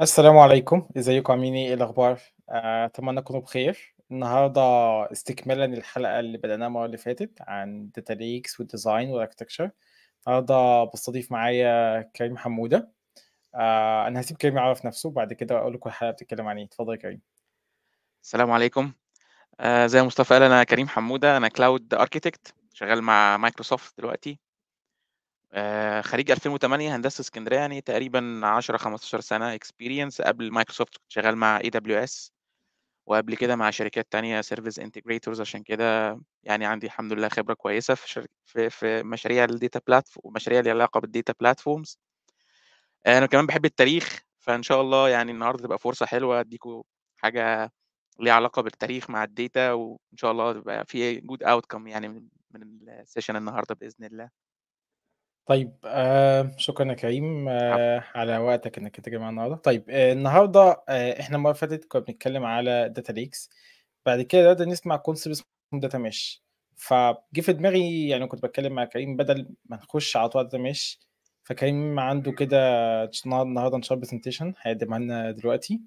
السلام عليكم ازيكم عاملين ايه الاخبار آه، اتمنى تكونوا بخير النهارده استكمالا للحلقه اللي بدأناها المره اللي فاتت عن داتا ليكس والديزاين والاركتكشر النهارده بستضيف معايا كريم حموده آه، انا هسيب كريم يعرف نفسه وبعد كده اقول لكم الحلقه بتتكلم عن ايه اتفضل يا كريم السلام عليكم آه، زي مصطفى قال انا كريم حموده انا كلاود اركيتكت شغال مع مايكروسوفت دلوقتي آه، خريج 2008 هندسة إسكندرية، يعني تقريبًا 10، 15 سنة اكسبيرينس قبل مايكروسوفت كنت شغال مع اي دبليو اس وقبل كده مع شركات تانية سيرفيس انتجريتورز عشان كده يعني عندي الحمد لله خبرة كويسة في شر في في مشاريع الديتا بلاتفورم مشاريع ليها علاقة بالديتا آه، بلاتفورمز أنا كمان بحب التاريخ، فإن شاء الله يعني النهارده تبقى فرصة حلوة أدّيكم حاجة ليها علاقة بالتاريخ مع الديتا وإن شاء الله يبقى في جود اوتكم يعني من السيشن النهارده بإذن الله. طيب آه، شكرا يا كريم آه، على وقتك انك انت جاي معانا النهارده طيب آه، النهارده آه، احنا المره اللي فاتت كنا بنتكلم على داتا ليكس بعد كده بدأنا نسمع كونسبت اسمه داتا ميش فجه في دماغي يعني كنت بتكلم مع كريم بدل ما نخش على طول داتا ميش فكريم عنده كده النهارده ان شاء الله برزنتيشن هيقدمها لنا دلوقتي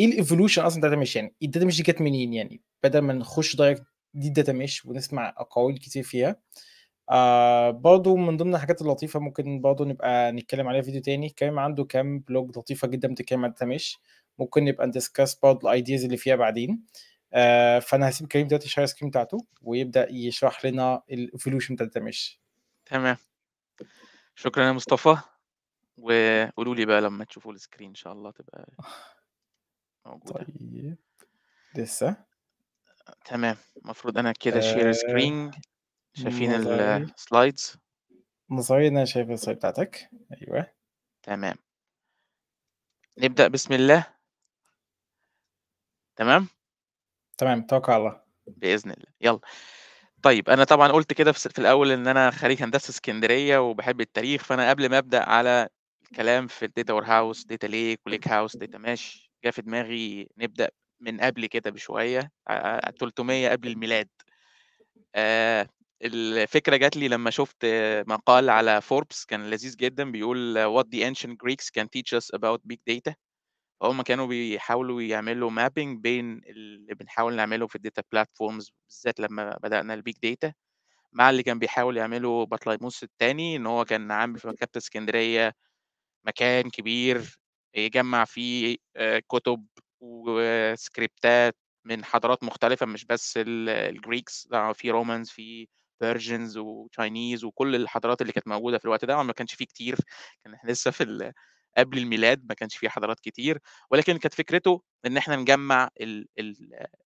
ايه الايفولوشن اصلا داتا ميش يعني الداتا ميش دي جت منين يعني بدل ما نخش دايركت دي داتا ميش ونسمع اقاويل كتير فيها آه برضه من ضمن الحاجات اللطيفة ممكن برضه نبقى نتكلم عليها فيديو تاني كريم عنده كام بلوج لطيفة جدا بتتكلم عن التمش ممكن نبقى ندسكاس برضو الايديز اللي فيها بعدين آه فانا هسيب كريم دلوقتي يشير سكرين بتاعته ويبدا يشرح لنا الايفولوشن بتاع التمش تمام شكرا يا مصطفى وقولوا لي بقى لما تشوفوا السكرين ان شاء الله تبقى موجوده طيب لسه تمام المفروض انا كده شير سكرين آه. شايفين السلايدز نظري انا شايف السلايد بتاعتك ايوه تمام نبدأ بسم الله تمام تمام توكل على الله بإذن الله يلا طيب انا طبعا قلت كده في في الاول ان انا خريج هندسه اسكندريه وبحب التاريخ فانا قبل ما ابدا على الكلام في الداتا وير هاوس داتا ليك وليك هاوس داتا ماش جا في دماغي نبدا من قبل كده بشويه 300 قبل الميلاد آه الفكرة جات لي لما شفت مقال على فوربس كان لذيذ جدا بيقول what the ancient Greeks can teach us about big data هم كانوا بيحاولوا يعملوا مابينج بين اللي بنحاول نعمله في الداتا بلاتفورمز بالذات لما بدأنا البيج داتا مع اللي كان بيحاول يعمله بطليموس الثاني ان هو كان عامل في مكتبة اسكندرية مكان كبير يجمع فيه آه، كتب وسكريبتات من حضارات مختلفة مش بس الجريكس آه، في رومانز في بيرجنز وتشاينيز وكل الحضارات اللي كانت موجوده في الوقت ده ما كانش فيه كتير كان احنا لسه في قبل الميلاد ما كانش فيه حضارات كتير ولكن كانت فكرته ان احنا نجمع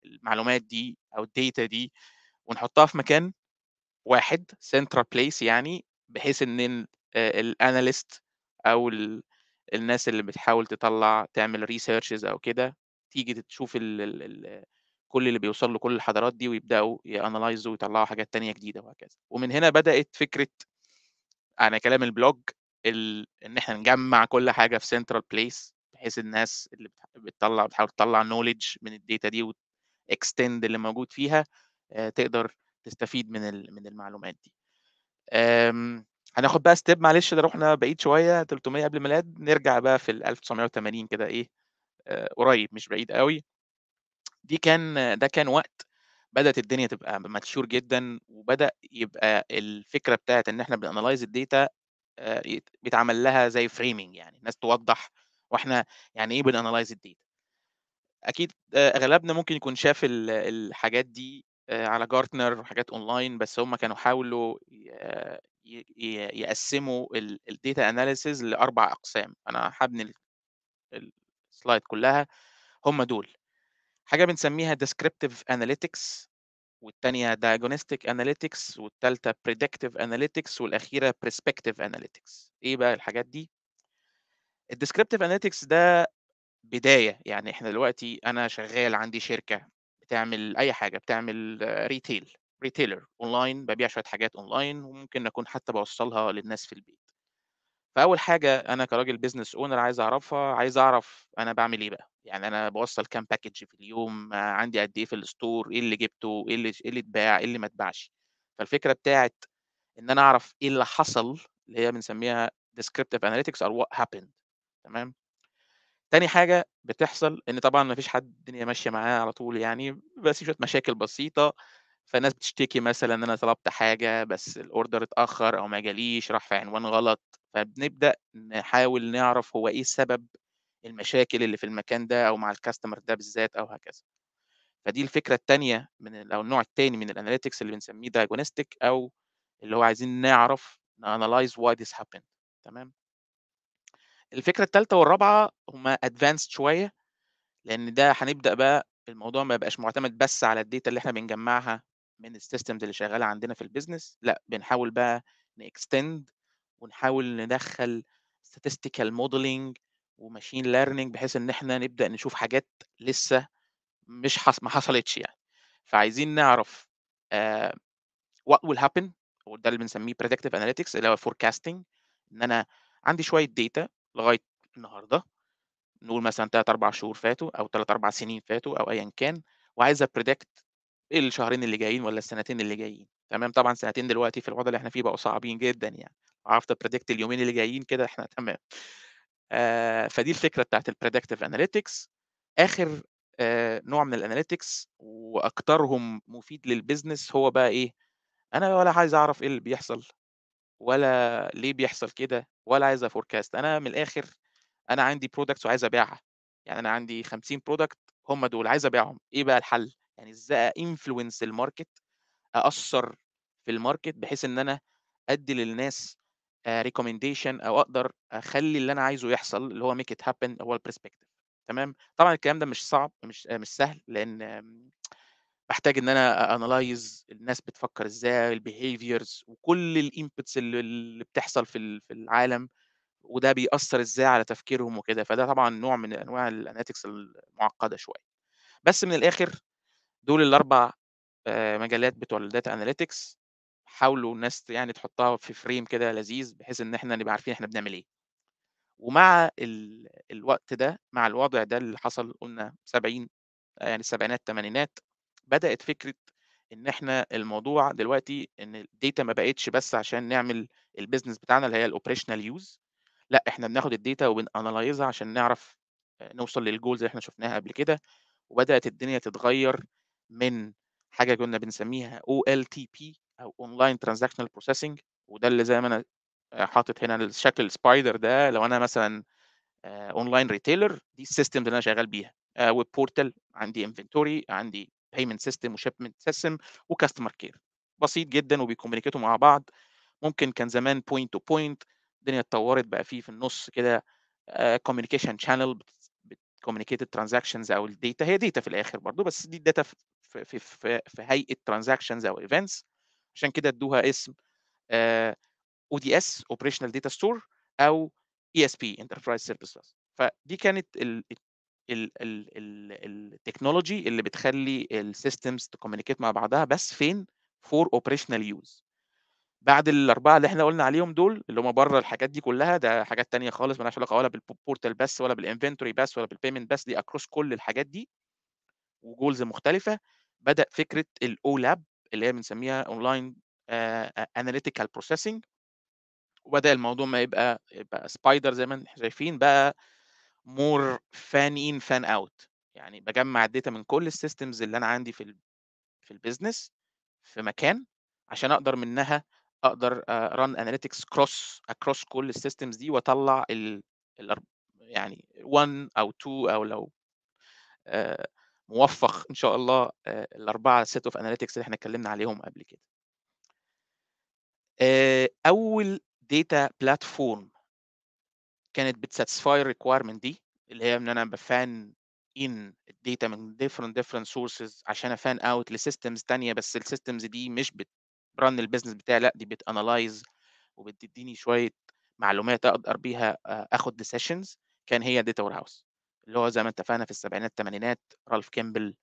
المعلومات دي او الداتا دي ونحطها في مكان واحد سنترال بليس يعني بحيث ان الاناليست او الناس اللي بتحاول تطلع تعمل ريسيرشز او كده تيجي تشوف كل اللي بيوصل له كل الحضارات دي ويبداوا يانلايزوا ويطلعوا حاجات تانية جديده وهكذا ومن هنا بدات فكره على كلام البلوج ال... ان احنا نجمع كل حاجه في سنترال بليس بحيث الناس اللي بتطلع بتحاول تطلع نوليدج من الداتا دي واكستند اللي موجود فيها آه، تقدر تستفيد من ال... من المعلومات دي هناخد بقى ستيب معلش ده رحنا بعيد شويه 300 قبل الميلاد نرجع بقى في 1980 كده ايه آه، قريب مش بعيد قوي دي كان ده كان وقت بدأت الدنيا تبقى ماتشور جدًا، وبدأ يبقى الفكرة بتاعة إن إحنا بنانلايز الداتا آه، بيتعمل لها زي framing يعني الناس توضّح وإحنا يعني إيه بنانلايز الداتا أكيد آه، أغلبنا ممكن يكون شاف الحاجات دي آه، على جارتنر وحاجات أونلاين، بس هم كانوا حاولوا يقسّموا ال اناليسز analysis أقسام، أنا هابني السلايد كلها هم دول. حاجة بنسميها descriptive analytics والتانية diagnostic analytics والتالتة predictive analytics والأخيرة prospective analytics إيه بقى الحاجات دي؟ الديسكريبتيف اناليتكس ده بدايه يعني احنا دلوقتي انا شغال عندي شركه بتعمل اي حاجه بتعمل ريتيل ريتيلر اونلاين ببيع شويه حاجات اونلاين وممكن اكون حتى بوصلها للناس في البيت فأول حاجة أنا كراجل بيزنس اونر عايز أعرفها عايز أعرف أنا بعمل إيه بقى يعني أنا بوصل كام باكج في اليوم عندي قد إيه في الستور إيه اللي جبته إيه اللي إيه اللي اتباع إيه اللي ما اتباعش فالفكرة بتاعت إن أنا أعرف إيه اللي حصل اللي هي بنسميها ديسكريبتيف اناليتكس او وات happened تمام تاني حاجة بتحصل إن طبعا ما فيش حد الدنيا ماشية معاه على طول يعني بس شوية مشاكل بسيطة فالناس بتشتكي مثلا ان انا طلبت حاجه بس الاوردر اتاخر او ما جاليش راح في عنوان غلط فبنبدا نحاول نعرف هو ايه سبب المشاكل اللي في المكان ده او مع الكاستمر ده بالذات او هكذا فدي الفكره الثانيه من او النوع الثاني من الاناليتكس اللي بنسميه دايجونستيك او اللي هو عايزين نعرف نانالايز واي ذس happened تمام الفكره الثالثه والرابعه هما ادفانسد شويه لان ده هنبدا بقى الموضوع ما يبقاش معتمد بس على الداتا اللي احنا بنجمعها من السيستمز اللي شغاله عندنا في البيزنس لا بنحاول بقى ناكستند ونحاول ندخل statistical modeling وماشين ليرنينج بحيث ان احنا نبدا نشوف حاجات لسه مش حص... ما حصلتش يعني فعايزين نعرف uh, what will happen وده اللي بنسميه predictive analytics اللي هو forecasting ان انا عندي شويه داتا لغايه النهارده نقول مثلا 3 4 شهور فاتوا او 3 4 سنين فاتوا او ايا كان وعايز ابريدكت إيه الشهرين اللي جايين ولا السنتين اللي جايين، تمام، طبعًا سنتين دلوقتي في الوضع اللي إحنا فيه بقوا صعبين جدًا يعني، عرفت بريدكت اليومين اللي جايين كده إحنا تمام. آه فدي الفكرة بتاعت البريدكتيف اناليتكس آخر آه نوع من الاناليتكس واكثرهم مفيد للبيزنس هو بقى إيه، أنا ولا عايز أعرف إيه اللي بيحصل، ولا ليه بيحصل كده، ولا عايز افوركاست أنا من الآخر أنا عندي برودكتس وعايز أبيعها، يعني أنا عندي 50 برودكت هم دول عايز أبيعهم، إيه بقى الحل؟ يعني ازاي انفلونس الماركت اثر في الماركت بحيث ان انا ادي للناس ريكومنديشن آه، او اقدر اخلي اللي انا عايزه يحصل اللي هو ميك ات هابن هو البرسبكتيف تمام طبعا الكلام ده مش صعب مش آه، مش سهل لان بحتاج ان انا انالايز الناس بتفكر ازاي البيهيفيرز وكل الانبوتس اللي بتحصل في في العالم وده بيأثر ازاي على تفكيرهم وكده فده طبعا نوع من انواع الاناليتكس المعقده شويه بس من الاخر دول الاربع مجالات بتوع الداتا اناليتكس حاولوا الناس يعني تحطها في فريم كده لذيذ بحيث ان احنا نبقى عارفين احنا بنعمل ايه ومع ال... الوقت ده مع الوضع ده اللي حصل قلنا 70 يعني السبعينات الثمانينات بدات فكره ان احنا الموضوع دلوقتي ان الداتا ما بقتش بس عشان نعمل البيزنس بتاعنا اللي هي الاوبريشنال يوز لا احنا بناخد الداتا وبنانلايزها عشان نعرف نوصل للجولز اللي احنا شفناها قبل كده وبدات الدنيا تتغير من حاجه كنا بنسميها OLTP او Online Transactional Processing وده اللي زي ما انا آه، حاطط هنا الشكل السبايدر ده لو انا مثلا اونلاين آه، ريتيلر دي السيستم اللي انا شغال بيها ويب آه، بورتال عندي انفنتوري عندي بيمنت سيستم وشيبمنت سيستم وكاستمر كير بسيط جدا وبيكومينيكيتوا مع بعض ممكن كان زمان بوينت تو بوينت الدنيا اتطورت بقى فيه في النص كده كوميونيكيشن شانل بتكومينيكيت الترانزاكشنز او الداتا هي داتا في الاخر برضو بس دي الداتا في في في, في هيئه ترانزاكشنز او ايفنتس عشان كده ادوها اسم آه، او دي اس اوبريشنال داتا ستور او اي اس بي انتربرايز سيرفيس بس فدي كانت التكنولوجي اللي بتخلي السيستمز تكومينيكيت مع بعضها بس فين فور اوبريشنال يوز بعد الاربعه اللي احنا قلنا عليهم دول اللي هم بره الحاجات دي كلها ده حاجات تانية خالص مالهاش علاقه ولا بالبورتال بس ولا بالانفنتوري بس ولا بالبيمنت بس دي اكروس كل الحاجات دي وجولز مختلفه بدأ فكرة الأولاب اللي هي بنسميها أونلاين أناليتيكال بروسيسنج وبدأ الموضوع ما يبقى يبقى سبايدر زي ما احنا شايفين بقى مور فان ان فان اوت يعني بجمع الداتا من كل السيستمز اللي انا عندي في الـ في البيزنس في مكان عشان اقدر منها اقدر ران اناليتكس كروس اكروس كل السيستمز دي واطلع ال يعني 1 او 2 او لو آه، موفق ان شاء الله الاربعه سيت اوف اناليتكس اللي احنا اتكلمنا عليهم قبل كده اول داتا بلاتفورم كانت بتساتسفاي الريكوايرمنت دي اللي هي ان انا بفان ان الداتا من ديفرنت ديفرنت سورسز عشان افان اوت لسيستمز ثانيه بس السيستمز دي مش بترن البيزنس بتاعي لا دي بتانلايز وبتديني شويه معلومات اقدر بيها اخد ديسيشنز كان هي داتا وير هاوس اللي هو زي ما اتفقنا في السبعينات الثمانينات رالف كيمبل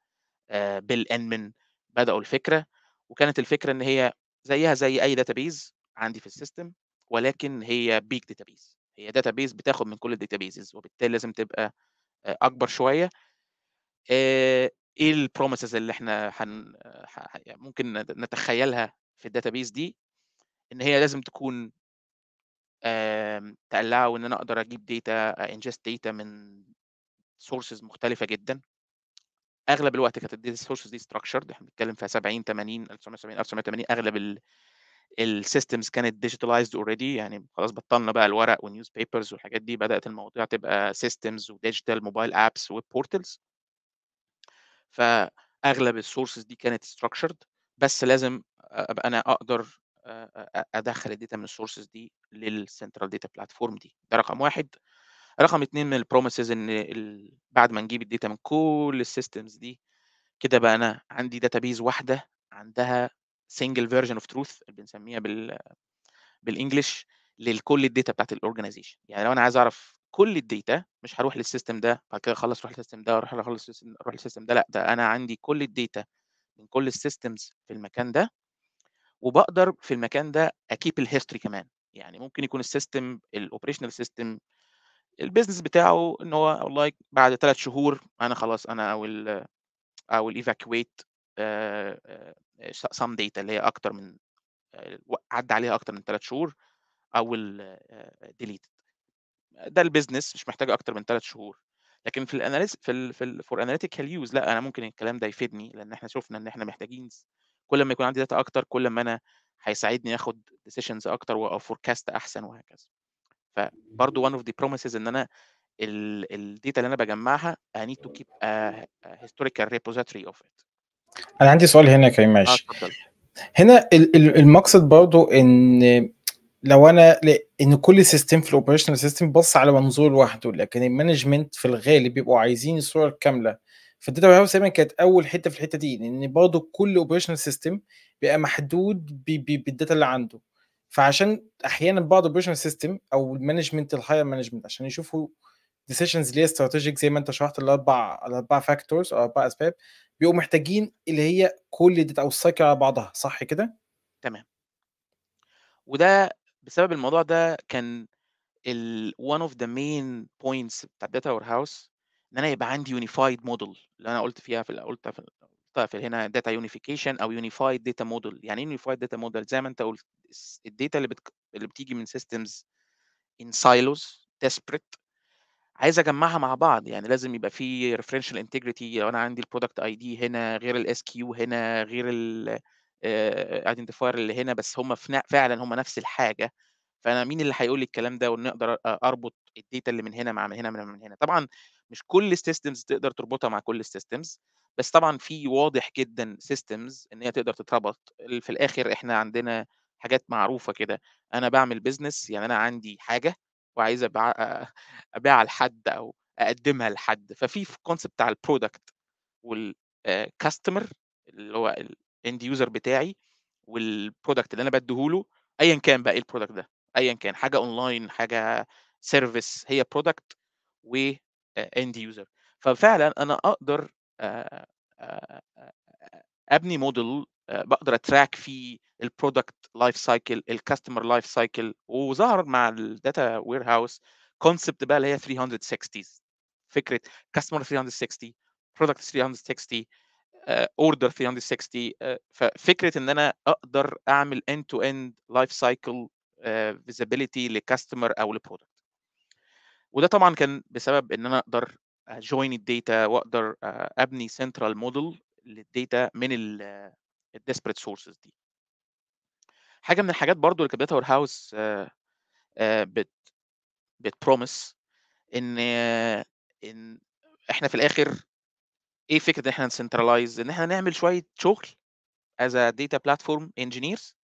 آه بيل انمن بداوا الفكره وكانت الفكره ان هي زيها زي اي داتابيز عندي في السيستم ولكن هي بيج داتابيز هي داتابيز بتاخد من كل الداتابيزز وبالتالي لازم تبقى آه اكبر شويه آه ايه البروميسز اللي احنا حن... يعني ممكن نتخيلها في الداتابيز دي ان هي لازم تكون تقلعه وان انا اقدر اجيب داتا انجست داتا من سورسز مختلفه جدا اغلب الوقت كانت الداتا سورسز دي ستراكشرد احنا بنتكلم في 70 80 1970 1980 اغلب السيستمز كانت ديجيتالايزد اوريدي يعني خلاص بطلنا بقى الورق والنيوز بيبرز والحاجات دي بدات المواضيع تبقى سيستمز وديجيتال موبايل ابس ويب بورتلز فاغلب السورسز دي كانت ستراكشرد بس لازم ابقى انا اقدر ادخل الداتا من السورسز دي للسنترال داتا بلاتفورم دي ده رقم واحد رقم اتنين من البروميسز ان بعد ما نجيب الداتا من كل السيستمز دي كده بقى انا عندي داتابيز واحده عندها سنجل فيرجن اوف تروث اللي بنسميها بال بالانجلش لكل الداتا بتاعت الاورجنايزيشن يعني لو انا عايز اعرف كل الداتا مش هروح للسيستم ده بعد كده اخلص اروح للسيستم ده اروح اخلص اروح للسيستم ده لا ده انا عندي كل الداتا من كل السيستمز في المكان ده وبقدر في المكان ده اكيب الهيستوري كمان يعني ممكن يكون السيستم الاوبريشنال سيستم البيزنس بتاعه ان هو والله بعد ثلاث شهور انا خلاص انا او ال او evacuate سام آه، داتا آه، اللي هي اكتر من آه، عدى عليها اكتر من ثلاث شهور او ديليت ده البيزنس مش محتاج اكتر من ثلاث شهور لكن في الاناليس في الـ في فور اناليتيكال يوز لا انا ممكن الكلام ده يفيدني لان احنا شفنا ان احنا محتاجين كل ما يكون عندي داتا اكتر كل ما انا هيساعدني اخد ديسيشنز اكتر وافوركاست احسن وهكذا فبرضه one of the promises ان انا الداتا اللي انا بجمعها I need to keep a historical repository of it انا عندي سؤال هنا يا كريم آه، معلش هنا المقصد برضو ان لو انا ان كل سيستم في الاوبريشنال سيستم بص على منظور لوحده لكن المانجمنت في الغالب بيبقوا عايزين الصوره الكامله فالداتا وير هاوس دايما كانت اول حته في الحته دي لان برضه كل اوبريشنال سيستم بيبقى محدود بالداتا اللي عنده فعشان احيانا بعض الاوبريشن سيستم او المانجمنت الهاير مانجمنت عشان يشوفوا ديسيشنز اللي هي استراتيجيك زي ما انت شرحت الاربع الاربع فاكتورز او اربع اسباب بيبقوا محتاجين اللي هي كل ديتا او السايكل على بعضها صح كده؟ تمام وده بسبب الموضوع ده كان ال one of the main points بتاع داتا وير هاوس ان انا يبقى عندي يونيفايد موديل اللي انا قلت فيها في قلتها في في هنا داتا يونيفيكيشن او يونيفايد داتا موديل يعني ايه يونيفايد داتا موديل زي ما انت قلت الداتا اللي بتك... اللي بتيجي من سيستمز ان سايلوز ديسبريت عايز اجمعها مع بعض يعني لازم يبقى في ريفرنشال انتجريتي لو انا عندي البرودكت اي دي هنا غير الاس كيو هنا غير ال ايدنتيفاير اللي هنا بس هم فعلا هم نفس الحاجه فانا مين اللي هيقول لي الكلام ده وان اقدر اربط الداتا اللي من هنا مع من هنا من هنا طبعا مش كل السيستمز تقدر تربطها مع كل السيستمز بس طبعا في واضح جدا سيستمز ان هي تقدر تتربط في الاخر احنا عندنا حاجات معروفه كده انا بعمل بيزنس يعني انا عندي حاجه وعايز ابيع آه، ابيعها لحد او اقدمها لحد ففي كونسبت بتاع البرودكت والكاستمر آه، اللي هو الاند يوزر بتاعي والبرودكت اللي انا بديهوله ايا كان بقى ايه البرودكت ده ايا كان حاجه اونلاين حاجه سيرفيس هي برودكت و اند آه، يوزر ففعلا انا اقدر ابني موديل بقدر اتراك فيه البرودكت لايف سايكل الكاستمر لايف سايكل وظهر مع الداتا وير هاوس كونسبت بقى اللي هي 360 فكره كاستمر 360 برودكت 360 اوردر 360 ففكره ان انا اقدر اعمل اند تو اند لايف سايكل فيزابيليتي لكاستمر او لبرودكت وده طبعا كان بسبب ان انا اقدر اجوين آه، الداتا واقدر آه، ابني سنترال موديل للداتا من الديسبريت سورسز آه، دي حاجه من الحاجات برضو اللي كانت داتا هاوس بت بت بروميس ان ان احنا في الاخر ايه فكره ان احنا نسنترلايز ان احنا نعمل شويه شغل از داتا بلاتفورم انجينيرز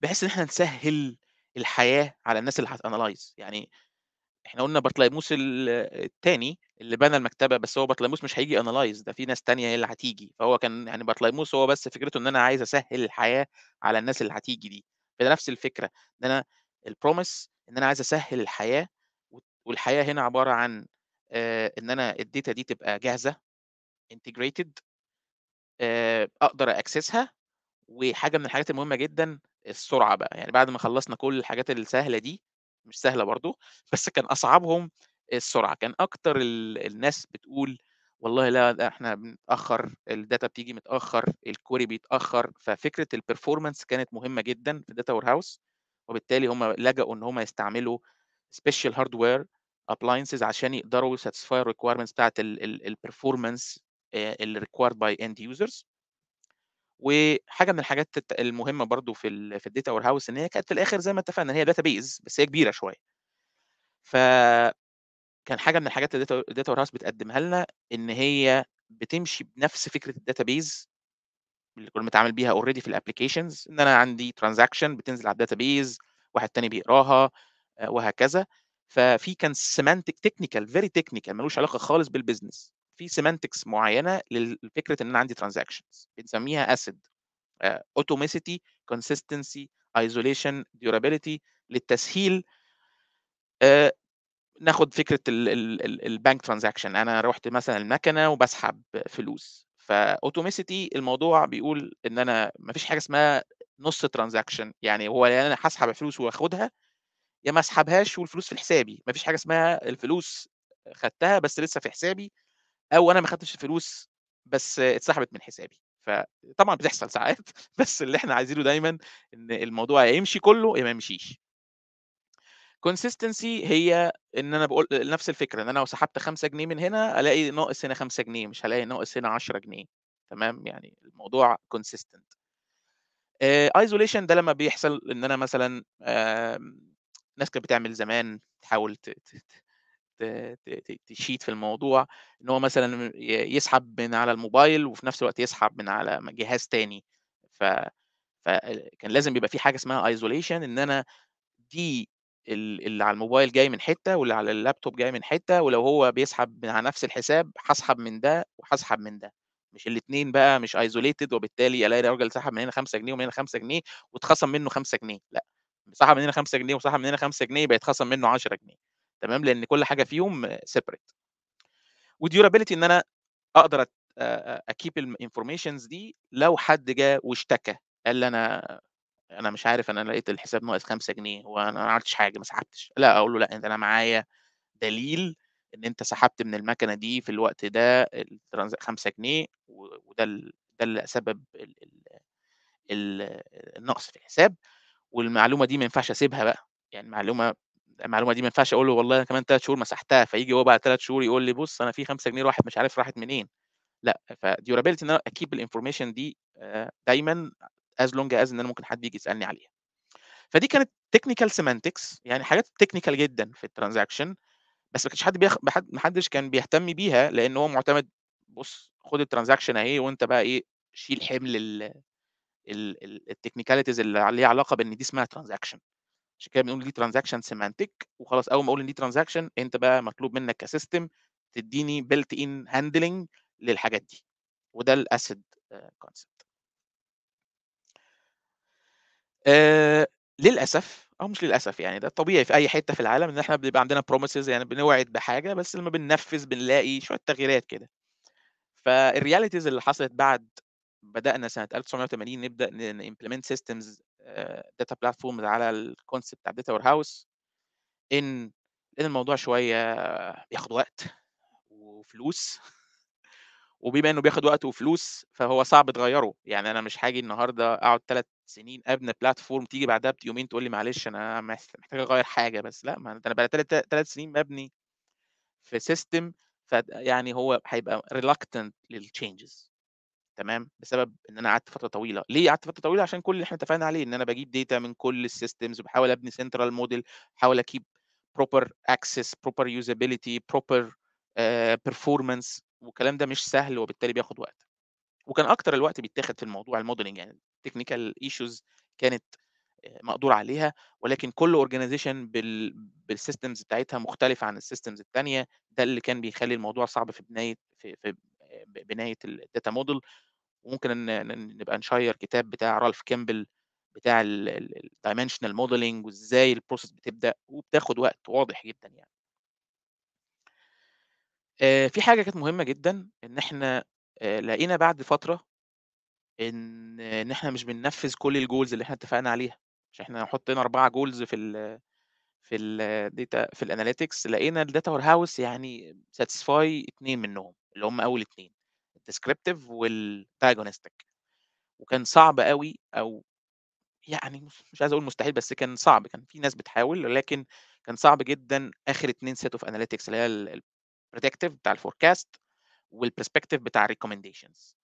بحيث ان احنا نسهل الحياه على الناس اللي هتانلايز يعني احنا قلنا بطليموس الثاني اللي بنى المكتبه بس هو بطليموس مش هيجي انالايز ده في ناس تانية هي اللي هتيجي فهو كان يعني بطليموس هو بس فكرته ان انا عايز اسهل الحياه على الناس اللي هتيجي دي فده نفس الفكره ان انا البروميس ان انا عايز اسهل الحياه والحياه هنا عباره عن آه، ان انا الداتا دي تبقى جاهزه انتجريتد آه، اقدر اكسسها وحاجه من الحاجات المهمه جدا السرعه بقى يعني بعد ما خلصنا كل الحاجات السهله دي مش سهله برضو بس كان اصعبهم السرعه كان اكتر الناس بتقول والله لا ده احنا بنتاخر الداتا بتيجي متاخر الكوري بيتاخر ففكره البرفورمانس كانت مهمه جدا في الداتا وير هاوس وبالتالي هم لجأوا ان هم يستعملوا سبيشال هاردوير ابلاينسز عشان يقدروا ساتسفاي الريكويرمنتس بتاعت البرفورمانس اللي ريكوايرد باي اند يوزرز وحاجه من الحاجات المهمه برضو في ال في الداتا وير هاوس ان هي كانت في الاخر زي ما اتفقنا ان هي داتا بيز بس هي كبيره شويه ف كان حاجه من الحاجات اللي الداتا وير هاوس بتقدمها لنا ان هي بتمشي بنفس فكره بيز اللي كنا بنتعامل بيها اوريدي في الابلكيشنز ان انا عندي ترانزاكشن بتنزل على بيز واحد تاني بيقراها آه، وهكذا ففي كان سيمانتك تكنيكال فيري تكنيكال ملوش علاقه خالص بالبيزنس في سيمانتكس معينه لفكره ان انا عندي ترانزاكشنز بنسميها اسيد اوتوميسيتي كونسيستنسي ايزوليشن ديورابيلتي للتسهيل آه، ناخد فكره البنك ترانزاكشن انا رحت مثلا المكنه وبسحب فلوس فاوتوميسيتي الموضوع بيقول ان انا ما فيش حاجه اسمها نص ترانزاكشن يعني هو يعني انا هسحب الفلوس واخدها يا ما اسحبهاش والفلوس في حسابي ما فيش حاجه اسمها الفلوس خدتها بس لسه في حسابي او انا ما خدتش الفلوس بس اتسحبت من حسابي فطبعا بتحصل ساعات بس اللي احنا عايزينه دايما ان الموضوع يا يمشي كله يا ما يمشيش كونسيستنسي هي ان انا بقول نفس الفكره ان انا لو سحبت 5 جنيه من هنا الاقي ناقص هنا 5 جنيه مش هلاقي ناقص هنا 10 جنيه تمام يعني الموضوع كونسيستنت ايزوليشن آه، ده لما بيحصل ان انا مثلا الناس ناس كانت بتعمل زمان تحاول تشيت في الموضوع ان هو مثلا يسحب من على الموبايل وفي نفس الوقت يسحب من على جهاز تاني ف فكان لازم يبقى في حاجه اسمها ايزوليشن ان انا دي اللي على الموبايل جاي من حته واللي على اللابتوب جاي من حته ولو هو بيسحب على نفس الحساب هسحب من ده وهسحب من ده مش الاثنين بقى مش ايزوليتد وبالتالي الاقي راجل سحب من هنا 5 جنيه ومن هنا 5 جنيه واتخصم منه 5 جنيه لا سحب من هنا 5 جنيه وسحب من هنا 5 جنيه يبقى خصم منه 10 جنيه تمام لان كل حاجه فيهم سيبريت وديورابيلتي ان انا اقدر اكيب الانفورميشنز دي لو حد جه واشتكى قال لي انا أنا مش عارف أنا لقيت الحساب ناقص 5 جنيه وأنا ما عملتش حاجة ما سحبتش لا أقول له لا أنا معايا دليل إن أنت سحبت من المكنة دي في الوقت ده الترانز 5 جنيه وده ده اللي سبب النقص في الحساب والمعلومة دي ما ينفعش أسيبها بقى يعني المعلومة المعلومه دي ما ينفعش اقول له والله انا كمان ثلاث شهور مسحتها فيجي هو بعد ثلاث شهور يقول لي بص انا في 5 جنيه راحت مش عارف راحت منين لا فديورابيلتي ان انا اكيب الانفورميشن دي آه، دايما از لونج از ان انا ممكن حد يجي يسالني عليها فدي كانت تكنيكال سيمانتكس يعني حاجات تكنيكال جدا في الترانزاكشن بس ما كانش حد بيخ... محدش كان بيهتم بيها لان هو معتمد بص خد الترانزاكشن اهي وانت بقى ايه شيل حمل ال... التكنيكاليتيز اللي ليها علاقه بان دي اسمها ترانزاكشن عشان كده بنقول دي ترانزاكشن سيمانتيك وخلاص اول ما اقول ان دي ترانزاكشن انت بقى مطلوب منك كسيستم تديني بيلت ان هاندلنج للحاجات دي وده الاسيد كونسبت للأسف أو مش للأسف، يعني ده طبيعي في أي حتّة في العالم إن إحنا بيبقى عندنا بروميسز يعني بنوعد بحاجة، بس لمّا بننفّذ بنلاقي شوية تغييرات كده. فالرياليتيز اللي حصلت بعد بدأنا سنة 1980 نبدأ نمبلمنت نimplement داتا بلاتفورمز على الكونسيبت بتاع وير هاوس إن لإن الموضوع شوية بياخد وقت وفلوس وبما إنه بياخد وقت وفلوس، فهو صعب تغيّره، يعني أنا مش هاجي النهارده أقعد ثلاث سنين ابنى بلاتفورم تيجي بعدها بيومين تقول لي معلش انا محتاج اغير حاجه بس لا ما انا بقى ثلاث سنين مبني في سيستم يعني هو هيبقى ريلاكتنت للتشينجز تمام بسبب ان انا قعدت فتره طويله ليه قعدت فتره طويله عشان كل اللي احنا اتفقنا عليه ان انا بجيب داتا من كل السيستمز وبحاول ابني سنترال موديل بحاول اكيب بروبر اكسس بروبر يوزابيلتي بروبر بيرفورمانس والكلام ده مش سهل وبالتالي بياخد وقت وكان أكتر الوقت بيتاخد في الموضوع الموديلنج يعني التكنيكال ايشوز كانت مقدور عليها ولكن كل اورجانيزيشن بال بالسيستمز بتاعتها مختلفه عن السيستمز الثانيه ده اللي كان بيخلي الموضوع صعب في بنايه في, في بنايه الداتا موديل وممكن نبقى نشير كتاب بتاع رالف كيمبل بتاع الدايمنشنال موديلنج وازاي البروسيس بتبدا وبتاخد وقت واضح جدا يعني في حاجه كانت مهمه جدا ان احنا آه، لقينا بعد فترة إن إن إحنا مش بننفذ كل الجولز اللي إحنا اتفقنا عليها مش إحنا حطينا أربعة جولز في الـ في الداتا في الاناليتكس لقينا الداتا وير هاوس يعني ساتسفاي اتنين منهم اللي هم اول اتنين الديسكريبتيف والتاجونستيك وكان صعب قوي او يعني مش عايز اقول مستحيل بس كان صعب كان في ناس بتحاول لكن كان صعب جدا اخر اتنين سيت اوف اناليتكس اللي هي البريدكتيف بتاع الفوركاست والبرسبكتيف بتاع الريكومنديشنز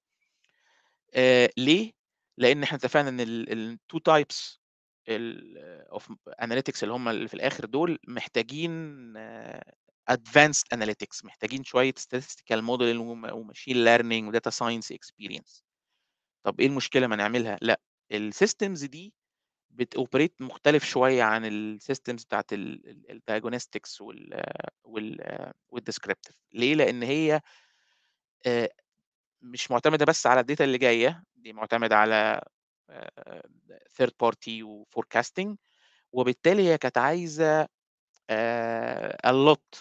آه ليه لان احنا اتفقنا ان التو تايبس اوف اناليتكس اللي هم اللي في الاخر دول محتاجين ادفانسد uh, اناليتكس محتاجين شويه ستاتستيكال موديل وماشين ليرنينج وداتا ساينس اكسبيرينس طب ايه المشكله ما نعملها لا السيستمز دي بتوبريت مختلف شويه عن السيستمز بتاعت الدايجونستكس وال وال والديسكريبتيف ليه لان هي مش معتمده بس على الداتا اللي جايه دي معتمده على ثيرد بارتي وفوركاستنج وبالتالي هي كانت عايزه a lot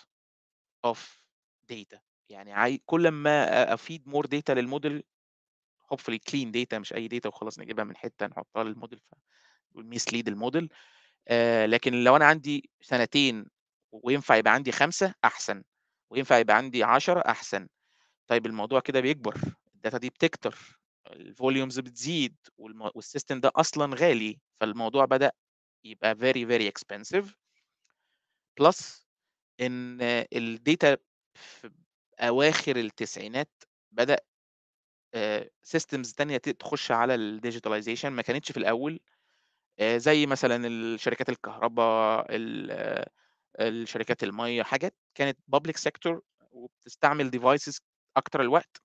of data يعني عاي... كل ما افيد مور داتا للموديل hopefully clean data مش اي داتا وخلاص نجيبها من حته نحطها للموديل وميسليد الموديل آه لكن لو انا عندي سنتين وينفع يبقى عندي خمسه احسن وينفع يبقى عندي 10 احسن طيب الموضوع كده بيكبر الداتا دي بتكتر الفوليومز بتزيد والسيستم ده اصلا غالي فالموضوع بدا يبقى very very expensive بلس ان الداتا في اواخر التسعينات بدا سيستمز آه، uh, تانية تخش على الديجيتاليزيشن ما كانتش في الاول uh, زي مثلا الشركات الكهرباء آه، الشركات الميه حاجات كانت بابليك سيكتور وبتستعمل ديفايسز اكتر الوقت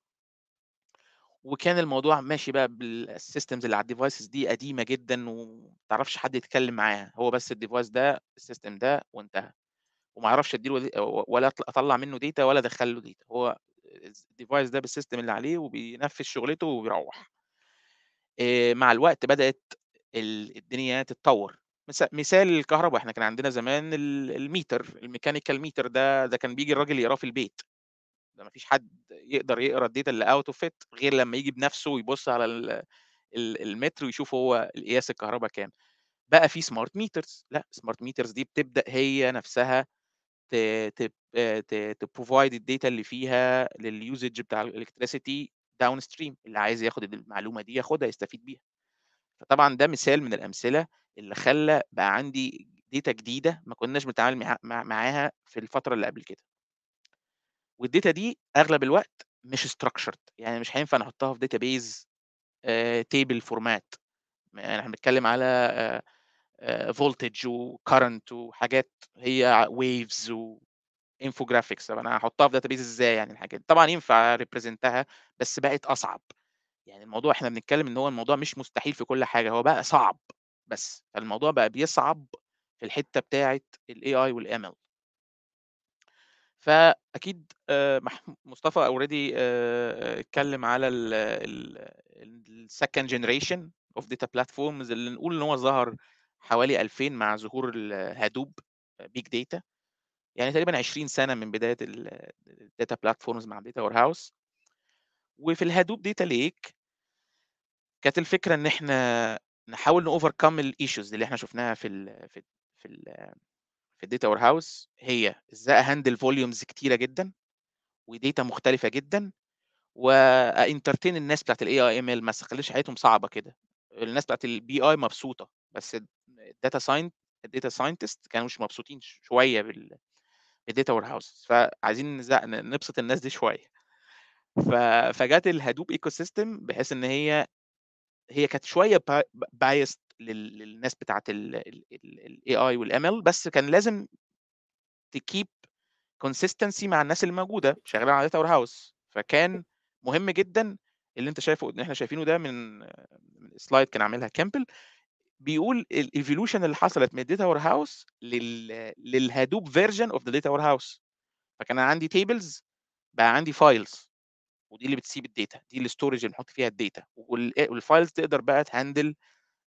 وكان الموضوع ماشي بقى بالسيستمز اللي على الديفايسز دي قديمه جدا ومتعرفش حد يتكلم معاها هو بس الديفايس ده السيستم ده وانتهى وما اعرفش اديله ولا اطلع منه ديتا ولا ادخل له ديتا هو الديفايس ده بالسيستم اللي عليه وبينفذ شغلته وبيروح مع الوقت بدات الدنيا تتطور مثال الكهرباء احنا كان عندنا زمان الميتر الميكانيكال ميتر ده ده كان بيجي الراجل يقراه في البيت ده مفيش حد يقدر يقرا الداتا اللي اوت اوف غير لما يجي بنفسه ويبص على المتر ويشوف هو القياس الكهرباء كام بقى في سمارت ميترز لا سمارت ميترز دي بتبدا هي نفسها تبروفايد آه، الداتا اللي فيها لليوزج بتاع الالكتريسيتي داون ستريم اللي عايز ياخد المعلومه دي ياخدها يستفيد بيها فطبعا ده مثال من الامثله اللي خلى بقى عندي داتا جديده ما كناش بنتعامل معاها في الفتره اللي قبل كده والديتا دي اغلب الوقت مش ستراكشرد يعني مش هينفع نحطها في database table تيبل فورمات يعني احنا بنتكلم على فولتج وكرنت وحاجات هي ويفز وانفوجرافيكس طب انا هحطها في داتابيز ازاي يعني الحاجات دي طبعا ينفع ريبريزنتها بس بقت اصعب يعني الموضوع احنا بنتكلم ان هو الموضوع مش مستحيل في كل حاجه هو بقى صعب بس فالموضوع بقى بيصعب في الحته بتاعه الاي اي والام ال فاكيد آه، مصطفى اوريدي آه، اتكلم على السكند جنريشن اوف داتا بلاتفورمز اللي نقول ان هو ظهر حوالي 2000 مع ظهور الهادوب بيج آه، داتا يعني تقريبا 20 سنه من بدايه الداتا بلاتفورمز مع داتا وير هاوس وفي الهادوب داتا ليك كانت الفكره ان احنا نحاول نوفركم الايشوز اللي احنا شفناها في الـ في الـ في الـ في الداتا وير هاوس هي ازاي اهندل فوليومز كتيره جدا وديتا مختلفه جدا وانترتين الناس بتاعت الاي اي ام ال ما تخليش حياتهم صعبه كده الناس بتاعت البي اي مبسوطه بس الداتا ساينت الداتا ساينتست كانوا مش مبسوطين شويه بال الداتا وير هاوس فعايزين نبسط الناس دي شويه فجت الهدوب ايكو سيستم بحيث ان هي هي كانت شويه بايست للناس بتاعت الاي اي والام ال بس كان لازم تكيب كونسيستنسي مع الناس اللي موجوده شغاله على داتا هاوس فكان مهم جدا اللي انت شايفه اللي احنا شايفينه ده من سلايد كان عاملها كامبل بيقول الايفولوشن اللي حصلت من الداتا وير هاوس للهادوب فيرجن اوف ذا داتا وير هاوس فكان عندي تيبلز بقى عندي فايلز ودي اللي بتسيب الداتا دي الاستورج اللي بنحط فيها الداتا والفايلز تقدر بقى تهندل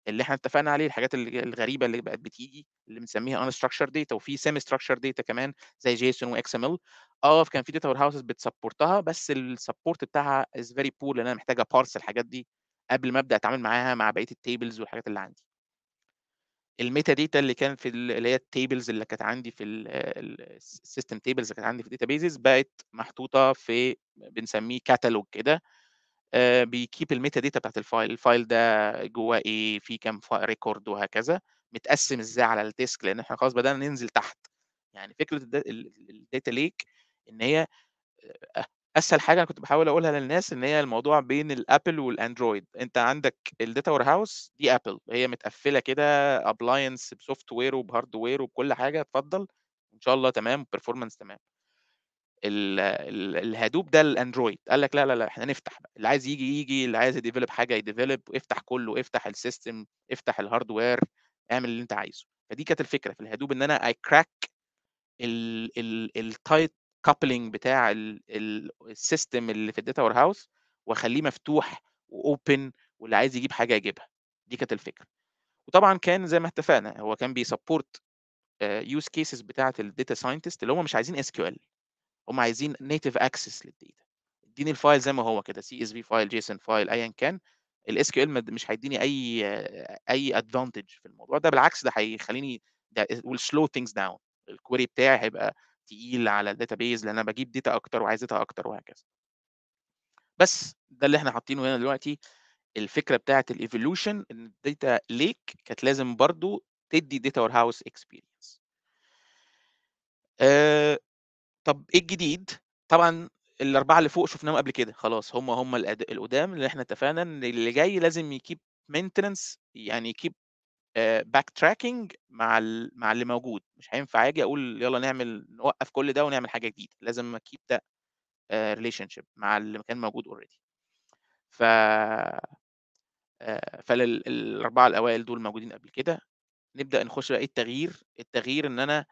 اللي احنا اتفقنا عليه الحاجات الغريبه اللي بقت بتيجي اللي بنسميها ستراكشر داتا وفي سيمي ستراكشر داتا كمان زي جيسون واكس ام ال اه كان في داتا وير هاوسز بتسبورتها بس السبورت بتاعها از فيري بور لان انا محتاجه بارس الحاجات دي قبل ما ابدا اتعامل معاها مع بقيه التيبلز والحاجات اللي عندي الميتا داتا اللي كان في اللي هي التيبلز اللي كانت عندي في السيستم تيبلز اللي كانت عندي في الداتا بيزز بقت محطوطه في بنسميه كاتالوج كده آه، بيكيب الميتا داتا بتاعت الفايل الفايل ده جواه ايه في كام ريكورد وهكذا متقسم ازاي على الديسك لان احنا خلاص بدانا ننزل تحت يعني فكره الداتا ليك ان هي آه، اسهل حاجه انا كنت بحاول اقولها للناس ان هي الموضوع بين الابل والاندرويد انت عندك الداتا وير هاوس دي ابل هي متقفله كده ابلاينس بسوفت وير وبهارد وير وبكل حاجه اتفضل ان شاء الله تمام بيرفورمانس تمام ال ال الهدوب ده الاندرويد قال لك لا لا لا احنا نفتح بقى. اللي عايز يجي يجي اللي عايز يديفلوب حاجه يديفلوب افتح كله افتح السيستم افتح الهاردوير اعمل اللي انت عايزه فدي كانت الفكره في الهدوب ان انا اي كراك التايت كابلنج بتاع السيستم اللي في الداتا وير هاوس واخليه مفتوح واوبن واللي عايز يجيب حاجه يجيبها دي كانت الفكره وطبعا كان زي ما اتفقنا هو كان بيسبورت يوز آه، كيسز بتاعه الداتا ساينتست اللي هم مش عايزين اس كيو ال هم عايزين نيتف اكسس للداتا اديني الفايل زي ما هو كده سي اس بي فايل جيسون فايل ايا كان الاس كيو ال مش هيديني اي اي ادفانتج في الموضوع ده بالعكس ده هيخليني ده will slow things down الكويري بتاعي هيبقى تقيل على الداتابيز لان انا بجيب داتا اكتر وعايزتها اكتر وهكذا بس ده اللي احنا حاطينه هنا دلوقتي الفكره بتاعه الايفولوشن ان الداتا ليك كانت لازم برضو تدي داتا وير هاوس اكسبيرينس طب إيه الجديد؟ طبعًا الأربعة اللي فوق شُفناهم قبل كده، خلاص هم هم القُدام اللي إحنا اتفقنا إن اللي جاي لازم يكيب maintenance يعني يكيب باك آه، تراكنج مع مع اللي موجود، مش هينفع آجي أقول يلا نعمل نوقّف كل ده ونعمل حاجة جديدة، لازم اكيب ده ريليشن آه، شيب مع اللي كان موجود اوريدي ف آه، فالاربعه الأوائل دول موجودين قبل كده، نبدأ نخش بقى إيه التغيير، التغيير إن أنا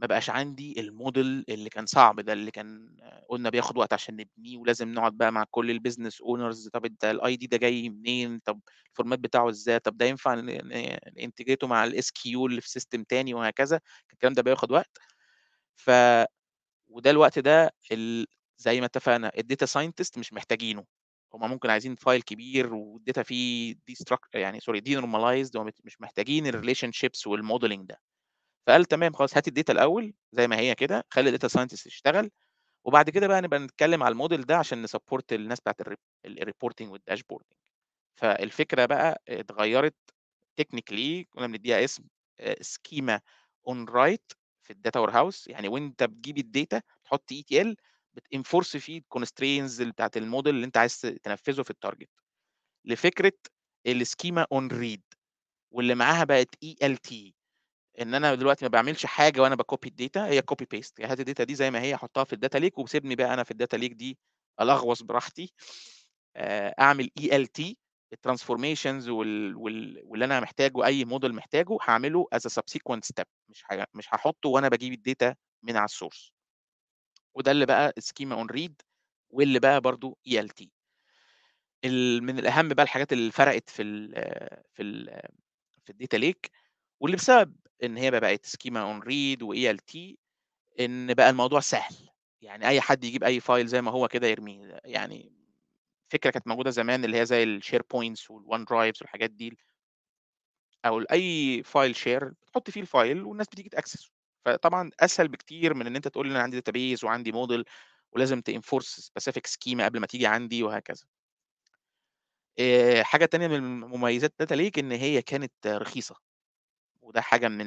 ما بقاش عندي الموديل اللي كان صعب ده اللي كان قلنا بياخد وقت عشان نبنيه ولازم نقعد بقى مع كل البيزنس اونرز طب انت الاي دي ده جاي منين طب الفورمات بتاعه ازاي طب ده ينفع انتجريته مع الاس كيو اللي في سيستم تاني وهكذا الكلام ده بياخد وقت ف وده الوقت ده ال... زي ما اتفقنا الداتا ساينتست مش محتاجينه هما ممكن عايزين فايل كبير والداتا فيه دي يعني سوري دي نورماليزد مش محتاجين الريليشن شيبس والموديلنج ده فقال تمام خلاص هات الداتا الاول زي ما هي كده خلي الداتا ساينتست يشتغل وبعد كده بقى نبقى نتكلم على الموديل ده عشان نسبورت الناس بتاعت الريبورتنج والداشبوردنج فالفكره بقى اتغيرت تكنيكلي كنا بنديها اسم سكيما اون رايت في الداتا وير هاوس يعني وانت بتجيب الداتا تحط اي تي ال بتنفورس فيه الكونسترينز بتاعت الموديل اللي انت عايز تنفذه في التارجت لفكره السكيما اون ريد واللي معاها بقت اي ال تي ان انا دلوقتي ما بعملش حاجه وانا بكوبي الداتا هي كوبي بيست يعني هات الداتا دي زي ما هي حطها في الداتا ليك وسيبني بقى انا في الداتا ليك دي الغوص براحتي آه، اعمل اي ال تي الترانسفورميشنز واللي انا محتاجه اي موديل محتاجه هعمله از سبسيكونت ستيب مش مش هحطه وانا بجيب الداتا من على السورس وده اللي بقى سكيما اون ريد واللي بقى برضو اي e ال تي من الاهم بقى الحاجات اللي فرقت في الـ في الـ في الداتا ليك واللي بسبب ان هي بقت سكيما اون ريد واي ال تي ان بقى الموضوع سهل يعني اي حد يجيب اي فايل زي ما هو كده يرميه يعني فكره كانت موجوده زمان اللي هي زي الشير بوينتس والوان درايفز والحاجات دي او اي فايل شير بتحط فيه الفايل والناس بتيجي تاكسسه فطبعا اسهل بكتير من ان انت تقول لي انا عندي داتابيز وعندي موديل ولازم تنفورس سبيسيفيك سكيما قبل ما تيجي عندي وهكذا آه، حاجه تانية من مميزات داتا ليك ان هي كانت رخيصه وده حاجة من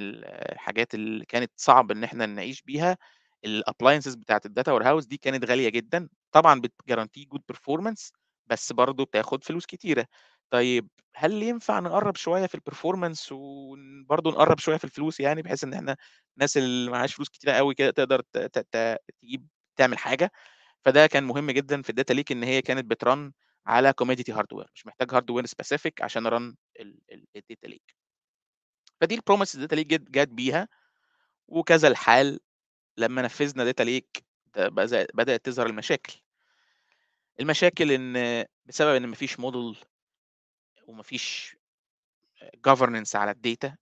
الحاجات اللي كانت صعب إن إحنا نعيش بيها الابلاينسز بتاعة الداتا وير هاوس دي كانت غالية جدا طبعا بتجرانتي جود بيرفورمانس بس برضه بتاخد فلوس كتيرة طيب هل ينفع نقرب شويه في البرفورمانس وبرضه نقرب شويه في الفلوس يعني بحيث ان احنا الناس اللي معهاش فلوس كتيره قوي كده تقدر تجيب تعمل حاجه فده كان مهم جدا في الداتا ليك ان هي كانت بترن على كوميديتي هاردوير مش محتاج هاردوير سبيسيفيك عشان ارن الداتا ليك فدي البروميس داتا ليك جت بيها وكذا الحال لما نفذنا داتا ليك بدات تظهر المشاكل المشاكل ان بسبب ان مفيش موديل ومفيش governance على الداتا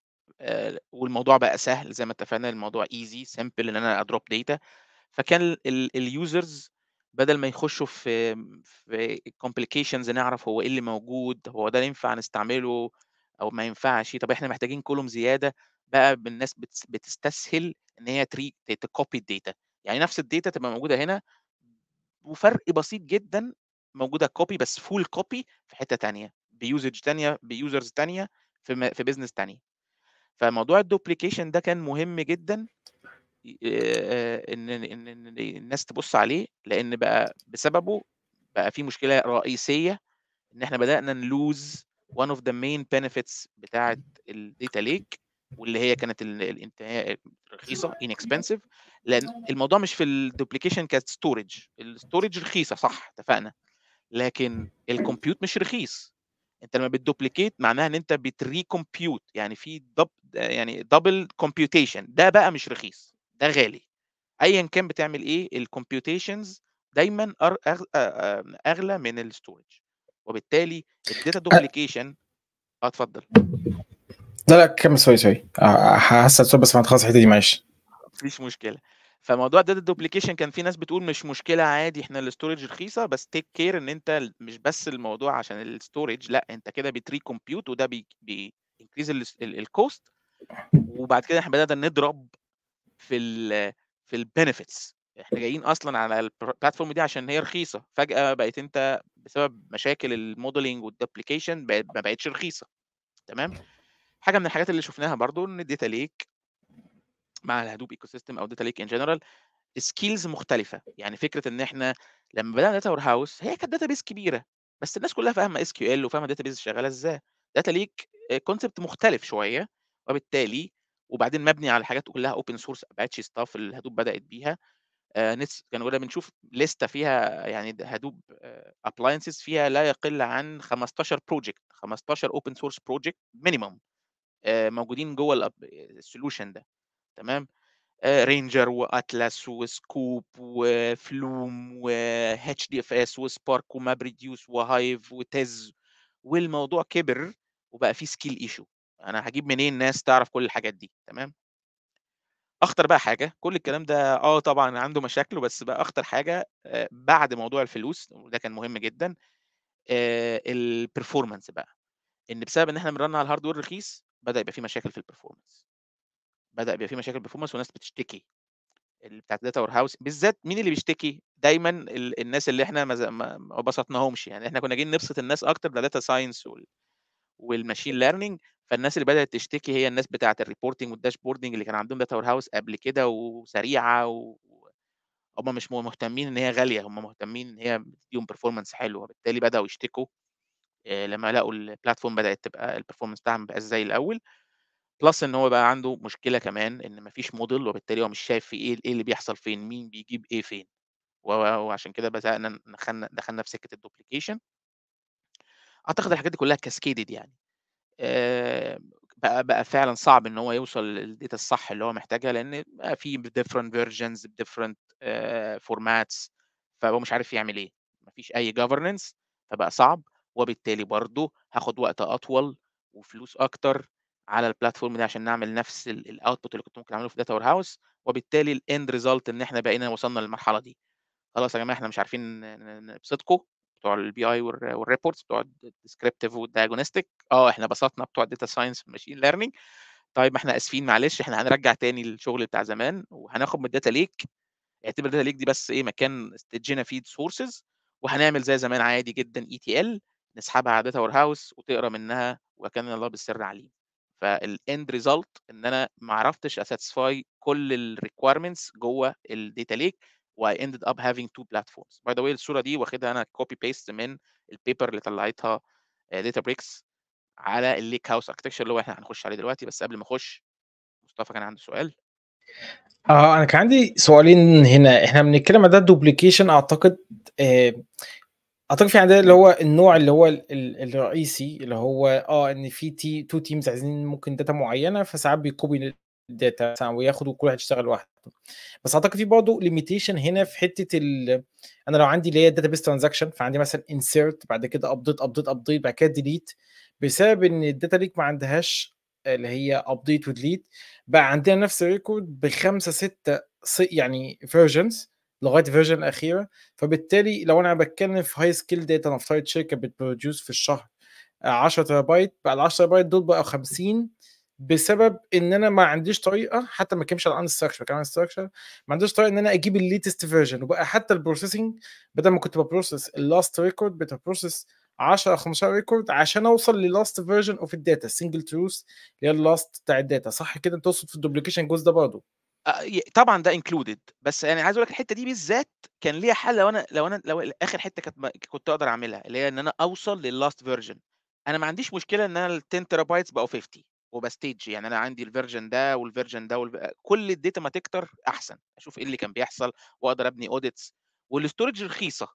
آه، والموضوع بقى سهل زي ما اتفقنا الموضوع ايزي سمبل ان انا ادروب داتا فكان اليوزرز بدل ما يخشوا في في كومبليكيشنز نعرف هو ايه اللي موجود هو ده ينفع نستعمله او ما ينفعش طب احنا محتاجين كولوم زياده بقى الناس بتستسهل ان هي تري تكوبي الداتا يعني نفس الداتا تبقى موجوده هنا وفرق بسيط جدا موجوده كوبي بس فول كوبي في حته تانية بيوزج تانية بيوزرز تانية في في بزنس تانية فموضوع الدوبليكيشن ده كان مهم جدا ان ان الناس تبص عليه لان بقى بسببه بقى في مشكله رئيسيه ان احنا بدانا نلوز one of the main benefits بتاعه الداتا ليك واللي هي كانت الانتهاء رخيصه inexpensive لان الموضوع مش في الدوبليكيشن كانت ستورج الستورج رخيصه صح اتفقنا لكن الكمبيوت مش رخيص انت لما بتدوبليكيت معناها ان انت كومبيوت يعني في دب يعني دبل كومبيوتيشن ده بقى مش رخيص ده غالي ايا كان بتعمل ايه الكومبيوتيشنز دايما اغلى من الستورج وبالتالي الداتا دوبليكيشن اه اتفضل لا لا كمل سوري سوري آه، آه، هسال سؤال بس ما تخلص الحته دي معلش مفيش مشكله فموضوع الداتا دوبليكيشن كان في ناس بتقول مش مشكله عادي احنا الاستورج رخيصه بس تيك كير ان انت مش بس الموضوع عشان الاستورج لا انت كده بتري كومبيوت وده بينكريز الكوست وبعد كده احنا بدانا نضرب في الـ في البنفيتس احنا جايين اصلا على البلاتفورم دي عشان هي رخيصه فجاه بقيت انت بسبب مشاكل الموديلنج والدوبليكيشن ما بقتش رخيصه تمام حاجه من الحاجات اللي شفناها برضو ان الداتا ليك مع الهدوب ايكو سيستم او داتا ليك ان جنرال سكيلز مختلفه يعني فكره ان احنا لما بدانا داتا وير هاوس هي كانت داتا بيس كبيره بس الناس كلها فاهمه اس كيو ال وفاهمه داتا بيس شغاله ازاي داتا ليك كونسبت مختلف شويه وبالتالي وبعدين مبني على حاجات كلها اوبن سورس اباتشي ستاف اللي الهدوب بدات بيها آه، نس كان ولا بنشوف لسته فيها يعني هدوب ابلاينسز آه، فيها لا يقل عن 15 بروجكت 15 اوبن سورس بروجكت مينيمم موجودين جوه السولوشن آه، ده تمام رينجر واتلس وسكوب وفلوم واتش دي اف اس وسبارك ومابريديوس وهايف وتز والموضوع كبر وبقى فيه سكيل ايشو انا هجيب منين ناس تعرف كل الحاجات دي تمام أخطر بقى حاجة، كل الكلام ده آه طبعًا عنده مشاكله، بس بقى أخطر حاجة بعد موضوع الفلوس وده كان مهم جدًا، البرفورمانس بقى، إن بسبب إن إحنا بنرن على الهاردوير رخيص، بدأ يبقى في مشاكل في البرفورمانس بدأ يبقى في مشاكل بالبرفورمانس وناس بتشتكي، اللي داتا وير هاوس بالذات مين اللي بيشتكي؟ دايمًا ال الناس اللي إحنا ما ز ما بسطناهمش، يعني إحنا كنا جايين نبسط الناس أكتر بداتا ساينس وال ليرنينج فالناس اللي بدات تشتكي هي الناس بتاعه الريبورتنج والداشبوردنج اللي كان عندهم داتا وير هاوس قبل كده وسريعه و... هم مش مهتمين ان هي غاليه هم مهتمين ان هي بتديهم بيرفورمانس حلو وبالتالي بداوا يشتكوا آه، لما لقوا البلاتفورم بدات تبقى البرفورمانس بتاعها مبقاش زي الاول بلس ان هو بقى عنده مشكله كمان ان مفيش موديل وبالتالي هو مش شايف في ايه ايه اللي بيحصل فين مين بيجيب ايه فين وعشان كده بدانا دخلنا دخلنا في سكه الدوبليكيشن اعتقد الحاجات دي كلها كاسكيدد يعني آه، بقى بقى فعلا صعب ان هو يوصل للديتا الصح اللي هو محتاجها لان بقى في ديفرنت فيرجنز ديفرنت فورماتس فهو مش عارف يعمل ايه مفيش اي governance فبقى صعب وبالتالي برضه هاخد وقت اطول وفلوس اكتر على البلاتفورم ده عشان نعمل نفس الاوتبوت اللي كنت ممكن اعمله في داتا وير هاوس وبالتالي الاند ريزلت ان احنا بقينا وصلنا للمرحله دي خلاص يا جماعه احنا مش عارفين نبسطكم بتوع البي اي والريبورتس بتوع الديسكريبتيف والدياجونستيك اه احنا بسطنا بتوع الداتا ساينس ماشين ليرنينج طيب ما احنا اسفين معلش احنا هنرجع تاني للشغل بتاع زمان وهناخد من الداتا ليك اعتبر الداتا ليك دي بس ايه مكان استجينا فيه سورسز وهنعمل زي زمان عادي جدا اي تي ال نسحبها على داتا وير هاوس وتقرا منها وكان الله بالسر عليم فالاند ريزلت ان انا ما عرفتش اساتسفاي كل الريكويرمنتس جوه الداتا ليك و I ended up having two platforms by the way الصورة دي واخدها أنا copy paste من البيبر اللي طلعتها داتا آه، بريكس على الليك هاوس اركتكشر اللي هو احنا هنخش عليه دلوقتي بس قبل ما اخش مصطفى كان عنده سؤال اه انا كان عندي سؤالين هنا احنا بنتكلم على ده دوبليكيشن اعتقد آه اعتقد في عندنا اللي هو النوع اللي هو ال ال الرئيسي اللي هو اه ان في تي تو تيمز عايزين ممكن داتا معينه فساعات بيكوبي الداتا وياخد وكل واحد يشتغل لوحده بس اعتقد في برضه ليميتيشن هنا في حته ال... انا لو عندي اللي هي الداتا بيس ترانزكشن فعندي مثلا انسيرت بعد كده ابديت ابديت ابديت بعد كده ديليت بسبب ان الداتا ليك ما عندهاش اللي هي ابديت وديليت بقى عندنا نفس الريكورد بخمسه سته يعني فيرجنز لغايه الفيرجن الاخيره فبالتالي لو انا بتكلم في هاي سكيل داتا نفترض شركه بتبروديوس في الشهر 10 تيرا بايت بقى ال 10 بايت دول بقى 50 بسبب ان انا ما عنديش طريقه حتى ما كانش عن ستراكشر كان ستراكشر ما عنديش طريقه ان انا اجيب الليتست فيرجن وبقى حتى البروسيسنج بدل ما كنت ببروسس اللاست ريكورد بتبروسس 10 15 ريكورد عشان اوصل للاست فيرجن اوف الداتا سنجل تروث اللي هي اللاست بتاع الداتا صح كده انت تقصد في الدوبليكيشن جوز ده برضه طبعا ده انكلودد بس يعني عايز اقول لك الحته دي بالذات كان ليها حل لو انا لو انا لو اخر حته كانت كنت اقدر اعملها اللي هي ان انا اوصل لللاست فيرجن انا ما عنديش مشكله ان انا ال 10 تيرا بايتس بقوا 50 وبستيج يعني انا عندي الفيرجن ده والفيرجن ده والف... كل الداتا ما تكتر احسن اشوف ايه اللي كان بيحصل واقدر ابني اوديتس والستورج رخيصه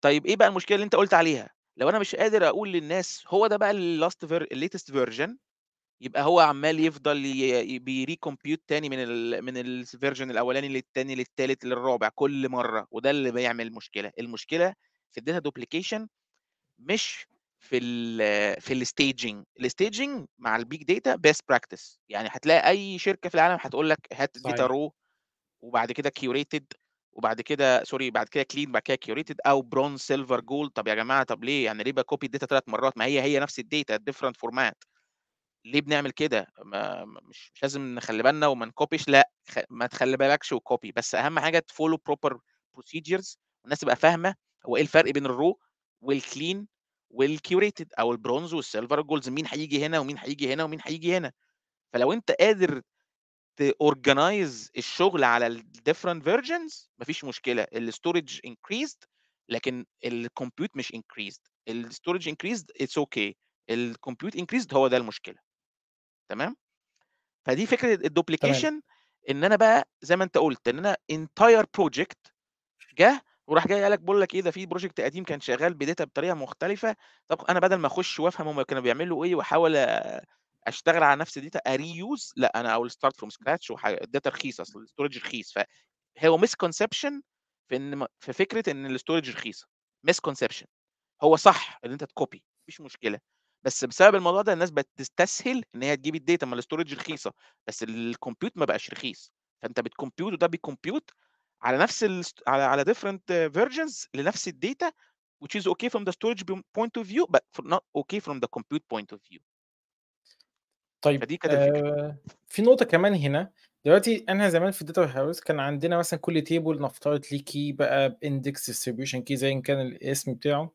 طيب ايه بقى المشكله اللي انت قلت عليها لو انا مش قادر اقول للناس هو ده بقى اللاست الليتست فيرجن يبقى هو عمال يفضل ي... بيريكمبيوت تاني من ال... من الفيرجن الاولاني للتاني للتالت للرابع كل مره وده اللي بيعمل مشكله المشكله في الداتا دوبليكيشن مش في الـ في الستيجنج الستيجنج مع البيج داتا بيست براكتس يعني هتلاقي اي شركه في العالم هتقول لك هات داتا رو وبعد كده كيوريتد وبعد كده سوري بعد كده كلين بعد كده كيوريتد او برونز سيلفر جولد طب يا جماعه طب ليه يعني ليه بكوبي الداتا ثلاث مرات ما هي هي نفس الداتا ديفرنت فورمات ليه بنعمل كده مش مش لازم نخلي بالنا وما نكوبيش لا ما تخلي بالكش وكوبي بس اهم حاجه تفولو بروبر بروسيجرز الناس تبقى فاهمه هو ايه الفرق بين الرو والكلين والكيوريتد او البرونز والسيلفر والجولدز مين هيجي هنا ومين هيجي هنا ومين هيجي هنا فلو انت قادر تورجنايز الشغل على الديفرنت فيرجنز مفيش مشكله الاستورج انكريزد لكن الكمبيوت مش انكريزد الاستورج انكريزد اتس اوكي الكمبيوت انكريزد هو ده المشكله تمام فدي فكره الدوبليكيشن ان انا بقى زي ما انت قلت ان انا انتاير بروجكت جه وراح جاي قال لك بقول لك ايه ده في بروجكت قديم كان شغال بداتا بطريقه مختلفه طب انا بدل ما اخش وافهم هم كانوا بيعملوا ايه واحاول اشتغل على نفس الداتا اريوز لا انا اول ستارت فروم سكراتش والداتا رخيصه اصل الاستورج رخيص فهو مسكونسبشن في ان في فكره ان الاستورج رخيصه مسكونسبشن هو صح ان انت تكوبي مفيش مشكله بس بسبب الموضوع ده الناس بتستسهل ان هي تجيب الداتا ما الاستورج رخيصه بس الكمبيوت ما بقاش رخيص فانت بتكمبيوت وده بيكمبيوت على نفس ال على على different versions لنفس الداتا which is okay from the storage point of view but not okay from the compute point of view طيب فدي آه في نقطه كمان هنا دلوقتي انا زمان في الداتا هاوس كان عندنا مثلا كل تيبل نفترض ليه كي بقى باندكس ديستريبيوشن كي زي كان الاسم بتاعه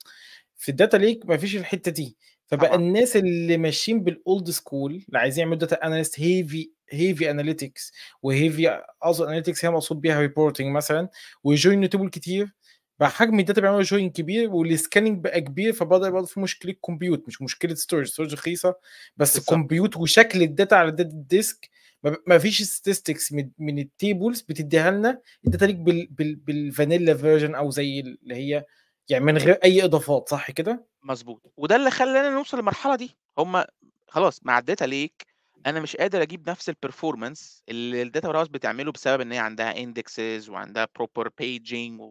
في الداتا ليك مفيش الحته دي فبقى طبعا. الناس اللي ماشيين بالاولد سكول اللي عايزين يعملوا داتا اناليست هيفي هيفي اناليتكس وهيفي اقصد اناليتكس هي مقصود بيها ريبورتنج مثلا وجوين تيبل كتير بحجم الداتا بيعملوا جوين كبير والسكاننج بقى كبير فبدا يبقى في مشكله كومبيوت مش مشكله ستورج ستورج رخيصه بس كمبيوت وشكل الداتا على الداتا ديسك ما فيش ستاتستكس من, من التيبلز بتديها لنا الداتا ليك بال بال بالفانيلا فيرجن او زي اللي هي يعني من غير اي اضافات صح كده مظبوط وده اللي خلانا نوصل للمرحله دي هم خلاص مع الداتا ليك أنا مش قادر أجيب نفس البرفورمانس اللي الداتا warehouse بتعمله بسبب إن هي عندها indexes وعندها proper paging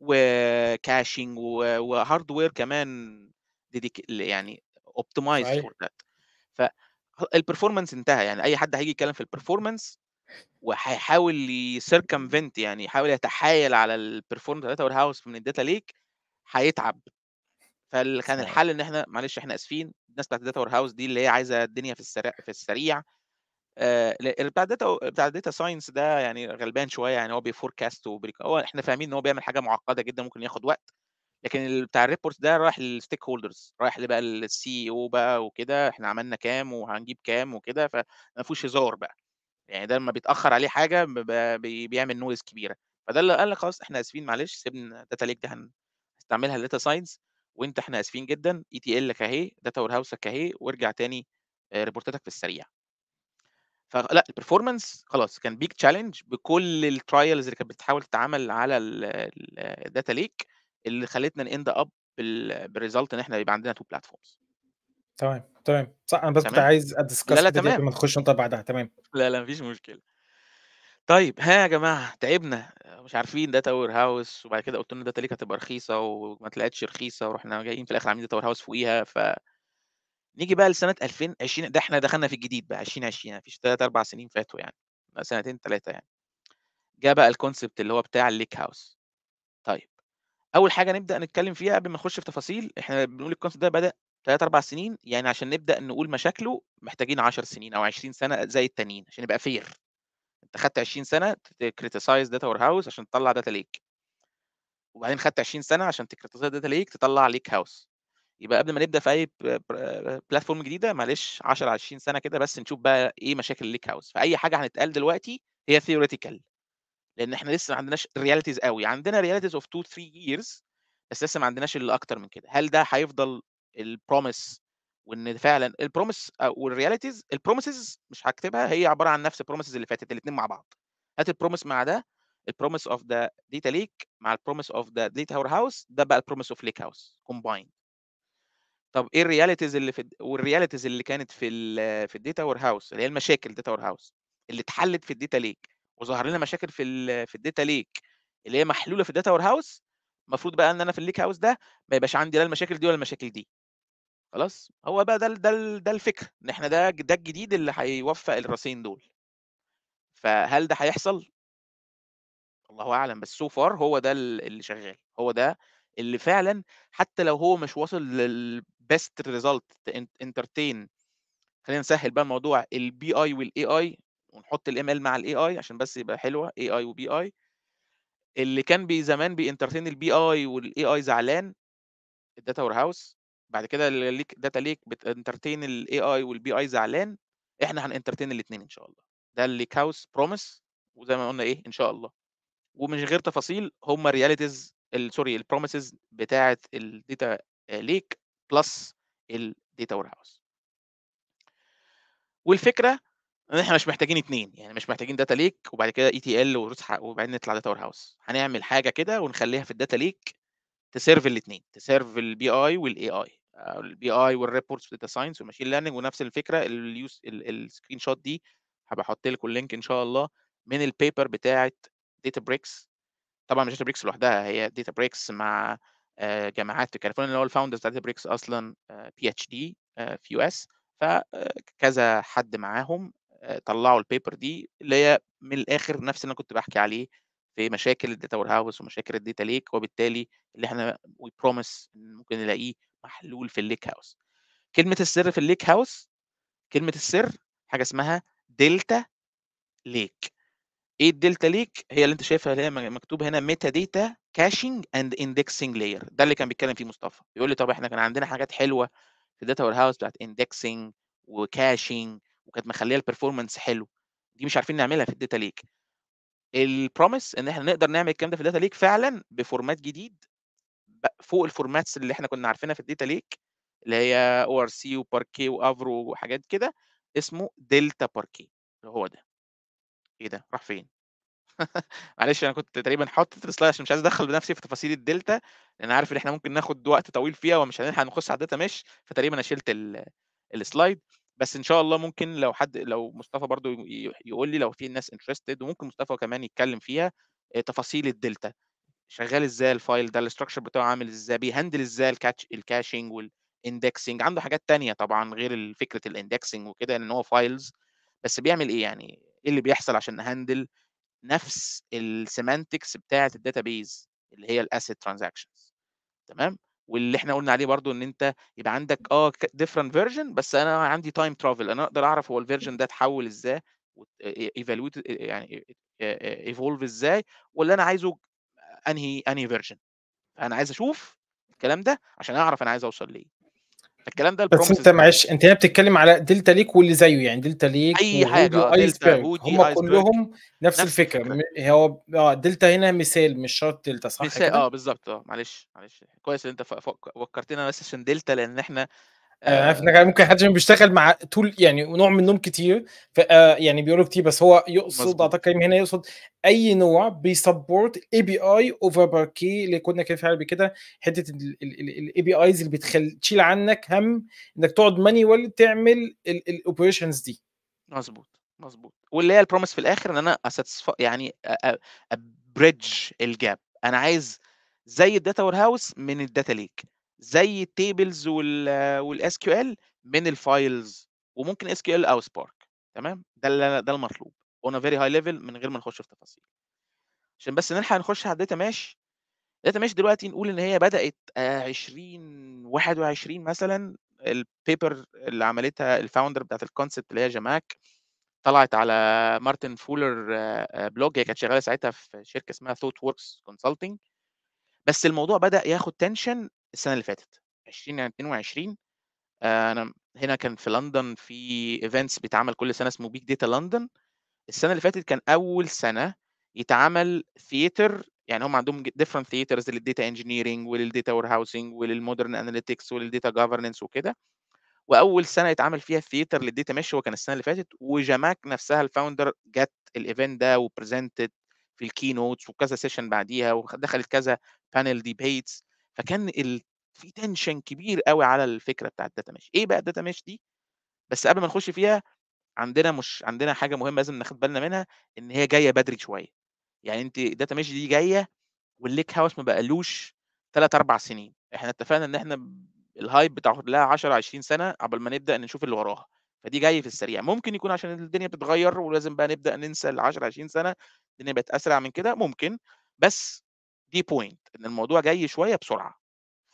وكاشنج وهاردوير كمان ديديك يعني اوبتمايزد فور ذات فالبرفورمانس انتهى يعني اي حد هيجي يتكلم في البرفورمانس وهيحاول يسيركمفنت يعني يحاول يتحايل على البرفورمانس داتا اور هاوس من الداتا ليك هيتعب فكان الحل ان احنا معلش احنا اسفين الناس بتاعت داتا وير هاوس دي اللي هي عايزه الدنيا في السريع في السريع آه، اللي بتاع داتا بتاع الداتا ساينس ده يعني غلبان شويه يعني هو بيفوركاست وبريك هو احنا فاهمين ان هو بيعمل حاجه معقده جدا ممكن ياخد وقت لكن بتاع الريبورت ده رايح للستيك هولدرز رايح لبقى السي او بقى وكده احنا عملنا كام وهنجيب كام وكده فما فيهوش هزار بقى يعني ده لما بيتاخر عليه حاجه بيعمل نويز كبيره فده اللي قال لك خلاص احنا اسفين معلش سيبنا داتا ليك ده هنستعملها للداتا ساينس وانت احنا اسفين جدا اي تي ال اهي داتا وير هاوسك اهي وارجع تاني آه، ريبورتاتك في السريع فلا البرفورمانس خلاص كان بيج تشالنج بكل الترايلز اللي كانت بتحاول تتعامل على الداتا ليك اللي خلتنا نند اب بالريزلت ان احنا يبقى عندنا تو بلاتفورمز تمام تمام صح انا بس كنت عايز ادسكس لا لا تمام ما نخش انت بعدها تمام لا لا مفيش مشكله طيب ها يا جماعة تعبنا مش عارفين داتا وير هاوس وبعد كده قلت لنا داتا ليك هتبقى رخيصة وما طلعتش رخيصة ورحنا جايين في الآخر عاملين داتا وير هاوس فوقيها ف نيجي بقى لسنة 2020 ده احنا دخلنا في الجديد بقى 2020 يعني مفيش ثلاث أربع سنين فاتوا يعني سنتين ثلاثه يعني جه بقى الكونسبت اللي هو بتاع الليك هاوس طيب أول حاجة نبدأ نتكلم فيها قبل ما نخش في تفاصيل احنا بنقول الكونسبت ده بدأ ثلاث أربع سنين يعني عشان نبدأ نقول مشاكله محتاجين 10 سنين أو 20 سنة زي التانيين عشان يبقى فير انت خدت 20 سنه تكريتيسايز داتا وير هاوس عشان تطلع داتا ليك وبعدين خدت 20 سنه عشان تكريتيسايز داتا ليك تطلع ليك هاوس يبقى قبل ما نبدا في اي بلاتفورم جديده معلش 10 20 سنه كده بس نشوف بقى ايه مشاكل الليك هاوس فاي حاجه هنتقال دلوقتي هي ثيوريتيكال لان احنا لسه ما عندناش رياليتيز قوي عندنا رياليتيز اوف 2 3 ييرز بس لسه ما عندناش اللي اكتر من كده هل ده هيفضل البروميس وان فعلا البروميس والرياليتيز البروميسز مش هكتبها هي عباره عن نفس البروميسز اللي فاتت الاثنين مع بعض هات البروميس مع ده البروميس اوف ذا داتا ليك مع البروميس اوف ذا داتا هور هاوس ده بقى البروميس اوف ليك هاوس كومبايند طب ايه الرياليتيز اللي في والرياليتيز اللي كانت في الـ في الداتا وير هاوس اللي هي المشاكل الداتا وير هاوس اللي اتحلت في الداتا ليك وظهر لنا مشاكل في الـ في الداتا ليك اللي هي محلوله في الداتا وير هاوس المفروض بقى ان انا في الليك هاوس ده ما يبقاش عندي لا المشاكل دي ولا المشاكل دي خلاص هو بقى ده ده ده الفكر ان احنا ده ده الجديد اللي هيوفق الراسين دول فهل ده هيحصل الله اعلم بس سو فار هو ده اللي شغال هو ده اللي فعلا حتى لو هو مش واصل للبيست ريزلت انترتين خلينا نسهل بقى الموضوع البي اي والاي اي ونحط الام ال مع الاي اي عشان بس يبقى حلوه اي اي وبي اي اللي كان بي زمان بينترتين البي اي والاي اي زعلان الداتا وير هاوس بعد كده الليك ليك داتا ليك بتانترتين الاي اي والبي اي زعلان احنا هنانترتين الاثنين ان شاء الله ده اللي كاوس بروميس وزي ما قلنا ايه ان شاء الله ومش غير تفاصيل هم الرياليتيز سوري البروميسز بتاعه الداتا ليك بلس الداتا وير هاوس والفكره ان احنا مش محتاجين اتنين يعني مش محتاجين داتا ليك وبعد كده اي تي ال وبعدين نطلع داتا وير هاوس هنعمل حاجه كده ونخليها في الداتا ليك تسيرف الاثنين تسيرف البي اي والاي اي البي اي والريبورتس في داتا ساينس والماشين ليرنينج ونفس الفكره السكرين شوت دي هبقى احط لكم اللينك ان شاء الله من البيبر بتاعه داتا بريكس طبعا مش داتا بريكس لوحدها هي داتا بريكس مع آه، جامعات في كاليفورنيا اللي هو الفاوندرز بتاعت داتا بريكس اصلا بي اتش دي في يو اس آه، فكذا حد معاهم آه، طلعوا البيبر دي اللي هي من الاخر نفس اللي انا كنت بحكي عليه في مشاكل الداتا وير هاوس ومشاكل الداتا ليك وبالتالي اللي احنا وي بروميس ممكن نلاقيه محلول في الليك هاوس كلمه السر في الليك هاوس كلمه السر حاجه اسمها دلتا ليك ايه الدلتا ليك هي اللي انت شايفها اللي هي مكتوب هنا ميتا داتا كاشنج اند اندكسنج لاير ده اللي كان بيتكلم فيه مصطفى بيقول لي طب احنا كان عندنا حاجات حلوه في الداتا وير هاوس بتاعت اندكسنج وكاشنج وكانت مخليه البرفورمانس حلو دي مش عارفين نعملها في الداتا ليك البروميس ان احنا نقدر نعمل الكلام ده في الداتا ليك فعلا بفورمات جديد فوق الفورماتس اللي احنا كنا عارفينها في الداتا ليك اللي هي او ار سي وباركي وافرو وحاجات كده اسمه دلتا باركي اللي هو ده ايه ده راح فين معلش انا كنت تقريبا حاطط السلايد عشان مش عايز ادخل بنفسي في تفاصيل الدلتا لان عارف ان احنا ممكن ناخد وقت طويل فيها ومش هنلحق نخش على الداتا مش فتقريبا انا شلت السلايد بس ان شاء الله ممكن لو حد لو مصطفى برضو يقول لي لو في ناس انترستد وممكن مصطفى كمان يتكلم فيها آه، تفاصيل الدلتا شغال ازاي الفايل ده الاستراكشر بتاعه عامل ازاي بيهندل ازاي الكاتش الكاشنج والاندكسنج عنده حاجات تانية طبعا غير فكره الاندكسنج وكده ان هو فايلز بس بيعمل ايه يعني ايه اللي بيحصل عشان نهندل نفس السيمانتكس بتاعه الداتابيز اللي هي الاسيت ترانزاكشنز تمام واللي احنا قلنا عليه برضو ان انت يبقى عندك اه ديفرنت فيرجن بس انا عندي تايم ترافل انا اقدر اعرف هو الفيرجن ده اتحول ازاي ايفالويت e-، يعني ايفولف e-، e-، ازاي واللي انا عايزه انهي انهي فيرجن انا عايز اشوف الكلام ده عشان اعرف انا عايز اوصل ليه الكلام ده بس انت معلش انت هنا بتتكلم على دلتا ليك واللي زيه يعني دلتا ليك اي حاجه آه، دلتا هم كلهم نفس, نفس الفكره, الفكرة. هو اه دلتا هنا مثال مش شرط دلتا صح مثال اه بالظبط اه معلش معلش كويس ان انت فكرتنا بس عشان دلتا لان احنا عارف آه، انك آه. ممكن حد بيشتغل مع طول يعني نوع من النوم كتير آه، يعني بيقولوا كتير بس هو يقصد اعتقد هنا يقصد اي نوع بيسبورت اي بي اي اوفر باركي اللي كنا كده فعلا كده حته الاي بي ايز اللي بتخل تشيل عنك هم انك تقعد مانيوال تعمل الاوبريشنز دي مظبوط مظبوط واللي هي البروميس في الاخر ان انا أساتسف... يعني ابريدج الجاب انا عايز زي الداتا وير هاوس من الداتا ليك زي التيبلز والاس آه، كيو ال من الفايلز وممكن اس كيو ال او سبارك تمام ده اللي ده المطلوب اون فيري هاي ليفل من غير ما نخش في تفاصيل عشان بس نلحق نخش على الداتا ماش الداتا ماش دلوقتي نقول ان هي بدات 20 آه، 21 مثلا البيبر اللي عملتها الفاوندر بتاعت الكونسبت اللي هي جماك طلعت على مارتن فولر آه، بلوج هي كانت شغاله ساعتها في شركه اسمها ثوت وركس كونسلتنج بس الموضوع بدا ياخد تنشن السنه اللي فاتت 2022 يعني آه، انا هنا كان في لندن في ايفنتس بيتعمل كل سنه اسمه بيج داتا لندن السنه اللي فاتت كان اول سنه يتعمل ثياتر يعني هم عندهم ديفرنت ثياترز للديتا انجينيرنج وللديتا وير هاوسنج وللمودرن اناليتكس وللديتا جفرنس وكده واول سنه يتعمل فيها الثياتر للديتا مش هو كان السنه اللي فاتت وجماك نفسها الفاوندر جت الايفنت ده وبرزنتد في الكي نوتس وكذا سيشن بعديها ودخلت كذا بانل ديبيتس فكان ال... في تنشن كبير قوي على الفكره بتاعت الداتا ميش ايه بقى الداتا ميش دي بس قبل ما نخش فيها عندنا مش عندنا حاجه مهمه لازم ناخد بالنا منها ان هي جايه بدري شويه يعني انت الداتا ميش دي جايه والليك هاوس ما بقالوش 3 4 سنين احنا اتفقنا ان احنا الهايب بتاخد لها 10 20 سنه قبل ما نبدا نشوف اللي وراها فدي جايه في السريع ممكن يكون عشان الدنيا بتتغير ولازم بقى نبدا ننسى ال 10 20 سنه الدنيا بقت اسرع من كده ممكن بس دي بوينت ان الموضوع جاي شويه بسرعه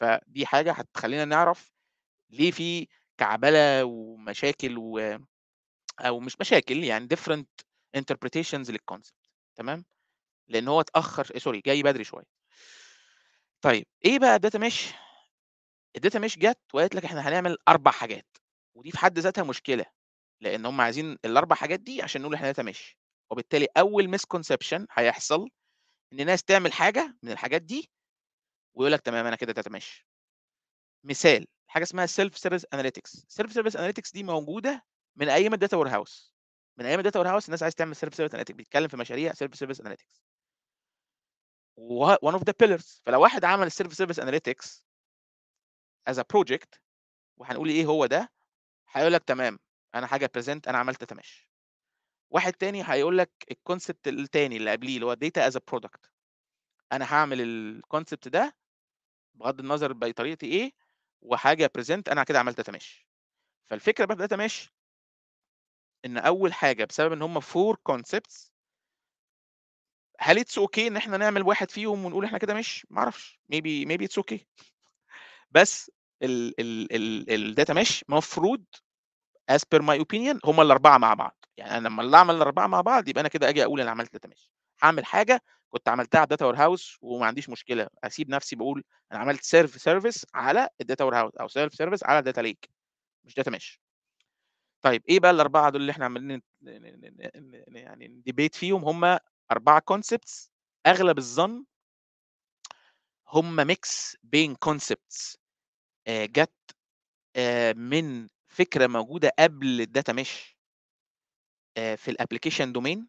فدي حاجه هتخلينا نعرف ليه في كعبله ومشاكل و او مش مشاكل يعني different interpretations للكونسبت تمام لان هو اتاخر سوري جاي بدري شويه طيب ايه بقى الداتا مش الداتا مش جت وقالت لك احنا هنعمل اربع حاجات ودي في حد ذاتها مشكله لان هم عايزين الاربع حاجات دي عشان نقول احنا داتا مش وبالتالي اول مسكونسبشن هيحصل ان ناس تعمل حاجه من الحاجات دي ويقول لك تمام انا كده تتماشى مثال حاجه اسمها سيلف سيرفيس اناليتكس سيلف سيرفيس اناليتكس دي موجوده من ايام الداتا وير هاوس من ايام الداتا وير هاوس الناس عايزه تعمل سيلف سيرفيس اناليتكس بيتكلم في مشاريع سيلف سيرفيس اناليتكس وان اوف ذا بيلرز فلو واحد عمل السيلف سيرفيس اناليتكس از ا بروجكت وهنقول ايه هو ده هيقول لك تمام انا حاجه بريزنت انا عملت تماشي واحد تاني هيقول لك الكونسبت التاني اللي قبليه اللي هو داتا از ا برودكت انا هعمل الكونسبت ده بغض النظر بطريقتي ايه وحاجه بريزنت انا كده عملت داتا فالفكره بقى في داتا ان اول حاجه بسبب ان هم فور كونسبتس هل اتس اوكي ان احنا نعمل واحد فيهم ونقول احنا كده مش ما اعرفش ميبي ميبي اتس اوكي بس الداتا مش مفروض as per my opinion هم الاربعه مع بعض يعني انا لما اللي اعمل الاربعه مع بعض يبقى انا كده اجي اقول انا عملت داتا ماشي هعمل حاجه كنت عملتها على الداتا وير هاوس وما عنديش مشكله اسيب نفسي بقول انا عملت سيرف سيرفيس على الداتا وير هاوس او سيرف سيرفيس على الداتا ليك مش داتا مش طيب ايه بقى الاربعه دول اللي احنا عمالين يعني ديبيت فيهم هم اربعه كونسبتس اغلب الظن هم ميكس بين كونسبتس جت من فكره موجوده قبل الداتا مش آه، في الابلكيشن دومين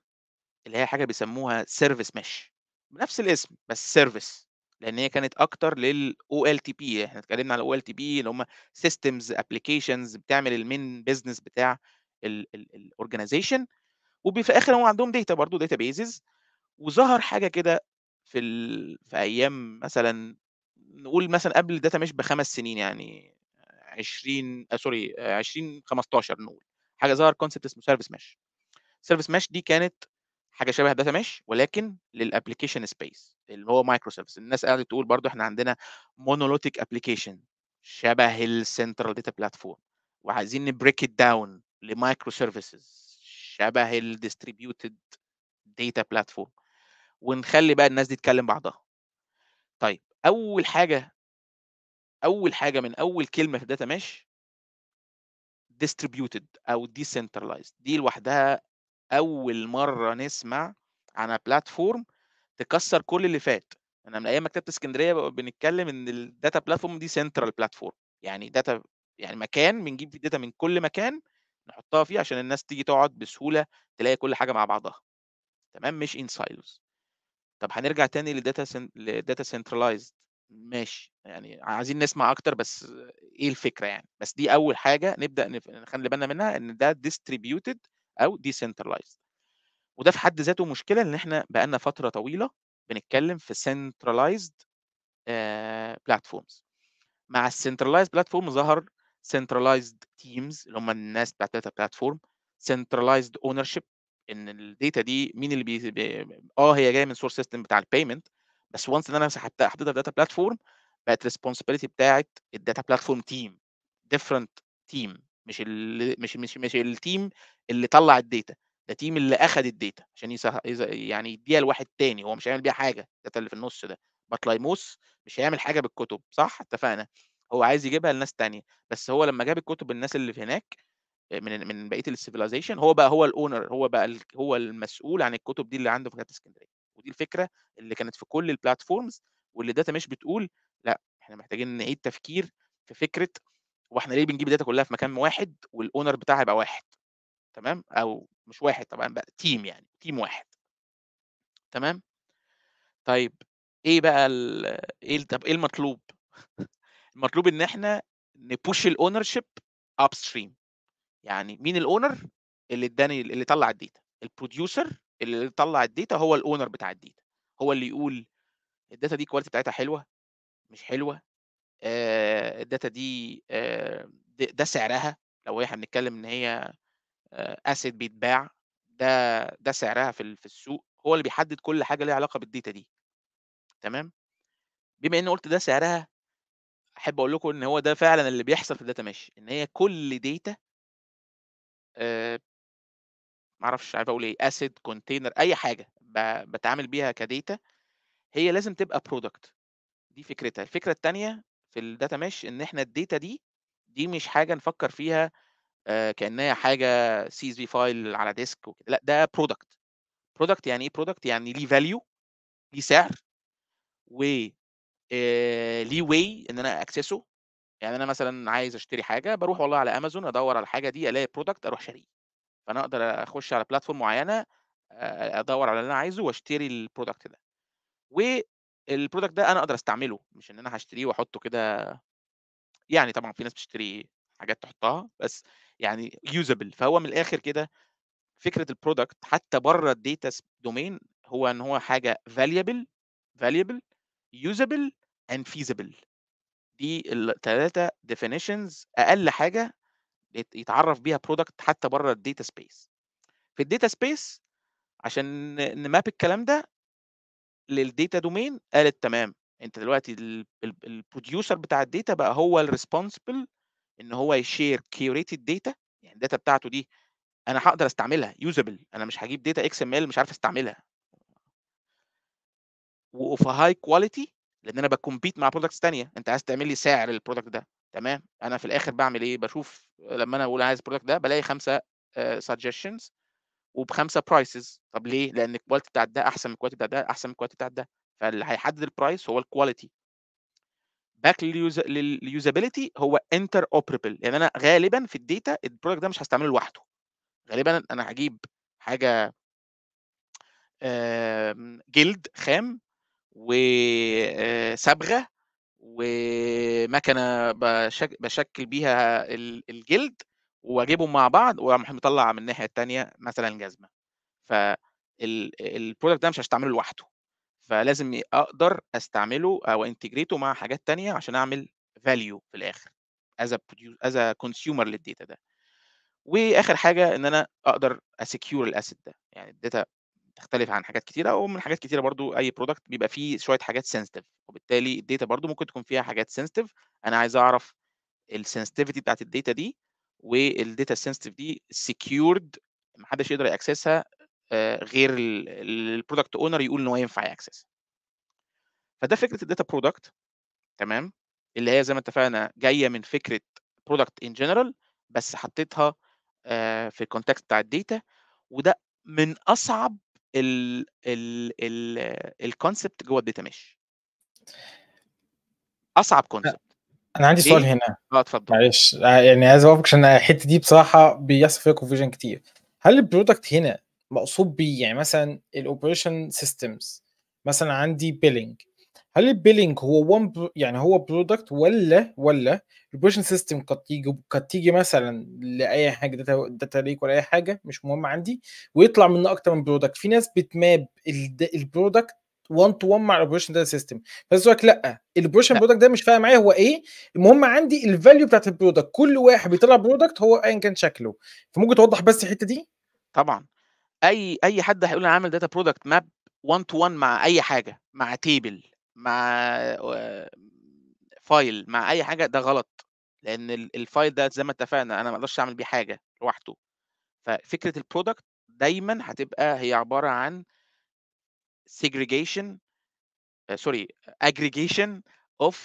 اللي هي حاجه بيسموها سيرفيس مش بنفس الاسم بس سيرفيس لان هي كانت اكتر للاو ال تي بي احنا اتكلمنا على او ال تي بي اللي هم سيستمز ابلكيشنز بتعمل المين بزنس بتاع الاورجنايزيشن وفي الاخر هم عندهم داتا برضه داتا بيزز وظهر حاجه كده في ال... في ايام مثلا نقول مثلا قبل الداتا مش بخمس سنين يعني 20 سوري 20 15 نقول حاجه ظهر كونسبت اسمه سيرفيس مش سيرفيس ماش دي كانت حاجه شبه داتا ماش ولكن للابلكيشن سبيس اللي هو مايكرو سيرفيس الناس قاعده تقول برضو احنا عندنا مونوليتيك ابلكيشن شبه السنترال داتا بلاتفورم وعايزين نبريك ات داون لمايكرو سيرفيسز شبه الديستريبيوتد داتا بلاتفورم ونخلي بقى الناس دي تكلم بعضها طيب اول حاجه اول حاجه من اول كلمه في داتا ماش ديستريبيوتد او ديسنترلايزد دي لوحدها أول مرة نسمع عن بلاتفورم تكسر كل اللي فات انا من ايام مكتبه اسكندريه بنتكلم ان الداتا بلاتفورم دي سنترال بلاتفورم يعني داتا يعني مكان بنجيب فيه داتا من كل مكان نحطها فيه عشان الناس تيجي تقعد بسهوله تلاقي كل حاجه مع بعضها تمام مش ان سايلوز طب هنرجع تاني للداتا سن... للداتا سنترلايزد ماشي يعني عايزين نسمع اكتر بس ايه الفكره يعني بس دي اول حاجه نبدا نخلي بالنا منها ان ده ديستريبيوتد او decentralized وده في حد ذاته مشكله لان احنا بقالنا فتره طويله بنتكلم في centralized بلاتفورمز آه، مع السنترلايزد بلاتفورم ظهر centralized تيمز اللي هم الناس بتاعت داتا بلاتفورم centralized ownership ان الداتا دي مين اللي بي... بي... اه هي جايه من سورس سيستم بتاع البيمنت بس وانس ان انا حطيتها في داتا بلاتفورم بقت ريسبونسبيلتي بتاعت الداتا بلاتفورم تيم ديفرنت تيم مش ال مش مش مش التيم اللي طلع الداتا ده تيم اللي اخد الداتا عشان يعني يديها لواحد تاني هو مش هيعمل بيها حاجه الداتا اللي في النص ده بطليموس مش هيعمل حاجه بالكتب صح اتفقنا هو عايز يجيبها لناس تانية بس هو لما جاب الكتب الناس اللي في هناك آه، من من بقيه السيفيلايزيشن هو بقى هو الاونر هو بقى ال... هو المسؤول عن الكتب دي اللي عنده في جامعه اسكندريه ودي الفكره اللي كانت في كل البلاتفورمز واللي داتا مش بتقول لا احنا محتاجين نعيد تفكير في فكره واحنا ليه بنجيب الداتا كلها في مكان واحد والاونر بتاعها يبقى واحد تمام او مش واحد طبعا بقى تيم يعني تيم واحد تمام طيب ايه بقى الـ ايه طب ايه المطلوب المطلوب ان احنا نبوش الاونر شيب اب ستريم يعني مين الاونر اللي اداني اللي طلع الداتا البروديوسر اللي طلع الداتا هو الاونر بتاع الداتا هو اللي يقول الداتا دي الكواليتي بتاعتها حلوه مش حلوه الداتا دي ده سعرها لو احنا بنتكلم ان هي اسيت بيتباع ده ده سعرها في في السوق هو اللي بيحدد كل حاجه ليها علاقه بالداتا دي تمام بما اني قلت ده سعرها احب اقول لكم ان هو ده فعلا اللي بيحصل في الداتا مش ان هي كل داتا ما معرفش عارف اقول ايه اسيد كونتينر اي حاجه بتعامل بيها كداتا هي لازم تبقى برودكت دي فكرتها الفكره الثانيه في الداتا مش ان احنا الداتا دي دي مش حاجه نفكر فيها آه، كانها حاجه سي اس في فايل على ديسك وكده لا ده برودكت برودكت يعني ايه برودكت يعني ليه فاليو ليه سعر و آه، ليه واي ان انا اكسسه يعني انا مثلا عايز اشتري حاجه بروح والله على امازون ادور على الحاجه دي الاقي برودكت اروح شاريه فانا اقدر اخش على بلاتفورم معينه آه، ادور على اللي انا عايزه واشتري البرودكت ده البرودكت ده انا اقدر استعمله مش ان انا هشتريه واحطه كده يعني طبعا في ناس بتشتري حاجات تحطها بس يعني يوزابل فهو من الاخر كده فكره البرودكت حتى بره الداتا دومين هو ان هو حاجه فاليبل فاليبل يوزابل اند فيزبل دي الثلاثه ديفينيشنز اقل حاجه يتعرف بيها برودكت حتى بره الداتا سبيس في الداتا سبيس عشان نماب الكلام ده للديتا دومين قالت تمام انت دلوقتي البروديوسر بتاع الداتا بقى هو الريسبونسبل ان هو يشير كيوريتد داتا يعني الداتا بتاعته دي انا هقدر استعملها يوزابل انا مش هجيب داتا اكس ام ال مش عارف استعملها وفي هاي كواليتي لان انا بكمبيت مع برودكتس ثانيه انت عايز تعمل لي سعر للبرودكت ده تمام انا في الاخر بعمل ايه بشوف لما انا اقول عايز البرودكت ده بلاقي خمسه سجشنز آه، uh, وبخمسه برايسز طب ليه؟ لان الكواليتي بتاعت ده احسن من الكواليتي بتاعت ده احسن من الكواليتي بتاعت ده فاللي هيحدد البرايس هو الكواليتي باك لليوزابيلتي هو انتر اوبربل يعني انا غالبا في الداتا البرودكت ده مش هستعمله لوحده غالبا انا هجيب حاجه جلد خام وصبغه آه، ومكنه بشكل بيها الجلد واجيبهم مع بعض واروح مطلع من الناحيه الثانيه مثلا جزمه فالبرودكت ده مش هستعمله لوحده فلازم اقدر استعمله او انتجريته مع حاجات تانية عشان اعمل فاليو في الاخر از از كونسيومر للداتا ده واخر حاجه ان انا اقدر اسكيور الاسيت ده يعني الداتا تختلف عن حاجات كتيره ومن حاجات كتيره برضو اي برودكت بيبقى فيه شويه حاجات سنسيتيف وبالتالي الداتا برضو ممكن تكون فيها حاجات سنسيتيف انا عايز اعرف السنسيتيفيتي بتاعت الداتا دي والداتا سنسيتيف دي سكيورد محدش يقدر ياكسسها آه، غير البرودكت اونر يقول ان هو ينفع ياكسسها فده فكره الداتا برودكت تمام اللي هي زي ما اتفقنا جايه من فكره برودكت ان جنرال بس حطيتها آه، في الكونتكست بتاع الداتا وده من اصعب الكونسبت جوه الداتا مش اصعب كونسبت انا عندي سؤال إيه؟ هنا اه اتفضل معلش آه، يعني عايز اوقفك عشان الحته دي بصراحه بيحصل فيها كونفيجن كتير هل البرودكت هنا مقصود بيه يعني مثلا الاوبريشن سيستمز مثلا عندي بيلينج هل البيلينج هو وان يعني هو برودكت ولا ولا الاوبريشن سيستم قد تيجي قد تيجي مثلا لاي حاجه داتا داتا ليك ولا اي حاجه مش مهم عندي ويطلع منه اكتر من برودكت في ناس بتماب البرودكت 1 تو 1 مع الاوبريشن داتا سيستم بس يقول لك لا الاوبريشن برودكت ده مش فارق معايا هو ايه المهم عندي الفاليو بتاعت البرودكت كل واحد بيطلع برودكت هو ايا كان شكله فممكن توضح بس الحته دي طبعا اي اي حد هيقول انا عامل داتا برودكت ماب 1 تو 1 مع اي حاجه مع تيبل مع فايل آه، مع اي حاجه ده غلط لان الفايل ده زي ما اتفقنا انا ما اقدرش اعمل بيه حاجه لوحده ففكره البرودكت دايما هتبقى هي عباره عن segregation, uh, sorry, aggregation of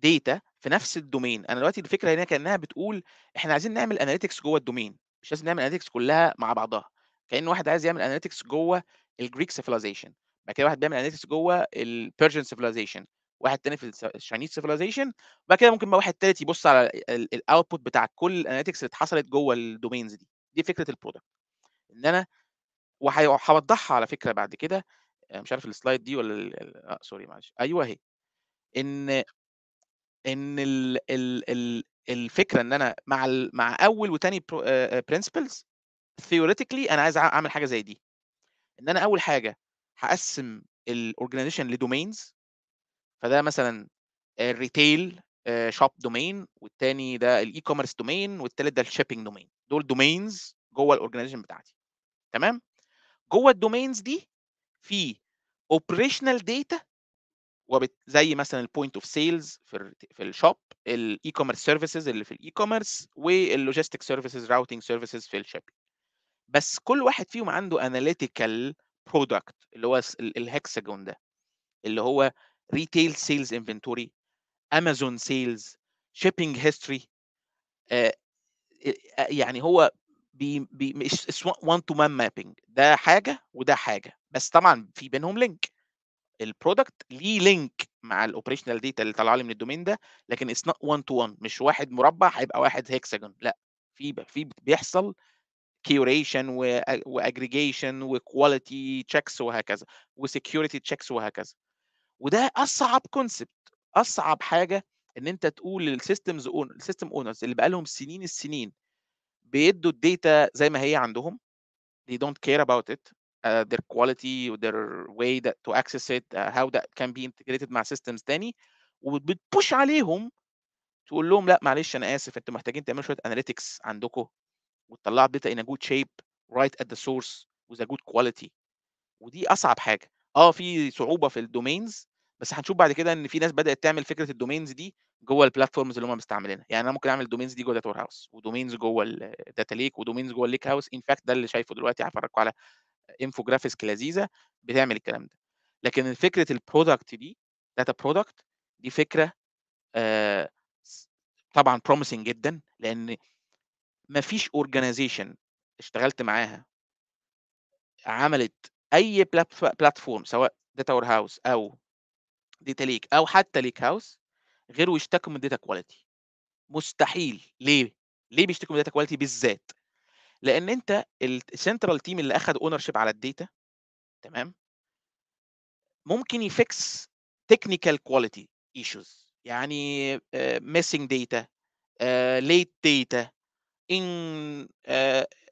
data في نفس الدومين انا دلوقتي الفكره هنا كانها بتقول احنا عايزين نعمل اناليتكس جوه الدومين مش لازم نعمل اناليتكس كلها مع بعضها كان واحد عايز يعمل اناليتكس جوه الجريك سيفيلايزيشن بعد كده واحد بيعمل اناليتكس جوه البيرجن سيفيلايزيشن واحد تاني في الشاينيز سيفيلايزيشن وبعد كده ممكن بقى واحد تالت يبص على الاوتبوت بتاع كل الاناليتكس اللي اتحصلت جوه الدومينز دي دي فكره البرودكت ان انا وهوضحها على فكرة بعد كده، آه، مش عارف السلايد دي ولا ال آه سوري معلش، أيوه أهي، إن إن ال ال ال الفكرة إن أنا مع ال مع أول وتاني برنسبلز ثيوريتيكلي آه، آه، أنا عايز أعمل حاجة زي دي، إن أنا أول حاجة هقسم الorganization لدومينز فده مثلًا الريتيل شوب دومين والتاني ده الاي كوميرس دومين والتالت ده الشيبنج دومين دول دومينز جوّه الorganization بتاعتي، تمام؟ جوه الدومينز دي في اوبريشنال داتا زي مثلا البوينت اوف سيلز في في الشوب الاي كوميرس سيرفيسز اللي في الاي كوميرس واللوجيستيك سيرفيسز راوتينج سيرفيسز في الشيب بس كل واحد فيهم عنده اناليتيكال برودكت اللي هو الهكساجون ده اللي هو ريتيل سيلز انفنتوري امازون سيلز شيبينج هيستوري يعني هو بي بي وان تو مان مابنج ده حاجه وده حاجه بس طبعا في بينهم لينك البرودكت ليه لينك مع الاوبريشنال ديتا اللي طالعه لي من الدومين ده لكن اتس نوت 1 تو 1 مش واحد مربع هيبقى واحد هيكسجون لا في في بيحصل كيوريشن واجريجيشن وكواليتي تشيكس وهكذا وسكيورتي تشيكس وهكذا وده اصعب كونسبت اصعب حاجه ان انت تقول للسيستمز اونرز السيستم اونرز اللي بقى لهم سنين السنين بيدوا الداتا زي ما هي عندهم they don't care about it uh, their quality their way that to access it uh, how that can be integrated مع systems تاني وبتبوش عليهم تقول لهم لا معلش انا اسف انتوا محتاجين تعملوا شويه analytics عندكم وتطلعوا الداتا good shape right at the source with a good quality ودي اصعب حاجه اه في صعوبه في الدومينز بس هنشوف بعد كده ان في ناس بدات تعمل فكره الدومينز دي جوه البلاتفورمز اللي هم مستعملينها يعني انا ممكن اعمل دومينز دي جوه داتا وير هاوس ودومينز جوه الداتا ليك ودومينز جوه الليك هاوس انفاكت ده اللي شايفه دلوقتي هفرجكم على انفوجرافيكس لذيذه بتعمل الكلام ده لكن فكره البرودكت دي داتا برودكت دي فكره آه طبعا بروميسنج جدا لان ما فيش اورجانيزيشن اشتغلت معاها عملت اي بلاتفورم سواء داتا وير هاوس او داتا ليك او حتى ليك هاوس غير ويشتكوا من داتا كواليتي مستحيل ليه ليه بيشتكوا من داتا كواليتي بالذات لان انت السنترال تيم اللي اخذ اونر شيب على الداتا تمام ممكن يفكس تكنيكال كواليتي ايشوز يعني ميسنج داتا ليت داتا ان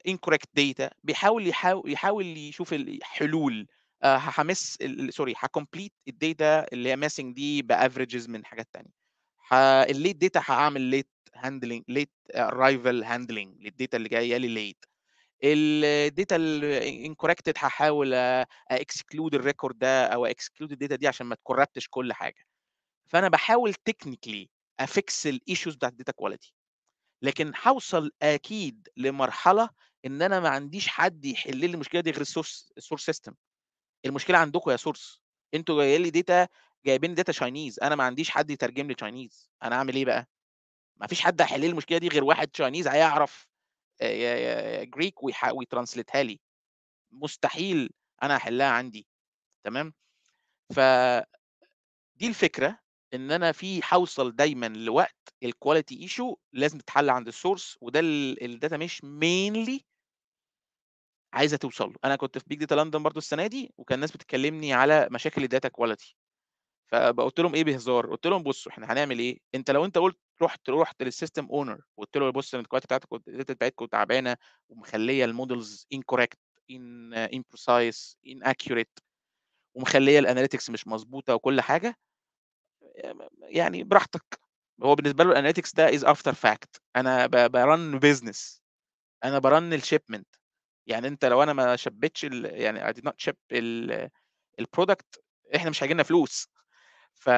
انكوركت داتا بيحاول يحاول يحاول يشوف الحلول آه، هحمس سوري هكمبليت الداتا اللي هي ماسنج دي بافريجز من حاجات تانية الليت داتا هعمل ليت هاندلنج ليت ارايفل هاندلنج للداتا اللي جايه لي ليت الداتا الانكوركتد هحاول اكسكلود الريكورد ده او اكسكلود الداتا دي عشان ما تكربتش كل حاجه فانا بحاول تكنيكلي افكس الايشوز بتاعت الداتا كواليتي لكن هوصل اكيد لمرحله ان انا ما عنديش حد يحل لي المشكله دي غير السورس السورس سيستم المشكله عندكم يا سورس انتوا جايين لي داتا جايبين داتا شاينيز انا ما عنديش حد يترجم لي شاينيز انا اعمل ايه بقى ما فيش حد هيحل المشكله دي غير واحد شاينيز هيعرف جريك آه، ويترانسليتها لي مستحيل انا احلها عندي تمام ف دي الفكره ان انا في حوصل دايما لوقت الكواليتي ايشو لازم تتحل عند السورس وده الداتا مش مينلي عايزه توصل له انا كنت في بيج داتا لندن برضو السنه دي وكان الناس بتكلمني على مشاكل الداتا كواليتي فقلت لهم ايه بهزار قلت لهم بصوا احنا هنعمل ايه انت لو انت قلت رحت رحت للسيستم اونر وقلت له بص الكواليتي بتاعتك الداتا بتاعتكم تعبانه ومخليه المودلز انكوركت ان ان بريسايس ان اكيوريت ومخليه الاناليتكس مش مظبوطه وكل حاجه يعني براحتك هو بالنسبه له الاناليتكس ده از افتر فاكت انا برن بزنس انا برن الشيبمنت يعني انت لو انا ما شبتش يعني اي ديد نوت شيب البرودكت احنا مش هيجي لنا فلوس ف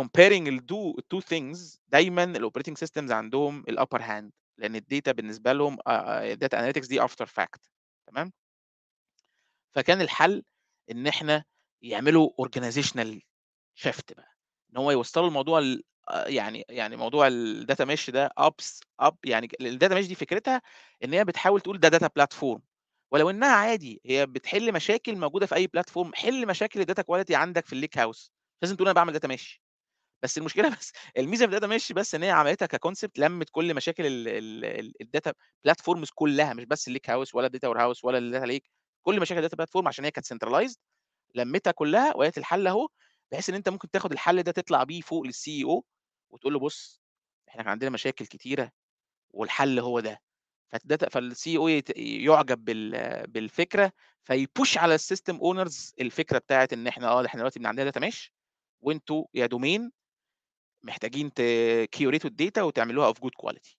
comparing التو two ثينجز دايما الاوبريتنج سيستمز عندهم الابر هاند لان الداتا بالنسبه لهم الداتا آه، اناليتكس آه، دي افتر فاكت تمام فكان الحل ان احنا يعملوا اورجنايزيشنال شيفت بقى ان هو يوصلوا الموضوع آه، يعني يعني موضوع الداتا ميش ده ابس اب يعني الداتا ميش دي فكرتها ان هي بتحاول تقول ده داتا بلاتفورم ولو انها عادي هي بتحل مشاكل موجوده في اي بلاتفورم حل مشاكل الداتا كواليتي عندك في الليك هاوس لازم تقول انا بعمل داتا ماشي بس المشكله بس الميزه في داتا ماشي بس ان هي عملتها ككونسبت لمت كل مشاكل الداتا بلاتفورمز كلها مش بس الليك هاوس ولا الداتا وير هاوس ولا الداتا ليك كل مشاكل الداتا بلاتفورم عشان هي كانت سنترلايزد لمتها كلها وقالت الحل اهو بحيث ان انت ممكن تاخد الحل ده تطلع بيه فوق للسي او وتقول له بص احنا كان عندنا مشاكل كتيره والحل هو ده فالسي او يعجب بالفكره فيبوش على السيستم اونرز الفكره بتاعت ان احنا اه احنا دلوقتي عندنا داتا ماشي وانتوا يا دومين محتاجين تكيوريتوا الداتا وتعملوها اوف جود كواليتي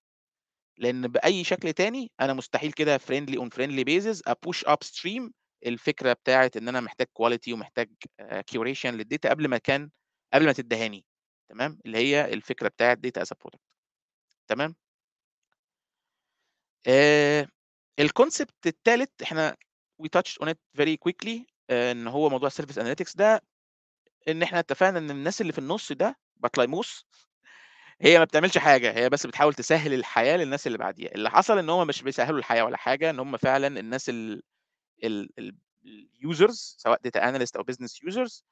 لان باي شكل تاني انا مستحيل كده فريندلي اون فريندلي بيزز ابوش اب ستريم الفكره بتاعه ان انا محتاج كواليتي ومحتاج كيوريشن آه، للديتا قبل ما كان قبل ما تدهاني تمام اللي هي الفكره بتاعه داتا از برودكت تمام آه الكونسبت الثالث احنا وي تاتش اون ات فيري كويكلي ان هو موضوع سيرفيس اناليتكس ده ان احنا اتفقنا ان الناس اللي في النص ده بطليموس هي ما بتعملش حاجه هي بس بتحاول تسهل الحياه للناس اللي بعديها اللي حصل ان هم مش بيسهلوا الحياه ولا حاجه ان هم فعلا الناس اليوزرز سواء داتا انالست او بزنس يوزرز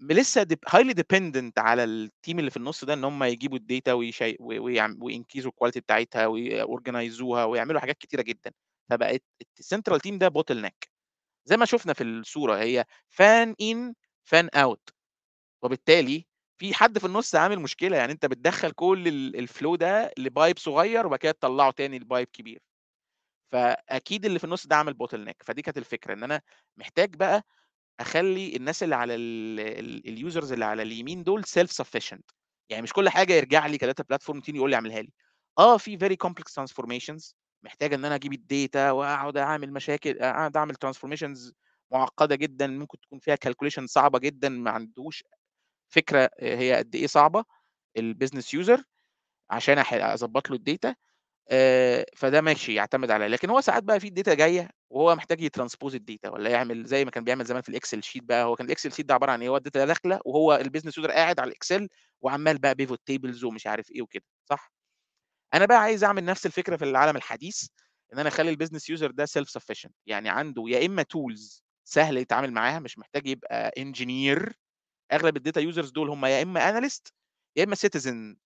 لسه هايلي ديبندنت على التيم اللي في النص ده ان هم يجيبوا الداتا وينكيزوا الكواليتي بتاعتها ويورجنايزوها ويعملوا حاجات كتيره جدا فبقت السنترال تيم ده بوتل نك زي ما شفنا في الصوره هي فان ان فان اوت وبالتالي في حد في النص عامل مشكله يعني انت بتدخل كل الفلو ده لبايب صغير وبعد كده تطلعه تاني لبايب كبير فاكيد اللي في النص ده عامل بوتل نيك فدي كانت الفكره ان انا محتاج بقى اخلي الناس اللي على اليوزرز اللي على اليمين دول سيلف سفيشنت يعني مش كل حاجه يرجع لي كداتا بلاتفورم تاني يقول لي اعملها لي اه في فيري كومبلكس ترانسفورميشنز محتاج ان انا اجيب الداتا واقعد اعمل مشاكل اقعد اعمل ترانسفورميشنز معقده جدا ممكن تكون فيها كالكوليشن صعبه جدا ما عندوش فكره هي قد ايه صعبه البيزنس يوزر عشان اظبط له الداتا فده ماشي يعتمد عليه لكن هو ساعات بقى في الداتا جايه وهو محتاج يترانسبوز الداتا ولا يعمل زي ما كان بيعمل زمان في الاكسل شيت بقى هو كان الاكسل شيت ده عباره عن ايه هو الداتا داخله وهو البيزنس يوزر قاعد على الاكسل وعمال بقى بيفوت تيبلز ومش عارف ايه وكده صح انا بقى عايز اعمل نفس الفكره في العالم الحديث ان انا اخلي البيزنس يوزر ده سيلف سفيشنت يعني عنده يا اما تولز سهل يتعامل معاها مش محتاج يبقى انجينير اغلب الداتا يوزرز دول هم يا اما اناليست يا اما سيتيزن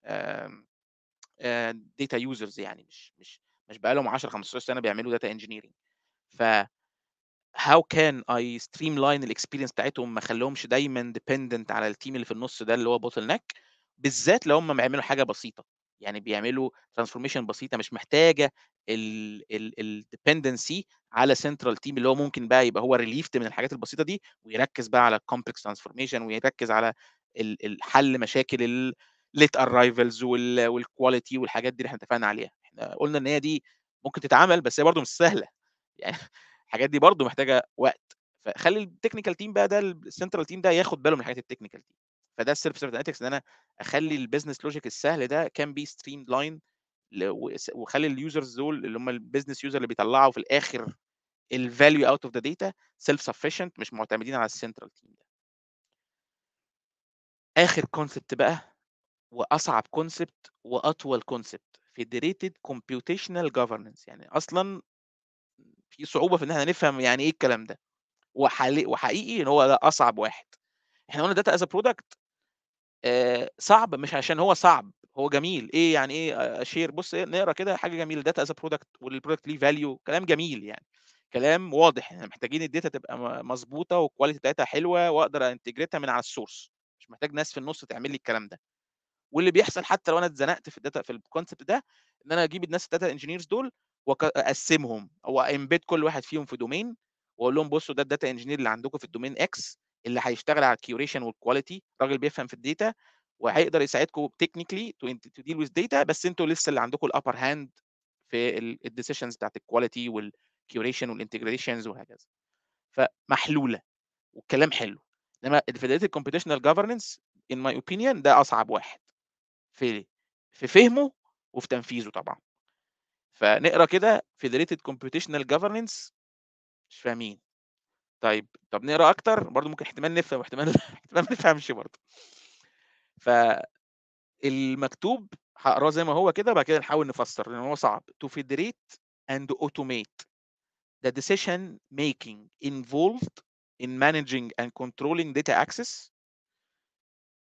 داتا يوزرز يعني مش مش مش بقى لهم 10 15 سنه بيعملوا داتا انجينيرنج ف هاو كان اي ستريم لاين الاكسبيرينس بتاعتهم ما خلوهمش دايما ديبندنت على التيم اللي في النص ده اللي هو بوتل بالذات لو هم بيعملوا حاجه بسيطه يعني بيعملوا ترانسفورميشن بسيطه مش محتاجه الديبندنسي على سنترال تيم اللي هو ممكن بقى يبقى هو ريليفد من الحاجات البسيطه دي ويركز بقى على الكومبلكس ترانسفورميشن ويركز على حل مشاكل الليت ارايفلز والكواليتي والحاجات دي اللي احنا اتفقنا عليها احنا قلنا ان هي دي ممكن تتعمل بس هي برضه مش سهله يعني الحاجات دي برضه محتاجه وقت فخلي التكنيكال تيم بقى ده السنترال تيم ده ياخد باله من الحاجات التكنيكال تيم فده السيلف سيرفيس اناليتكس ان انا اخلي البيزنس لوجيك السهل ده كان بي ستريم لاين وخلي اليوزرز دول اللي هم البيزنس يوزر اللي بيطلعوا في الاخر الفاليو اوت اوف ذا داتا سيلف سفيشنت مش معتمدين على السنترال تيم ده اخر كونسبت بقى واصعب كونسبت واطول كونسبت فيدريتد كومبيوتيشنال جوفرنس يعني اصلا في صعوبه في ان احنا نفهم يعني ايه الكلام ده وحقيقي ان هو ده اصعب واحد احنا قلنا داتا از برودكت صعب مش عشان هو صعب هو جميل ايه يعني ايه اشير بص إيه نقرا كده حاجه جميله داتا از برودكت والبرودكت ليه فاليو كلام جميل يعني كلام واضح يعني محتاجين الداتا تبقى مظبوطه والكواليتي بتاعتها حلوه واقدر انتجريتها من على السورس مش محتاج ناس في النص تعمل لي الكلام ده واللي بيحصل حتى لو انا اتزنقت في الداتا في الكونسبت ده ان انا اجيب الناس الداتا انجينيرز دول واقسمهم او امبيد كل واحد فيهم في دومين واقول لهم بصوا ده الداتا انجينير اللي عندكم في الدومين اكس اللي هيشتغل على الكيوريشن والكواليتي راجل بيفهم في الداتا وهيقدر يساعدكم تكنيكلي تو ديل ويز داتا بس انتوا لسه اللي عندكم الابر هاند في الديسيشنز بتاعت الكواليتي والكيوريشن والانتجريشنز وهكذا فمحلوله والكلام حلو انما الفيدريتد كومبيتيشنال جفرنس ان ماي اوبينيون ده اصعب واحد في في فهمه وفي تنفيذه طبعا فنقرا كده فيدريتد كومبيتيشنال جفرنس مش فاهمين طيب طب نقرا اكتر برضو ممكن احتمال نفهم واحتمال احتمال ما نفهمش برضو فالمكتوب هقراه زي ما هو كده وبعد كده نحاول نفسر لان هو صعب to federate and automate the decision making involved in managing and controlling data access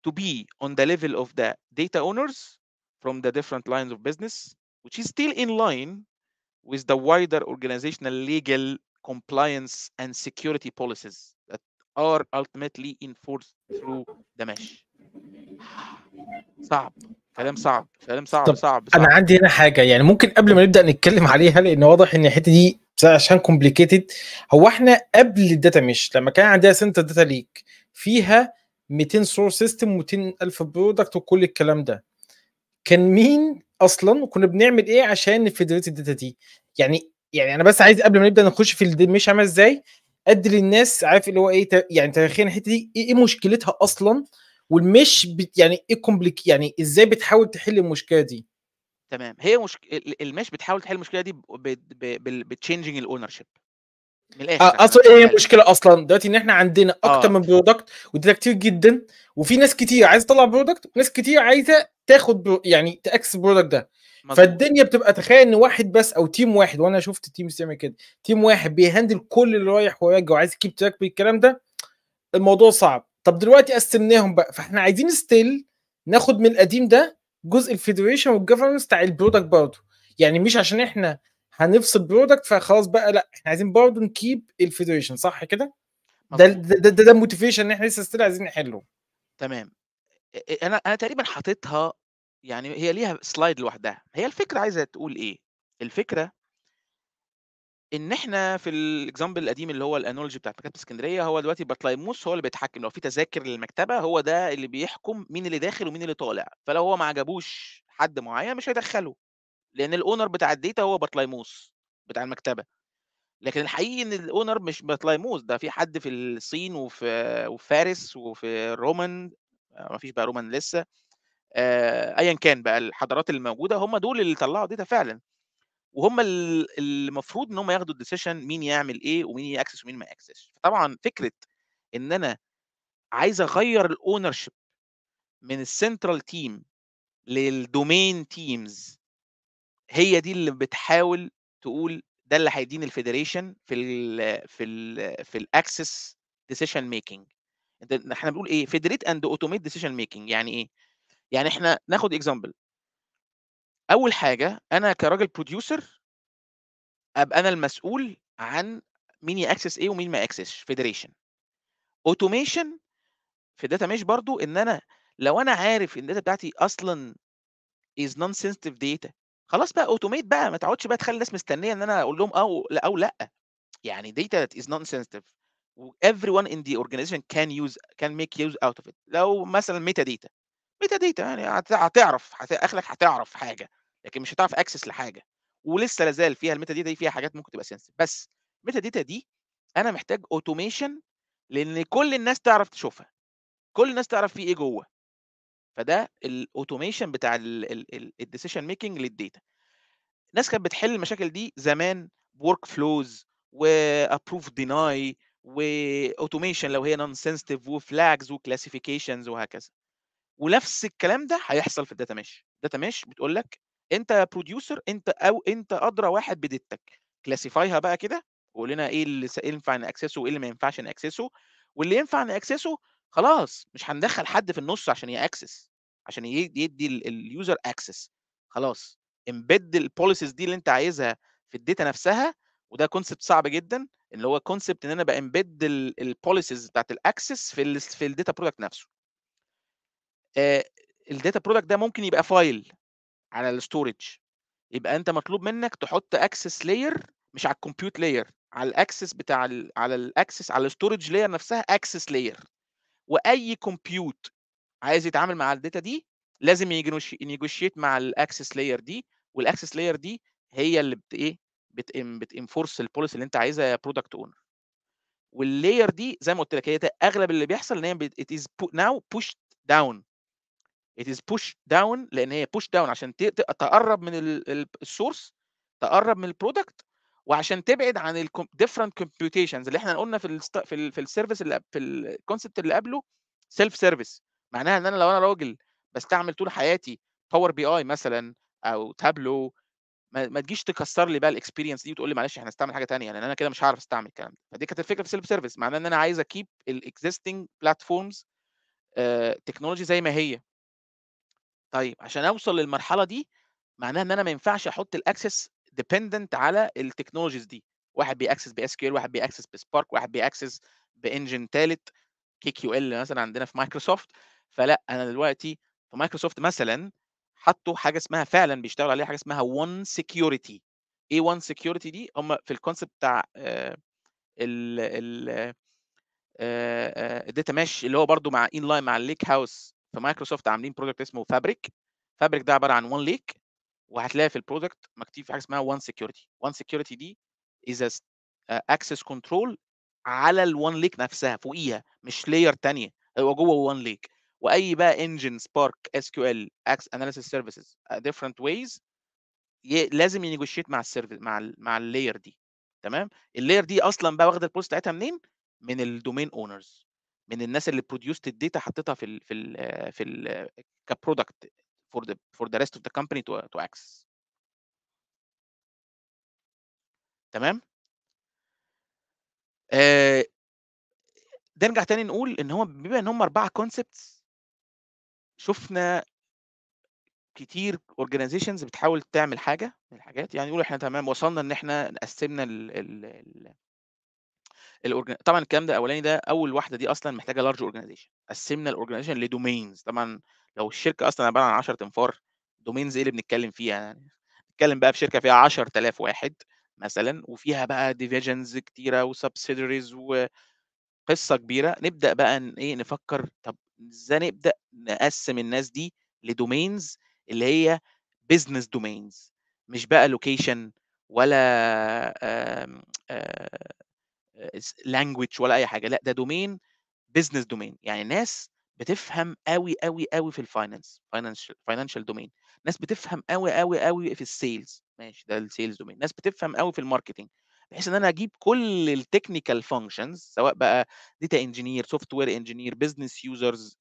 to be on the level of the data owners from the different lines of business which is still in line with the wider organizational legal compliance and security policies that are ultimately enforced through the mesh صعب كلام صعب كلام صعب طب صعب, صعب انا عندي هنا حاجه يعني ممكن قبل ما نبدا نتكلم عليها لان واضح ان الحته دي عشان كومبليكيتد هو احنا قبل الداتا مش لما كان عندنا سنتر داتا ليك فيها 200 سورس سيستم و200000 برودكت وكل الكلام ده كان مين اصلا وكنا بنعمل ايه عشان نفيدريت الداتا دي يعني يعني انا بس عايز قبل ما نبدا نخش في مش عامله ازاي ادي للناس عارف اللي هو ايه يعني تاريخيا الحته دي إيه-،, ايه مشكلتها اصلا والمش بت يعني ايه كومبليك يعني ازاي بتحاول تحل المشكله دي تمام هي مش المش بتحاول تحل المشكله دي بتشينجينج الاونر شيب من الاخر آه، اصل ايه المشكله اصلا دلوقتي ان احنا عندنا اكتر آه. من برودكت وده كتير جدا وفي ناس كتير عايزه تطلع برودكت وناس كتير عايزه تاخد برو يعني تاكس البرودكت ده فالدنيا بتبقى تخيل ان واحد بس او تيم واحد وانا شفت تيمز تعمل كده تيم واحد بيهندل كل اللي رايح وراجع وعايز يكيب تراك بالكلام ده الموضوع صعب طب دلوقتي قسمناهم بقى فاحنا عايزين ستيل ناخد من القديم ده جزء الفيدريشن والجفرنس بتاع البرودكت برضه يعني مش عشان احنا هنفصل برودكت فخلاص بقى لا احنا عايزين برضه نكيب الفيدريشن صح كده ده ده ده, ده موتيفيشن ان احنا لسه ستيل عايزين نحله تمام انا انا تقريبا حاططها يعني هي ليها سلايد لوحدها هي الفكره عايزه تقول ايه الفكره ان احنا في الاكزامبل القديم اللي هو الانولوجي بتاعت مكتبه اسكندريه هو دلوقتي بطليموس هو اللي بيتحكم لو في تذاكر للمكتبه هو ده اللي بيحكم مين اللي داخل ومين اللي طالع فلو هو ما عجبوش حد معين مش هيدخله لان الاونر بتاع الداتا هو بطليموس بتاع المكتبه لكن الحقيقي ان الاونر مش بطليموس ده في حد في الصين وفي وفارس وفي رومان آه، ما فيش بقى رومان لسه آه، ايا كان بقى الحضارات اللي موجوده هم دول اللي طلعوا داتا فعلا وهم المفروض ان هم ياخدوا الديسيشن مين يعمل ايه ومين ياكسس ومين ما ياكسسش فطبعا فكره ان انا عايز اغير الاونر شيب من السنترال تيم للدومين تيمز هي دي اللي بتحاول تقول ده اللي هيدين الفيدريشن في ال في ال في الاكسس ديسيشن ميكنج احنا بنقول ايه فيدريت اند اوتوميت ديسيشن ميكنج يعني ايه يعني احنا ناخد اكزامبل اول حاجه انا كراجل بروديوسر ابقى انا المسؤول عن مين ياكسس ايه ومين ما ياكسسش فيدريشن اوتوميشن في الداتا مش برضو ان انا لو انا عارف ان الداتا بتاعتي اصلا از نون سنسيتيف داتا خلاص بقى اوتوميت بقى ما تقعدش بقى تخلي الناس مستنيه ان انا اقول لهم او لا او لا يعني داتا از نون سنسيتيف everyone in the organization can use can make use out of it لو مثلا ميتا داتا ميتا داتا يعني هتعرف اخلك اخرك هتعرف حاجه لكن مش هتعرف اكسس لحاجه ولسه لا زال فيها الميتا داتا دي فيها حاجات ممكن تبقى سنسيتيف بس الميتا داتا دي انا محتاج اوتوميشن لان كل الناس تعرف تشوفها كل الناس تعرف في ايه جوه فده الاوتوميشن بتاع الديسيشن ميكنج للديتا ناس كانت بتحل المشاكل دي زمان بورك فلوز وابروف ديناي واوتوميشن لو هي نون سنسيتيف وفلاجز وكلاسيفيكيشنز وهكذا ونفس الكلام ده هيحصل في الداتا ميش الداتا ميش بتقول لك انت يا بروديوسر انت او انت ادرى واحد بديتك كلاسيفايها بقى كده وقول لنا إيه, ايه اللي ينفع ناكسسه وايه اللي ما ينفعش ناكسسه واللي ينفع ناكسسه خلاص مش هندخل حد في النص عشان ياكسس عشان يدي اليوزر اكسس خلاص امبيد البوليسيز دي اللي انت عايزها في الداتا نفسها وده كونسبت صعب جدا اللي هو كونسبت ان انا بامبيد البوليسيز بتاعت الاكسس في الـ في الداتا برودكت نفسه آه الداتا برودكت ده ممكن يبقى فايل على الستورج يبقى انت مطلوب منك تحط اكسس لاير مش على الكمبيوت لاير على الاكسس بتاع الـ على الاكسس على الستورج لاير نفسها اكسس لاير واي كمبيوت عايز يتعامل مع الداتا دي لازم ينيجوشيت مع الاكسس لاير دي والاكسس لاير دي هي اللي بت ايه بتنفورس البوليسي اللي انت عايزها يا برودكت اونر واللاير دي زي ما قلت لك هي اغلب اللي بيحصل ان هي ات از ناو بوش داون it is push down لان هي push down عشان تقرب من السورس تقرب من البرودكت وعشان تبعد عن ال different computations اللي احنا قلنا في ال في ال في السيرفيس اللي في الكونسبت اللي قبله سيلف سيرفيس معناها ان انا لو انا راجل بستعمل طول حياتي باور بي اي مثلا او تابلو ما, ما تجيش تكسر لي بقى الاكسبيرينس دي وتقول لي معلش احنا هنستعمل حاجه ثانيه لان انا كده مش هعرف استعمل الكلام ده فدي كانت الفكره في سيلف سيرفيس معناها ان انا عايز اكيب الاكزيستنج بلاتفورمز تكنولوجي زي ما هي طيب عشان اوصل للمرحله دي معناها ان انا ما ينفعش احط الاكسس ديبندنت على التكنولوجيز دي واحد بيأكسس باس كيو ال واحد بيأكسس بسبارك واحد بيأكسس بانجن ثالث كي كيو ال مثلا عندنا في مايكروسوفت فلا انا دلوقتي في مايكروسوفت مثلا حطوا حاجه اسمها فعلا بيشتغلوا عليها حاجه اسمها وان سكيورتي ايه وان سكيورتي دي هم في الكونسبت بتاع آه، ال ال آه، آه، الداتا ماش اللي هو برضو مع ان لاين مع الليك هاوس في مايكروسوفت عاملين برودكت اسمه فابريك فابريك ده عباره عن وان ليك وهتلاقي في البرودكت مكتوب في حاجه اسمها وان سكيورتي وان سكيورتي دي از اكسس كنترول على الوان ليك نفسها فوقيها مش لاير ثانيه هو جوه وان ليك واي بقى انجن سبارك اس كيو ال اكس اناليسيس سيرفيسز ديفرنت ويز لازم ينيجوشيت مع السيرفيس مع الـ مع اللاير دي تمام اللاير دي اصلا بقى واخده البوست بتاعتها منين من الدومين اونرز من الناس اللي بروديوست الداتا حطيتها في الـ في الـ في الـ كبرودكت فور ذا فور ذا ريست اوف ذا كمباني تو اكسس تمام ده آه، نرجع تاني نقول ان هو بما ان هم اربعه كونسبتس شفنا كتير اورجانيزيشنز بتحاول تعمل حاجه من الحاجات يعني يقولوا احنا تمام وصلنا ان احنا قسمنا ال ال الأورجن... طبعا الكلام ده الاولاني ده اول واحده دي اصلا محتاجه لارج اورجانيزيشن قسمنا الاورجانيزيشن لدومينز طبعا لو الشركه اصلا عباره عن 10 انفار دومينز ايه اللي بنتكلم فيها يعني بنتكلم بقى في شركه فيها 10000 واحد مثلا وفيها بقى ديفيجنز كتيره وسبسيدريز وقصه كبيره نبدا بقى ايه نفكر طب ازاي نبدا نقسم الناس دي لدومينز اللي هي بزنس دومينز مش بقى لوكيشن ولا آمم، آه لانجوج ولا اي حاجه لا ده دومين بزنس دومين يعني ناس بتفهم قوي قوي قوي في الفاينانس فاينانشال فاينانشال دومين ناس بتفهم قوي قوي قوي في السيلز ماشي ده السيلز دومين ناس بتفهم قوي في الماركتنج بحيث ان انا اجيب كل التكنيكال فانكشنز سواء بقى داتا انجينير سوفت وير انجينير بزنس يوزرز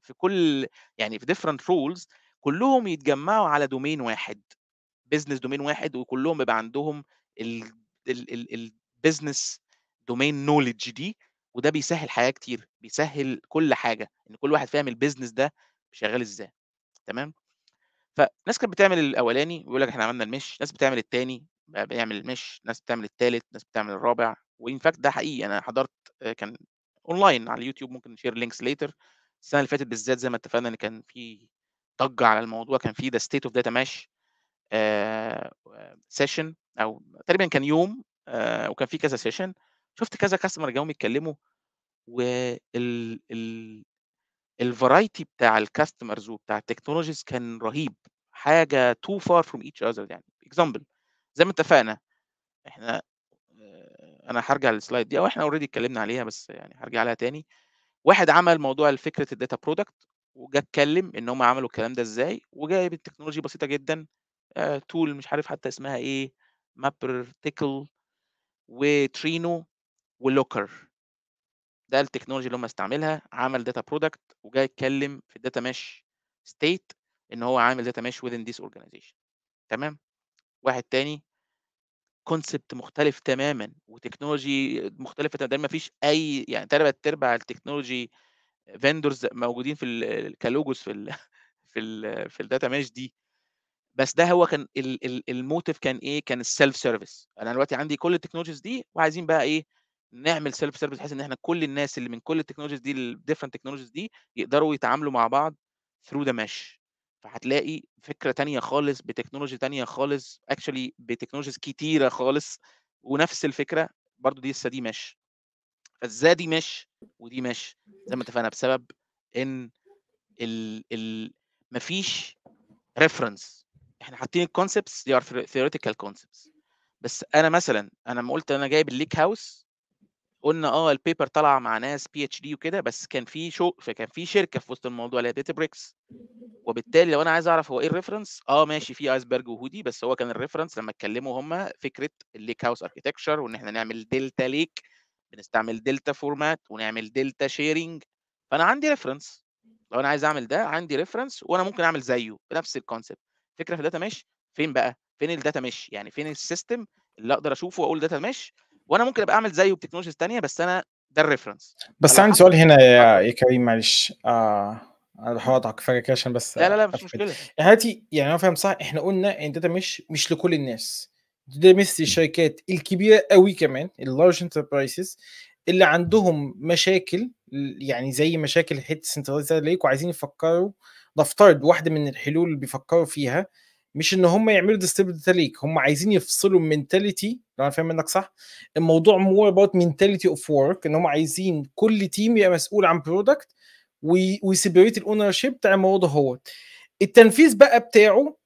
في كل يعني في ديفرنت رولز كلهم يتجمعوا على دومين واحد بزنس دومين واحد وكلهم بيبقى عندهم ال ال ال بزنس دومين نولج دي وده بيسهل حاجات كتير بيسهل كل حاجه ان كل واحد فاهم البيزنس ده شغال ازاي تمام فناس كانت بتعمل الاولاني ويقول لك احنا عملنا المش ناس بتعمل الثاني بيعمل المش ناس بتعمل الثالث ناس بتعمل الرابع وان فاكت ده حقيقي انا حضرت آه، كان اونلاين على اليوتيوب ممكن نشير لينكس ليتر السنه اللي فاتت بالذات زي ما اتفقنا ان كان في ضجه على الموضوع كان في ذا ستيت اوف داتا ماش سيشن او تقريبا كان يوم آه، وكان في كذا سيشن شفت كذا كاستمر جاهم يتكلموا وال ال الفرايتي بتاع الكاستمرز وبتاع التكنولوجيز كان رهيب حاجه تو فار فروم ايتش اذر يعني اكزامبل زي ما اتفقنا احنا آه، انا هرجع للسلايد دي او احنا اوريدي اتكلمنا عليها بس يعني هرجع لها تاني واحد عمل موضوع فكره الداتا برودكت وجا اتكلم ان هم عملوا الكلام ده ازاي وجايب التكنولوجي بسيطه جدا تول آه، مش عارف حتى اسمها ايه مابر تيكل وترينو ولوكر ده التكنولوجي اللي هم استعملها عمل داتا برودكت وجاي يتكلم في الداتا ماش ستيت ان هو عامل داتا ماش within this organization تمام واحد تاني كونسبت مختلف تماما وتكنولوجي مختلفه تماما ما فيش اي يعني تربع تربع التكنولوجي فيندورز موجودين في كالوجوس في الـ في في الداتا ماش دي بس ده هو كان الموتيف كان ايه كان السيلف سيرفيس انا دلوقتي عندي كل التكنولوجيز دي وعايزين بقى ايه نعمل سيلف سيرفيس بحيث ان احنا كل الناس اللي من كل التكنولوجيز دي الديفرنت تكنولوجيز دي يقدروا يتعاملوا مع بعض ثرو ذا ماش فهتلاقي فكره تانية خالص بتكنولوجي تانية خالص اكشلي بتكنولوجيز كتيره خالص ونفس الفكره برضو دي لسه دي ماش فازاي دي ماش ودي ماش زي ما اتفقنا بسبب ان ال ال مفيش ريفرنس احنا حاطين الكونسبتس دي ار ثيوريتيكال كونسبتس بس انا مثلا انا لما قلت انا جايب الليك هاوس قلنا اه البيبر طلع مع ناس بي اتش دي وكده بس كان في شو كان في شركه في وسط الموضوع اللي هي داتا بريكس وبالتالي لو انا عايز اعرف هو ايه الريفرنس اه ماشي في ايسبرج وهودي بس هو كان الريفرنس لما اتكلموا هم فكره الليك هاوس اركتكشر وان احنا نعمل دلتا ليك بنستعمل دلتا فورمات ونعمل دلتا شيرنج فانا عندي ريفرنس لو انا عايز اعمل ده عندي ريفرنس وانا ممكن اعمل زيه بنفس الكونسبت فكره في الداتا مش فين بقى فين الداتا مش يعني فين السيستم اللي اقدر اشوفه واقول داتا مش وانا ممكن ابقى اعمل زيه بتكنولوجيز ثانيه بس انا ده الريفرنس بس عندي سؤال هنا يا آه. يا كريم معلش آه انا بحاول فجاه كده عشان بس لا لا لا مش مشكله هاتي يعني انا فاهم صح احنا قلنا ان الداتا مش مش لكل الناس ده مثل الشركات الكبيره قوي كمان اللارج انتربرايزز اللي عندهم مشاكل يعني زي مشاكل حته سنترلايز ليك وعايزين يفكروا نفترض واحده من الحلول اللي بيفكروا فيها مش ان هم يعملوا ديستريبيوتد ليك هم عايزين يفصلوا المينتاليتي لو انا فاهم منك صح الموضوع مور اباوت مينتاليتي اوف ورك ان هم عايزين كل تيم يبقى مسؤول عن برودكت ويسيبريت الاونر شيب بتاع الموضوع هو التنفيذ بقى بتاعه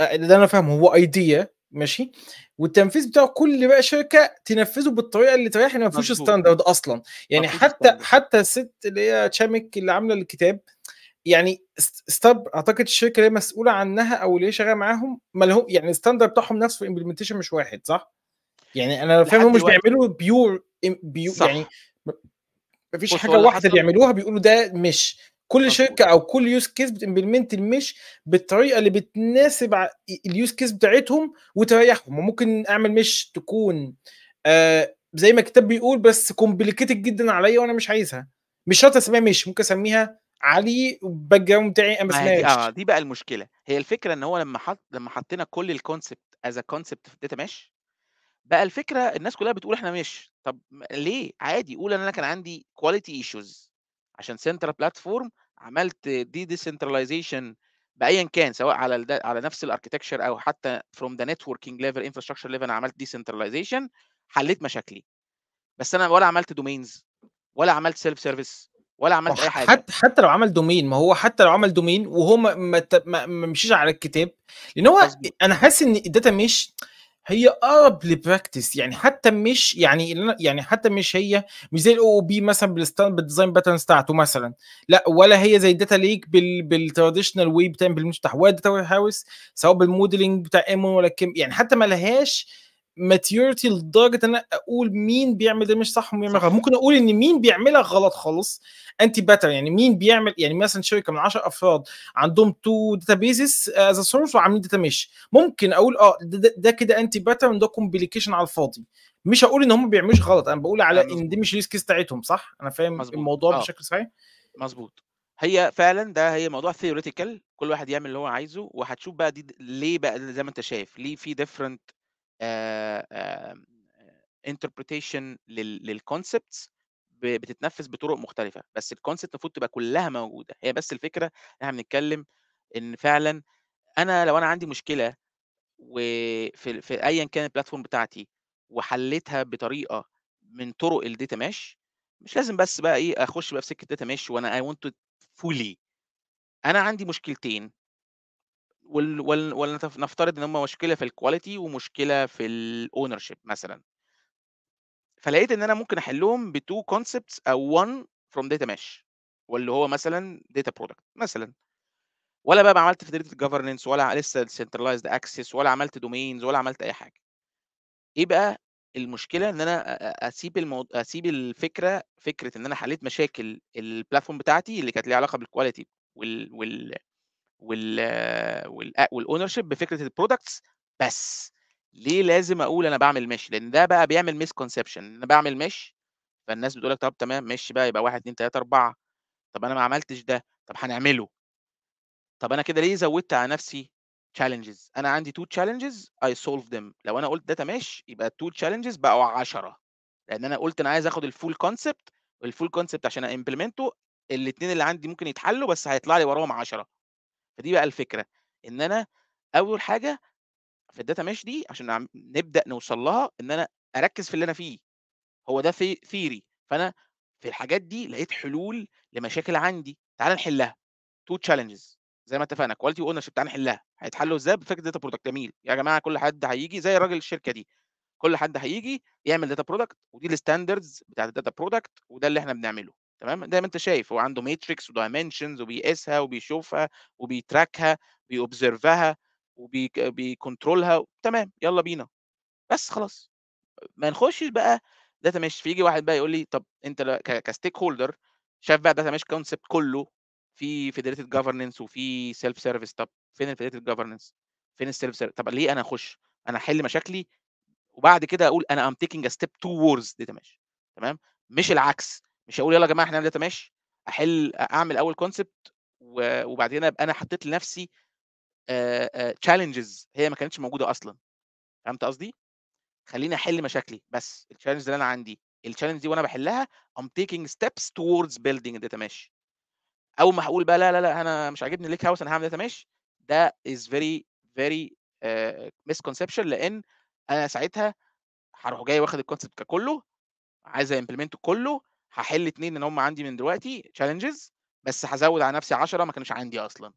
اللي آه، انا فاهمه هو ايديا ماشي والتنفيذ بتاعه كل بقى شركه تنفذه بالطريقه اللي تريح ما فيهوش ستاندرد اصلا يعني حتى حتى الست اللي هي تشامك اللي عامله الكتاب يعني ستاب اعتقد الشركه اللي مسؤوله عنها او اللي هي شغاله معاهم ما لهم يعني الستاندرد بتاعهم نفسه الامبلمنتيشن مش واحد صح؟ يعني انا فاهم هم مش بيعملوا بيور بيو صح. يعني مفيش حاجه واحده بيعملوها بيقولوا ده مش كل شركه او كل يوز كيس بتمبلمنت المش بالطريقه اللي بتناسب اليوز كيس بتاعتهم وتريحهم وممكن اعمل مش تكون آه زي ما الكتاب بيقول بس كومبليكيتد جدا عليا وانا مش عايزها مش شرط اسميها مش ممكن اسميها علي باك جراوند بتاعي ما اه دي بقى المشكله هي الفكره ان هو لما حط لما حطينا كل الكونسبت از ا كونسبت في داتا مش بقى الفكره الناس كلها بتقول احنا مش طب ليه عادي قول ان انا كان عندي كواليتي ايشوز عشان سنترال بلاتفورم عملت دي ديسنتراليزيشن بايا كان سواء على على نفس الاركتكشر او حتى فروم ذا نتوركينج ليفل انفراستراكشر ليفل انا عملت ديسنتراليزيشن حليت مشاكلي بس انا ولا عملت دومينز ولا عملت سيلف سيرفيس ولا عملت اي حاجه حتى حتى لو عمل دومين ما هو حتى لو عمل دومين وهو ما ما مشيش على الكتاب لان هو انا حاسس ان الداتا مش هي اقرب لبراكتس يعني حتى مش يعني يعني حتى مش هي مش زي الاو او بي مثلا بالديزاين باترن بتاعته مثلا لا ولا هي زي الداتا ليك بال بالتراديشنال واي بتاع بالمفتاح ولا داتا وير هاوس سواء بالموديلنج بتاع ايمون ولا كيم يعني حتى ما لهاش ماتيوريتي لدرجه ان انا اقول مين بيعمل ده مش صح ومين بيعمل غلط ممكن اقول ان مين بيعملها غلط خالص انتي باتر يعني مين بيعمل يعني مثلا شركه من 10 افراد عندهم تو داتا بيزز از سورس وعاملين داتا مش ممكن اقول اه ده, كده انتي باتر ده كومبليكيشن على الفاضي مش هقول ان هم بيعملوش غلط انا بقول على ان دي مش ريس كيس بتاعتهم صح انا فاهم مزبوط. الموضوع آه. بشكل صحيح مظبوط هي فعلا ده هي موضوع ثيوريتيكال كل واحد يعمل اللي هو عايزه وهتشوف بقى دي ليه بقى زي ما انت شايف ليه في ديفرنت انتربريتيشن للكونسبتس بتتنفذ بطرق مختلفه بس الكونسبت المفروض تبقى كلها موجوده هي بس الفكره احنا بنتكلم ان فعلا انا لو انا عندي مشكله وفي في ايا كان البلاتفورم بتاعتي وحليتها بطريقه من طرق الداتا ماش مش لازم بس بقى ايه اخش بقى في سكه داتا ماش وانا اي ونت فولي انا عندي مشكلتين وال... وال... ولنفترض ان هم مشكله في الكواليتي ومشكله في الاونر شيب مثلا فلقيت ان انا ممكن احلهم بتو كونسبتس او وان فروم داتا ماش واللي هو مثلا داتا برودكت مثلا ولا بقى عملت فيدريتد جفرنس ولا لسه سنترلايزد اكسس ولا عملت دومينز ولا عملت اي حاجه ايه بقى المشكله ان انا اسيب الموض... اسيب الفكره فكره ان انا حليت مشاكل البلاتفورم بتاعتي اللي كانت ليها علاقه بالكواليتي وال... وال... وال والاونر شيب بفكره البرودكتس بس ليه لازم اقول انا بعمل مش لان ده بقى بيعمل كونسبشن انا بعمل مش فالناس بتقول لك طب تمام مش بقى يبقى 1 2 3 4 طب انا ما عملتش ده طب هنعمله طب انا كده ليه زودت على نفسي تشالنجز انا عندي تو تشالنجز اي سولف ذم لو انا قلت داتا مش يبقى التو تشالنجز بقوا 10 لان انا قلت انا عايز اخد الفول كونسبت الفول كونسبت عشان امبلمنته الاثنين اللي عندي ممكن يتحلوا بس هيطلع لي وراهم 10 فدي بقى الفكره ان انا اول حاجه في الداتا مش دي عشان نعم، نبدا نوصل لها ان انا اركز في اللي انا فيه هو ده في ثيري فانا في الحاجات دي لقيت حلول لمشاكل عندي تعال نحلها تو تشالنجز زي ما اتفقنا كواليتي اونر شيب تعال نحلها هيتحلوا ازاي بفكره داتا برودكت جميل يا جماعه كل حد هيجي زي راجل الشركه دي كل حد هيجي يعمل داتا برودكت ودي الستاندردز بتاعت الداتا برودكت وده اللي احنا بنعمله تمام زي ما انت شايف هو عنده ماتريكس ودايمنشنز وبيقيسها وبيشوفها وبيتراكها بيوبزرفها وبيكنترولها تمام يلا بينا بس خلاص ما نخشش بقى داتا مش فيجي واحد بقى يقول لي طب انت كستيك هولدر شاف بقى داتا مش كونسبت كله في فيدريتد جفرنس وفي سيلف سيرفيس طب فين الفيدريتد جفرنس فين السيلف سيرفيس طب ليه انا اخش انا احل مشاكلي وبعد كده اقول انا ام تيكينج ستيب تو وورز داتا مش تمام مش العكس مش هقول يلا يا جماعه احنا هنعمل داتا ماش احل اعمل اول كونسبت وبعدين ابقى انا حطيت لنفسي تشالنجز هي ما كانتش موجوده اصلا فهمت قصدي؟ خليني احل مشاكلي بس التشالنج اللي انا عندي التشالنج دي وانا بحلها I'm taking steps towards building الداتا ماش اول ما هقول بقى لا لا لا انا مش عاجبني ليك هاوس انا هعمل داتا مش ده از فيري فيري مسكونسبشن لان انا ساعتها هروح جاي واخد الكونسبت ككله عايز امبلمنت كله هحل اتنين ان هم عندي من دلوقتي تشالنجز بس هزود على نفسي 10 ما كانوش عندي اصلا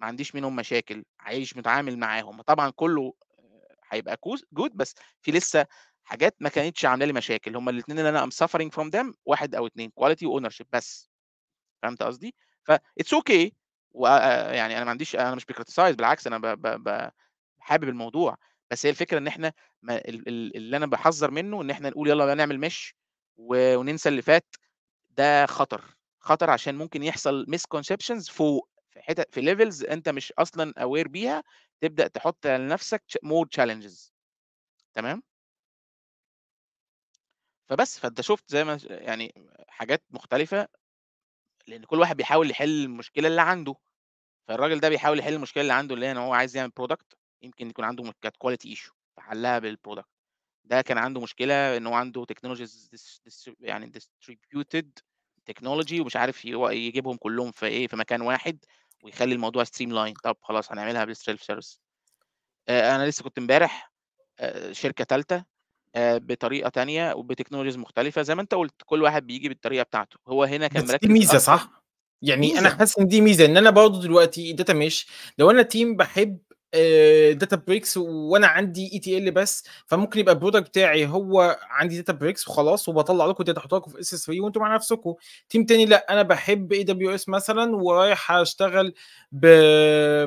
ما عنديش منهم مشاكل عايش متعامل معاهم طبعا كله آه، هيبقى جود بس في لسه حاجات ما كانتش عامله لي مشاكل هما الاثنين اللي انا ام سفرنج فروم ذم واحد او اثنين كواليتي واونر شيب بس فهمت قصدي ف اتس اوكي okay. آه، آه، يعني انا ما عنديش انا مش بكريتيسايز بالعكس انا حابب الموضوع بس هي الفكره ان احنا ما... اللي انا بحذر منه ان احنا نقول يلا نعمل مش وننسى اللي فات ده خطر خطر عشان ممكن يحصل مسكونسبشنز فوق في حتت في ليفلز انت مش اصلا اوير بيها تبدا تحط لنفسك مور تشالنجز تمام فبس فانت شفت زي ما يعني حاجات مختلفه لان كل واحد بيحاول يحل المشكله اللي عنده فالراجل ده بيحاول يحل المشكله اللي عنده اللي هو عايز يعمل برودكت يمكن يكون عنده كانت كواليتي ايشو فحلها بالبرودكت ده كان عنده مشكله ان هو عنده تكنولوجيز يعني ديستريبيوتد تكنولوجي ومش عارف يجيبهم كلهم في ايه في مكان واحد ويخلي الموضوع ستريم لاين طب خلاص هنعملها بالسيلف سيرفيس انا لسه كنت امبارح شركه ثالثه بطريقه تانية وبتكنولوجيز مختلفه زي ما انت قلت كل واحد بيجي بالطريقه بتاعته هو هنا كان مركز دي ميزه صح يعني ميزة. انا حاسس ان دي ميزه ان انا برضه دلوقتي داتا مش لو انا تيم بحب داتا آه، بريكس وانا عندي اي تي ال بس فممكن يبقى البرودكت بتاعي هو عندي داتا بريكس وخلاص وبطلع لكم داتا احطها لكم في اس اس في وانتم مع نفسكم تيم تاني لا انا بحب اي دبليو اس مثلا ورايح اشتغل ب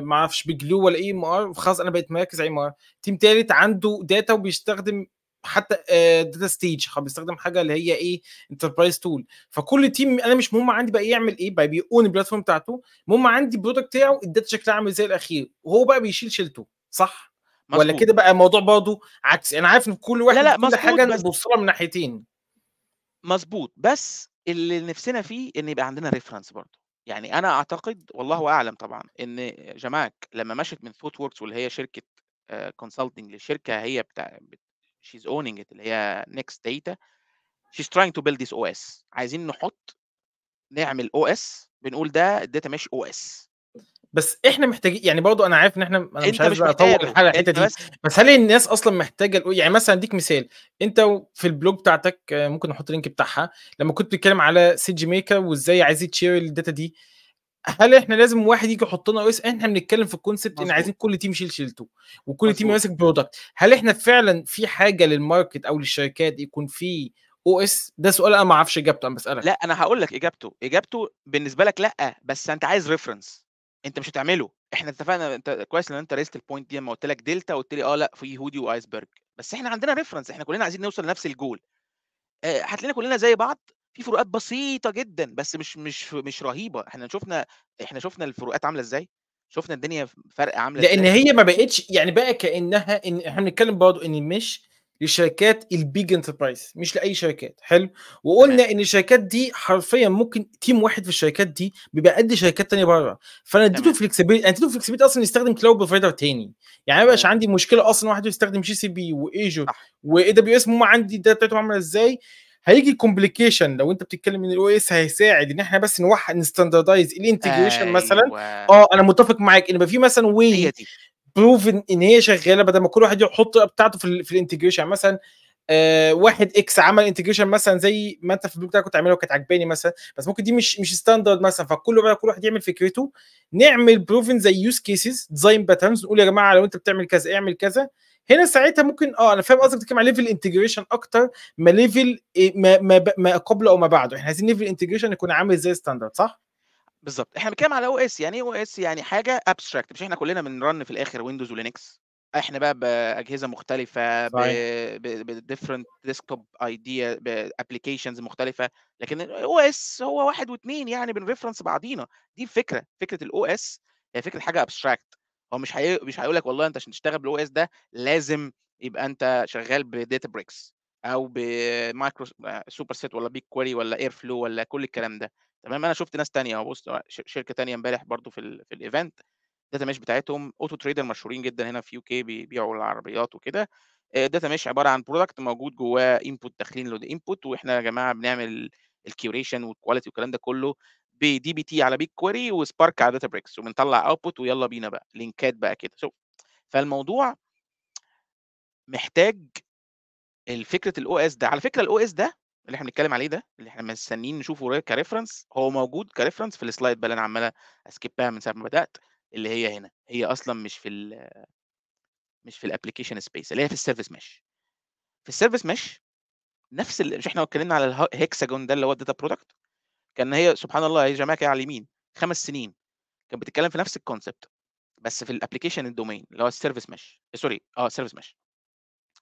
ما اعرفش بجلو ولا اي ام ار خلاص انا بقيت مركز على ام ار تيم تالت عنده داتا وبيستخدم حتى داتا آه، ستيج بيستخدم حاجه اللي هي ايه انتربرايز تول فكل تيم انا مش مهم عندي بقى يعمل ايه بقى بيقون البلاتفورم بتاعته المهم عندي البرودكت بتاعه الداتا شكلها عامل زي الاخير وهو بقى بيشيل شيلته صح مزبوط. ولا كده بقى الموضوع برضه عكس انا عارف ان كل واحد لا لا كل حاجه نبص لها من ناحيتين مظبوط بس اللي نفسنا فيه ان يبقى عندنا ريفرنس برضه يعني انا اعتقد والله اعلم طبعا ان جماعك لما مشت من فوت ووركس واللي هي شركه كونسلتنج آه، لشركه هي بتاع she's owning it اللي هي next data she's trying to build this OS عايزين نحط نعمل او اس بنقول ده الداتا مش او اس بس احنا محتاجين يعني برضه انا عارف ان احنا انا مش عايز اطور الحاجه الحته دي بس, هل الناس اصلا محتاجه يعني مثلا اديك مثال انت في البلوج بتاعتك آه، ممكن نحط اللينك بتاعها لما كنت بتتكلم على سي جي ميكر وازاي عايز تشير الداتا دي هل احنا لازم واحد يجي يحط لنا اس احنا بنتكلم في الكونسبت ان عايزين كل تيم يشيل شيلته وكل مصبوط. تيم ماسك برودكت هل احنا فعلا في حاجه للماركت او للشركات يكون في او اس ده سؤال انا ما اعرفش اجابته انا بسالك لا انا هقول لك اجابته اجابته بالنسبه لك لا بس انت عايز ريفرنس انت مش هتعمله احنا اتفقنا انت كويس ان انت ريست البوينت دي لما قلت لك دلتا قلت لي اه لا في هودي وايسبرج بس احنا عندنا ريفرنس احنا كلنا عايزين نوصل لنفس الجول آه، هتلاقينا كلنا زي بعض في فروقات بسيطه جدا بس مش مش مش رهيبه احنا شفنا احنا شفنا الفروقات عامله ازاي شفنا الدنيا فرق عامله لان ازاي. هي ما بقتش يعني بقى كانها ان احنا بنتكلم برضه ان مش لشركات البيج انتربرايز مش لاي شركات حلو وقلنا تمام. ان الشركات دي حرفيا ممكن تيم واحد في الشركات دي بيبقى قد شركات تانية بره فانا اديته فلكسبيليتي اديته فلكسبيليتي اصلا يستخدم كلاود بروفايدر تاني يعني ما بقاش عندي مشكله اصلا واحد يستخدم جي سي بي وايجور واي دبليو اس هم عندي الداتا بتاعتهم عامله ازاي هيجي كومبليكيشن لو انت بتتكلم ان الاو اس هيساعد ان احنا بس نوحد نستاندردايز الانتجريشن أيوة. مثلا اه انا متفق معاك ان يبقى في مثلا هي دي. بروف ان هي شغاله بدل ما كل واحد يحط بتاعته في, في الانتجريشن يعني مثلا آه واحد اكس عمل انتجريشن مثلا زي ما انت في البلوك بتاعك كنت عاملها وكانت عجباني مثلا بس ممكن دي مش مش ستاندرد مثلا فكل بقى كل واحد يعمل فكرته نعمل بروفن زي يوز كيسز ديزاين باترنز نقول يا جماعه لو انت بتعمل كذا اعمل كذا هنا ساعتها ممكن اه انا فاهم قصدك بتتكلم على ليفل انتجريشن اكتر ما ليفل إيه، ما, ما, ما قبل او ما بعده احنا عايزين ليفل انتجريشن يكون عامل زي ستاندرد صح؟ بالظبط احنا بنتكلم على او اس يعني ايه او اس يعني حاجه ابستراكت مش احنا كلنا بنرن في الاخر ويندوز ولينكس احنا بقى باجهزه مختلفه بديفرنت ديسكتوب ايديا بابلكيشنز مختلفه لكن الاو اس هو واحد واثنين يعني بنريفرنس بعضينا دي الفكره فكره الاو اس هي فكره حاجه ابستراكت هو مش حي... مش هيقول لك والله انت عشان تشتغل بالاو اس ده لازم يبقى انت شغال بداتا بريكس او بمايكرو سوبر سيت ولا بيك كويري ولا اير فلو ولا كل الكلام ده تمام انا شفت ناس تانية بص آه، شركه تانية امبارح برضو في ال... في الايفنت داتا مش بتاعتهم اوتو تريدر مشهورين جدا هنا في يو كي بيبيعوا العربيات وكده الداتا آه، مش عباره عن برودكت موجود جواه انبوت داخلين له انبوت واحنا يا جماعه بنعمل الكيوريشن والكواليتي والكلام ده كله بدي بي تي على بيك كويري وسبارك على داتا بريكس وبنطلع اوتبوت ويلا بينا بقى لينكات بقى كده شوف فالموضوع محتاج الفكره الاو اس ده على فكره الاو اس ده اللي احنا بنتكلم عليه ده اللي احنا مستنيين نشوفه كريفرنس هو موجود كريفرنس في السلايد بقى اللي انا عمال اسكيبها من ساعه ما بدات اللي هي هنا هي اصلا مش في مش في الابلكيشن سبيس اللي هي في السيرفيس مش في السيرفيس مش نفس اللي مش احنا اتكلمنا على الهكساجون ده اللي هو الداتا برودكت كان هي سبحان الله هي جماعه على اليمين خمس سنين كانت بتتكلم في نفس الكونسبت بس في الابلكيشن الدومين اللي هو السيرفيس مش سوري اه سيرفيس مش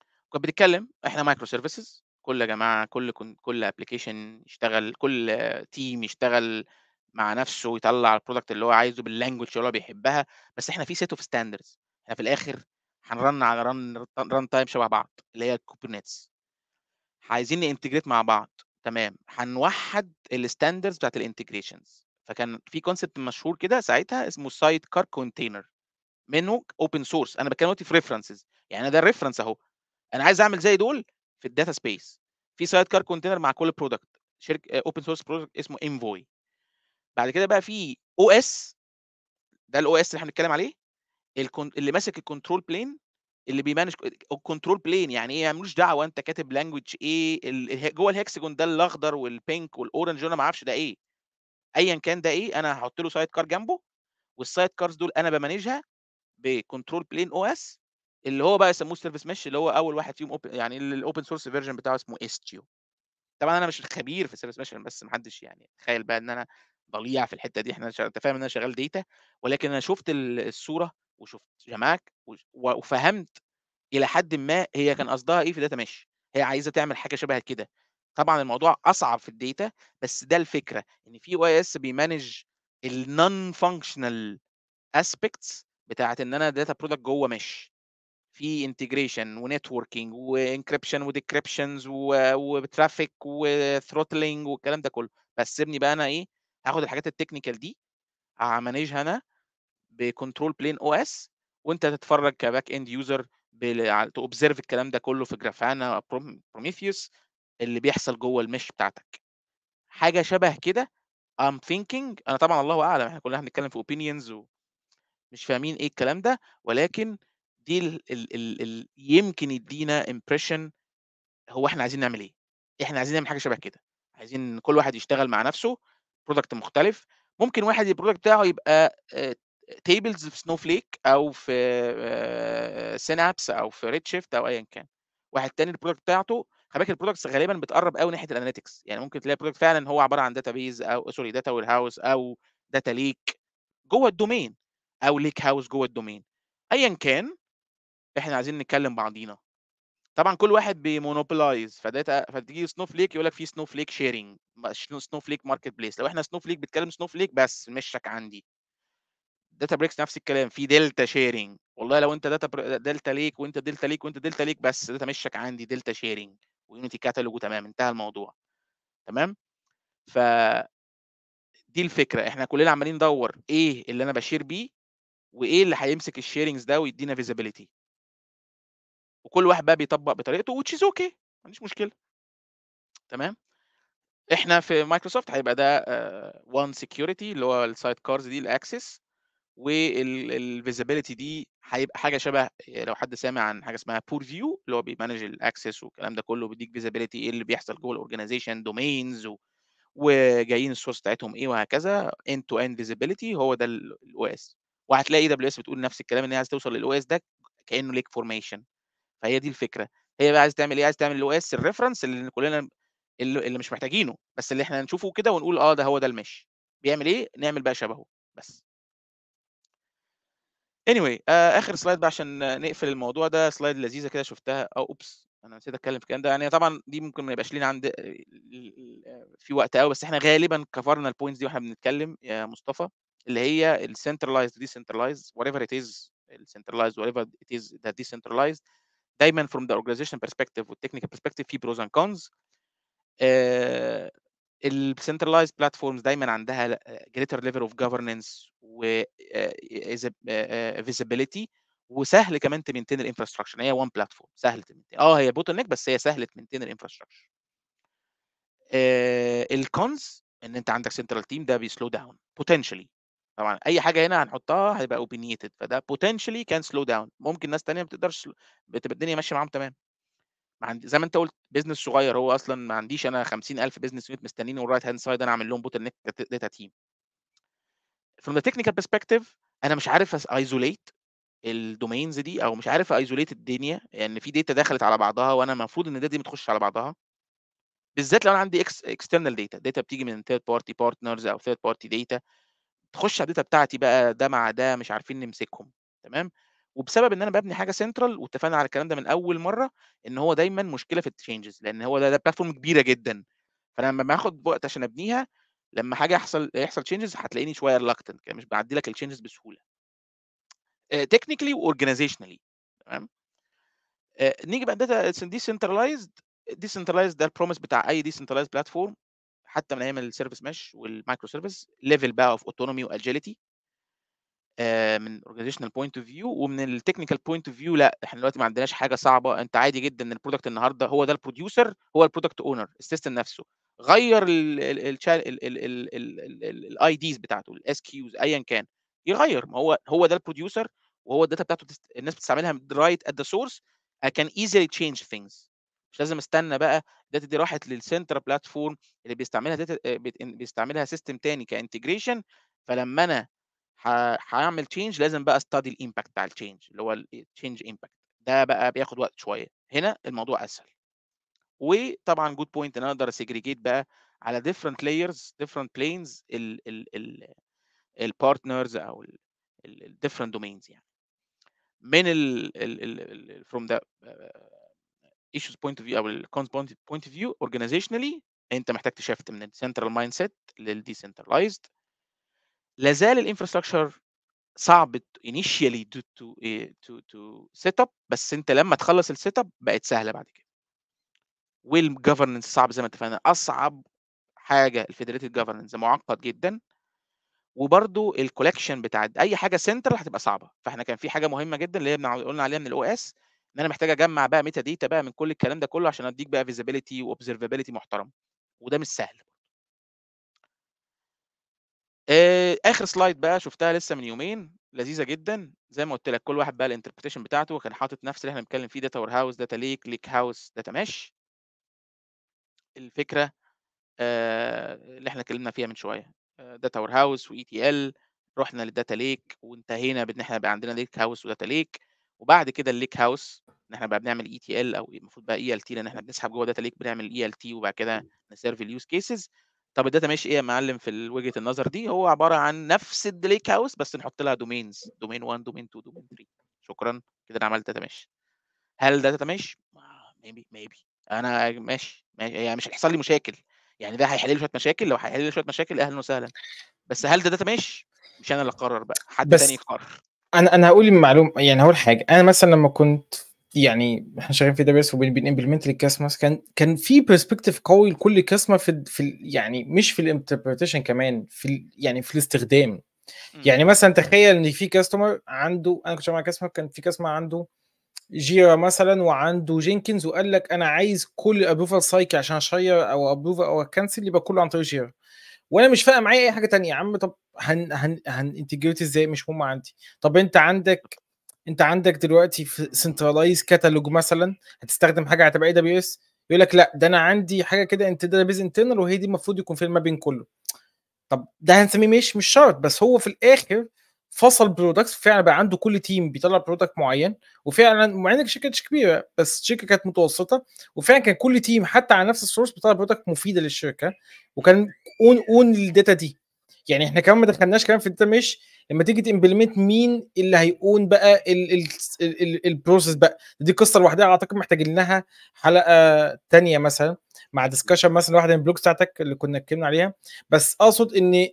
آه، كانت بتتكلم احنا مايكرو سيرفيسز كل يا جماعه كل كل ابلكيشن يشتغل كل تيم يشتغل مع نفسه ويطلع البرودكت اللي هو عايزه باللانجوج اللي هو بيحبها بس احنا في سيت اوف ستاندردز احنا في الاخر هنرن على رن رن تايم شبه بعض اللي هي الكوبرنيتس عايزين ننتجريت مع بعض تمام هنوحد الستاندردز بتاعت الانتجريشنز فكان في كونسبت مشهور كده ساعتها اسمه سايد كار كونتينر منه اوبن سورس انا بتكلم دلوقتي في ريفرنسز يعني ده الريفرنس اهو انا عايز اعمل زي دول في الداتا سبيس في سايد كار كونتينر مع كل برودكت شركه اوبن سورس برودكت اسمه انفوي بعد كده بقى في او اس ده الاو اس اللي احنا بنتكلم عليه اللي ماسك الكنترول بلين اللي بيمانج كنترول بلين يعني ايه ملوش دعوه انت كاتب لانجوج ايه جوه الهكسجون ده الاخضر والبينك والاورنج وانا ما اعرفش ده ايه ايا كان ده ايه انا هحط له سايد كار جنبه والسايد كارز دول انا بمانجها بكنترول بلين او اس اللي هو بقى يسموه سيرفيس مش اللي هو اول واحد فيهم اوبن يعني الاوبن سورس فيرجن بتاعه اسمه استيو طبعا انا مش خبير في سيرفيس مش بس محدش يعني تخيل بقى ان انا ضليع في الحته دي احنا انت فاهم ان انا شغال ديتا ولكن انا شفت الصوره وشفت جمعك وفهمت الى حد ما هي كان إمم. قصدها ايه في داتا مش هي عايزه تعمل حاجه شبه كده طبعا الموضوع اصعب في الداتا بس ده الفكره ان في او اس بيمانج النون فانكشنال اسبيكتس بتاعت ان انا داتا برودكت جوه مش في انتجريشن ونتوركينج وانكريبشن وديكريبشنز وترافيك وثروتلينج والكلام ده كله بس سيبني بقى انا ايه هاخد الحاجات التكنيكال دي همانجها انا بكنترول بلين او اس وانت تتفرج كباك اند يوزر تobserve الكلام ده كله في جرافانا بروميثيوس اللي بيحصل جوه المش بتاعتك حاجه شبه كده ام ثينكينج انا طبعا الله اعلم احنا كلنا هنتكلم في اوبينيونز ومش فاهمين ايه الكلام ده ولكن دي الـ الـ الـ الـ يمكن يدينا امبريشن هو احنا عايزين نعمل ايه احنا عايزين نعمل حاجه شبه كده عايزين كل واحد يشتغل مع نفسه برودكت مختلف ممكن واحد البرودكت بتاعه يبقى آه، تيبلز في سنوفليك او في سينابس آه، او في ريد شيفت او ايا كان واحد تاني البرودكت بتاعته خلي بالك البرودكتس غالبا بتقرب قوي ناحيه الاناليتكس يعني ممكن تلاقي برودكت فعلا هو عباره عن داتا بيز او سوري داتا وير هاوس او داتا ليك جوه الدومين او ليك هاوس جوه الدومين ايا كان احنا عايزين نتكلم بعضينا طبعا كل واحد بيمونوبلايز فداتا فتيجي سنوفليك يقول لك في سنوفليك شيرنج سنوفليك ماركت بليس لو احنا سنوفليك بتكلم سنوفليك بس مشك عندي داتا بريكس نفس الكلام في دلتا شيرنج والله لو انت داتا دلتا ليك وانت دلتا ليك وانت دلتا ليك بس داتا مشك عندي دلتا شيرنج ويونتي كاتالوج وتمام انتهى الموضوع تمام ف دي الفكره احنا كلنا عمالين ندور ايه اللي انا بشير بيه وايه اللي هيمسك الشيرنجز ده ويدينا فيزابيليتي وكل واحد بقى بيطبق بطريقته وتش از اوكي ما عنديش مشكله تمام احنا في مايكروسوفت هيبقى ده وان آه، سكيورتي اللي هو السايد كارز دي الاكسس والفيزابيلتي دي هيبقى حاجه شبه لو حد سامع عن حاجه اسمها بور فيو اللي هو بيمانج الاكسس والكلام ده كله بيديك فيزابيلتي ايه اللي بيحصل جوه الاورجنايزيشن دومينز وجايين السورس بتاعتهم ايه وهكذا ان تو ان فيزابيلتي هو ده الاو اس وهتلاقي دبليو اس بتقول نفس الكلام ان هي عايز توصل للاو اس ده كانه ليك فورميشن فهي دي الفكره هي بقى عايز تعمل ايه عايز تعمل الاو اس الريفرنس اللي كلنا اللي, اللي مش محتاجينه بس اللي احنا هنشوفه كده ونقول اه ده هو ده المش بيعمل ايه نعمل بقى شبهه بس anyway آه اخر سلايد بقى عشان نقفل الموضوع ده سلايد لذيذه كده شفتها او آه، اوبس انا نسيت اتكلم في الكلام ده يعني طبعا دي ممكن ما يبقاش لينا عند في وقت قوي بس احنا غالبا كفرنا البوينتس دي واحنا بنتكلم يا مصطفى اللي هي السنترلايزد ديسنترلايزد وات ايفر ات از السنترلايزد وات ايفر ات از ذا ديسنترلايزد دايما فروم ذا اورجانيزيشن برسبكتيف والتكنيكال perspective في بروز اند كونز السنترلايز بلاتفورمز دايما عندها جريتر ليفل اوف جفرننس و فيزيبيليتي آه، آه، آه، وسهل كمان تمنتين يعني الانفراستراكشر هي وان بلاتفورم سهل تمنتين اه هي بوتل نيك بس هي سهل تمنتين الانفراستراكشر الكونز ان انت عندك سنترال تيم ده بيسلو داون بوتنشلي طبعا اي حاجه هنا هنحطها هيبقى اوبينيتد فده بوتنشلي كان سلو داون ممكن ناس ثانيه ما بتقدرش بتبقى الدنيا ماشيه معاهم تمام زي ما انت قلت بزنس صغير هو اصلا ما عنديش انا 50000 بزنس يونت مستنيني والرايت هاند سايد انا اعمل لهم بوتل نيك داتا تيم فروم ذا تكنيكال برسبكتيف انا مش عارف ايزوليت الدومينز دي او مش عارف ايزوليت الدنيا يعني في داتا دخلت على بعضها وانا المفروض ان الداتا دي ما تخش على بعضها بالذات لو انا عندي اكسترنال داتا داتا بتيجي من ثيرد بارتي بارتنرز او ثيرد بارتي داتا تخش على الداتا بتاعتي بقى ده مع ده مش عارفين نمسكهم تمام وبسبب ان انا ببني حاجه سنترال واتفقنا على الكلام ده من اول مره ان هو دايما مشكله في التشينجز لان هو ده, ده بلاتفورم كبيره جدا فانا لما باخد وقت عشان ابنيها لما حاجه يحصل يحصل تشينجز هتلاقيني شويه ريلاكتنت كده مش بعدي لك التشينجز بسهوله تكنيكلي آه، واورجنايزيشنالي تمام آه، نيجي بقى داتا دي سنترلايزد ده البروميس بتاع اي سنترلايزد بلاتفورم حتى من ايام السيرفيس مش والمايكرو سيرفيس ليفل بقى اوف اوتونومي واجيلتي آه، من اورجانيزيشنال بوينت اوف فيو ومن التكنيكال بوينت اوف فيو لا احنا دلوقتي ما عندناش حاجه صعبه انت عادي جدا ان البرودكت النهارده هو ده البروديوسر هو البرودكت اونر السيستم نفسه غير الاي ديز بتاعته الاس كيوز ايا كان يغير ما هو هو ده البروديوسر وهو الداتا بتاعته الناس بتستعملها رايت ات ذا سورس اي كان ايزلي تشينج ثينجز مش لازم استنى بقى الداتا دي راحت للسنتر بلاتفورم اللي بيستعملها داتا آه، بيستعملها سيستم تاني كانتجريشن فلما انا هعمل تشينج لازم بقى استادي الامباكت بتاع التشينج اللي هو التشينج امباكت ده بقى بياخد وقت شويه هنا الموضوع اسهل وطبعا جود بوينت ان انا اقدر اسجريجيت بقى على ديفرنت لايرز ديفرنت بلينز البارتنرز او الديفرنت دومينز يعني من ال فروم ذا ايشوز بوينت اوف فيو او الكونز بوينت اوف فيو اورجانيزيشنالي انت محتاج تشفت من السنترال مايند سيت للديسنترلايزد لازال الانفراستراكشر صعب انيشيالي تو تو تو سيت اب بس انت لما تخلص السيت اب بقت سهله بعد كده والجفرنس صعب زي ما اتفقنا اصعب حاجه الفيدريتد جفرنس معقد جدا وبرده الكولكشن بتاع اي حاجه سنترال هتبقى صعبه فاحنا كان في حاجه مهمه جدا اللي هي قلنا عليها من الاو اس ان انا محتاج اجمع بقى ميتا ديتا بقى من كل الكلام ده كله عشان اديك بقى فيزابيلتي واوبزرفابيلتي محترم وده مش سهل آه، اخر سلايد بقى شفتها لسه من يومين لذيذه جدا زي ما قلت لك كل واحد بقى الانتربريتيشن بتاعته كان حاطط نفس اللي احنا بنتكلم فيه داتا وير هاوس داتا ليك ليك هاوس داتا مش الفكره آه، اللي احنا اتكلمنا فيها من شويه داتا وير هاوس واي تي ال رحنا للداتا ليك وانتهينا بان احنا بقى عندنا ليك هاوس وداتا ليك وبعد كده الليك هاوس ان احنا بقى بنعمل اي تي ال او المفروض بقى اي ال تي لان احنا بنسحب جوه داتا ليك بنعمل اي ال تي وبعد كده نسيرف اليوز كيسز طب الداتا ماشي ايه يا معلم في وجهه النظر دي هو عباره عن نفس الديليك هاوس بس نحط لها دومينز دومين 1 دومين 2 دومين 3 شكرا كده انا عملت داتا ماشي هل ده داتا ماشي ميبي آه، ميبي انا ماشي, ماشي. يعني مش هيحصل لي مشاكل يعني ده هيحل لي شويه مشاكل لو هيحل لي شويه مشاكل اهلا وسهلا بس هل ده داتا ماشي مش انا اللي اقرر بقى حد تاني يقرر انا انا هقول المعلومه يعني هقول حاجه انا مثلا لما كنت يعني احنا شغالين في داتابيس وبنمبلمنت للكاسماس كان كان في برسبكتيف قوي لكل كاسمه في في يعني مش في الانتربريتيشن كمان في ال يعني في الاستخدام يعني مثلا تخيل ان في كاستمر عنده انا كنت مع كاستمر كان في كاستمر عنده جيرا مثلا وعنده جينكنز وقال لك انا عايز كل ابروفال سايكل عشان اشير او ابروفال او كانسل يبقى كله عن طريق جيرا وانا مش فاهم معايا اي حاجه تانية يا عم طب هن هن هن ازاي مش هم عندي طب انت عندك انت عندك دلوقتي في سنترلايز كاتالوج مثلا هتستخدم حاجه تبع اي دبليو اس يقول لك لا ده انا عندي حاجه كده انت بيز انترنال وهي دي المفروض يكون في ما بين كله طب ده هنسميه مش مش شرط بس هو في الاخر فصل برودكتس فعلا بقى عنده كل تيم بيطلع برودكت معين وفعلا مع انك شركه مش كبيره بس شركه كانت متوسطه وفعلا كان كل تيم حتى على نفس السورس بيطلع برودكت مفيده للشركه وكان اون اون الداتا دي يعني احنا كمان ما دخلناش كمان في انت مش لما تيجي تمبلمنت مين اللي هيقون بقى البروسيس بقى دي قصه لوحدها اعتقد محتاجين لها حلقه تانية مثلا مع ديسكشن مثلا واحده من البلوك بتاعتك اللي كنا اتكلمنا عليها بس اقصد ان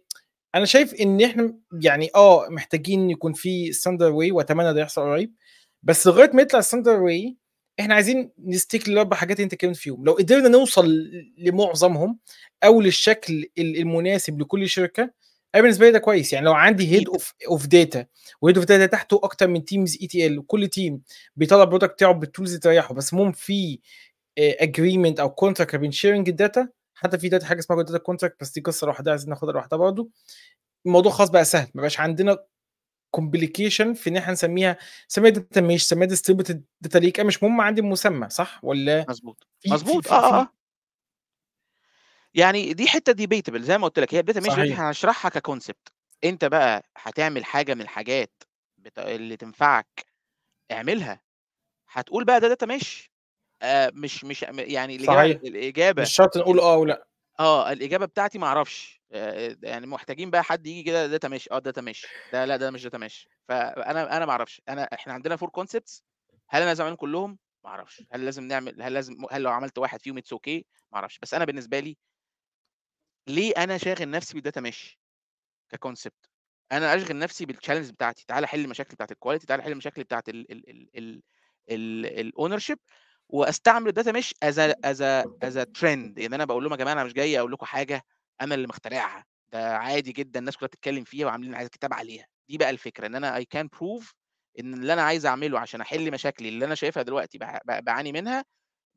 انا شايف ان احنا يعني اه محتاجين يكون في ستاندر واي واتمنى ده يحصل قريب بس لغايه ما يطلع ستاندر واي احنا عايزين نستيك لاربع حاجات انت اتكلمت فيهم لو قدرنا نوصل لمعظمهم او للشكل المناسب لكل شركه انا بالنسبه لي ده كويس يعني لو عندي هيد اوف اوف داتا وهيد اوف داتا تحته اكتر من تيمز اي تي ال وكل تيم بيطلع برودكت بتاعه بالتولز اللي تريحه بس المهم في اجريمنت آه، او كونتراكت بين شيرنج الداتا حتى في داتا حاجه اسمها داتا كونتراكت بس دي قصه لوحدها عايزين ناخدها لوحدها برضه الموضوع خلاص بقى سهل ما بقاش عندنا كومبليكيشن في ان احنا نسميها سميها داتا ميش سميها ديستريبيوتد داتا ليك مش مهم عندي المسمى صح ولا مظبوط مظبوط اه اه, آه. يعني دي حته ديبيتبل زي ما قلت لك هي الداتا مش احنا هنشرحها ككونسبت انت بقى هتعمل حاجه من الحاجات بتا... اللي تنفعك اعملها هتقول بقى ده داتا آه، مش مش مش يعني الاجابه صحيح. الاجابه مش شرط نقول اه ولا اه الاجابه بتاعتي ما اعرفش آه، آه، يعني محتاجين بقى حد يجي كده داتا مش اه داتا مش ده لا ده مش داتا مش فانا انا ما اعرفش انا احنا عندنا فور كونسبتس هل انا لازم اعملهم كلهم ما اعرفش هل لازم نعمل هل لازم هل لو عملت واحد فيهم اتس اوكي ما اعرفش بس انا بالنسبه لي ليه انا شاغل نفسي بالداتا مش ككونسبت انا اشغل نفسي بالتشالنج بتاعتي تعالى حل المشاكل بتاعت الكواليتي تعالى حل المشاكل بتاعت الاونر شيب واستعمل الداتا مش از از از ترند يعني انا بقول لهم يا جماعه انا مش جاي اقول لكم حاجه انا اللي مخترعها ده عادي جدا الناس كلها بتتكلم فيها وعاملين عايز كتاب عليها دي بقى الفكره ان انا اي كان بروف ان اللي انا عايز اعمله عشان احل مشاكلي اللي انا شايفها دلوقتي بعاني منها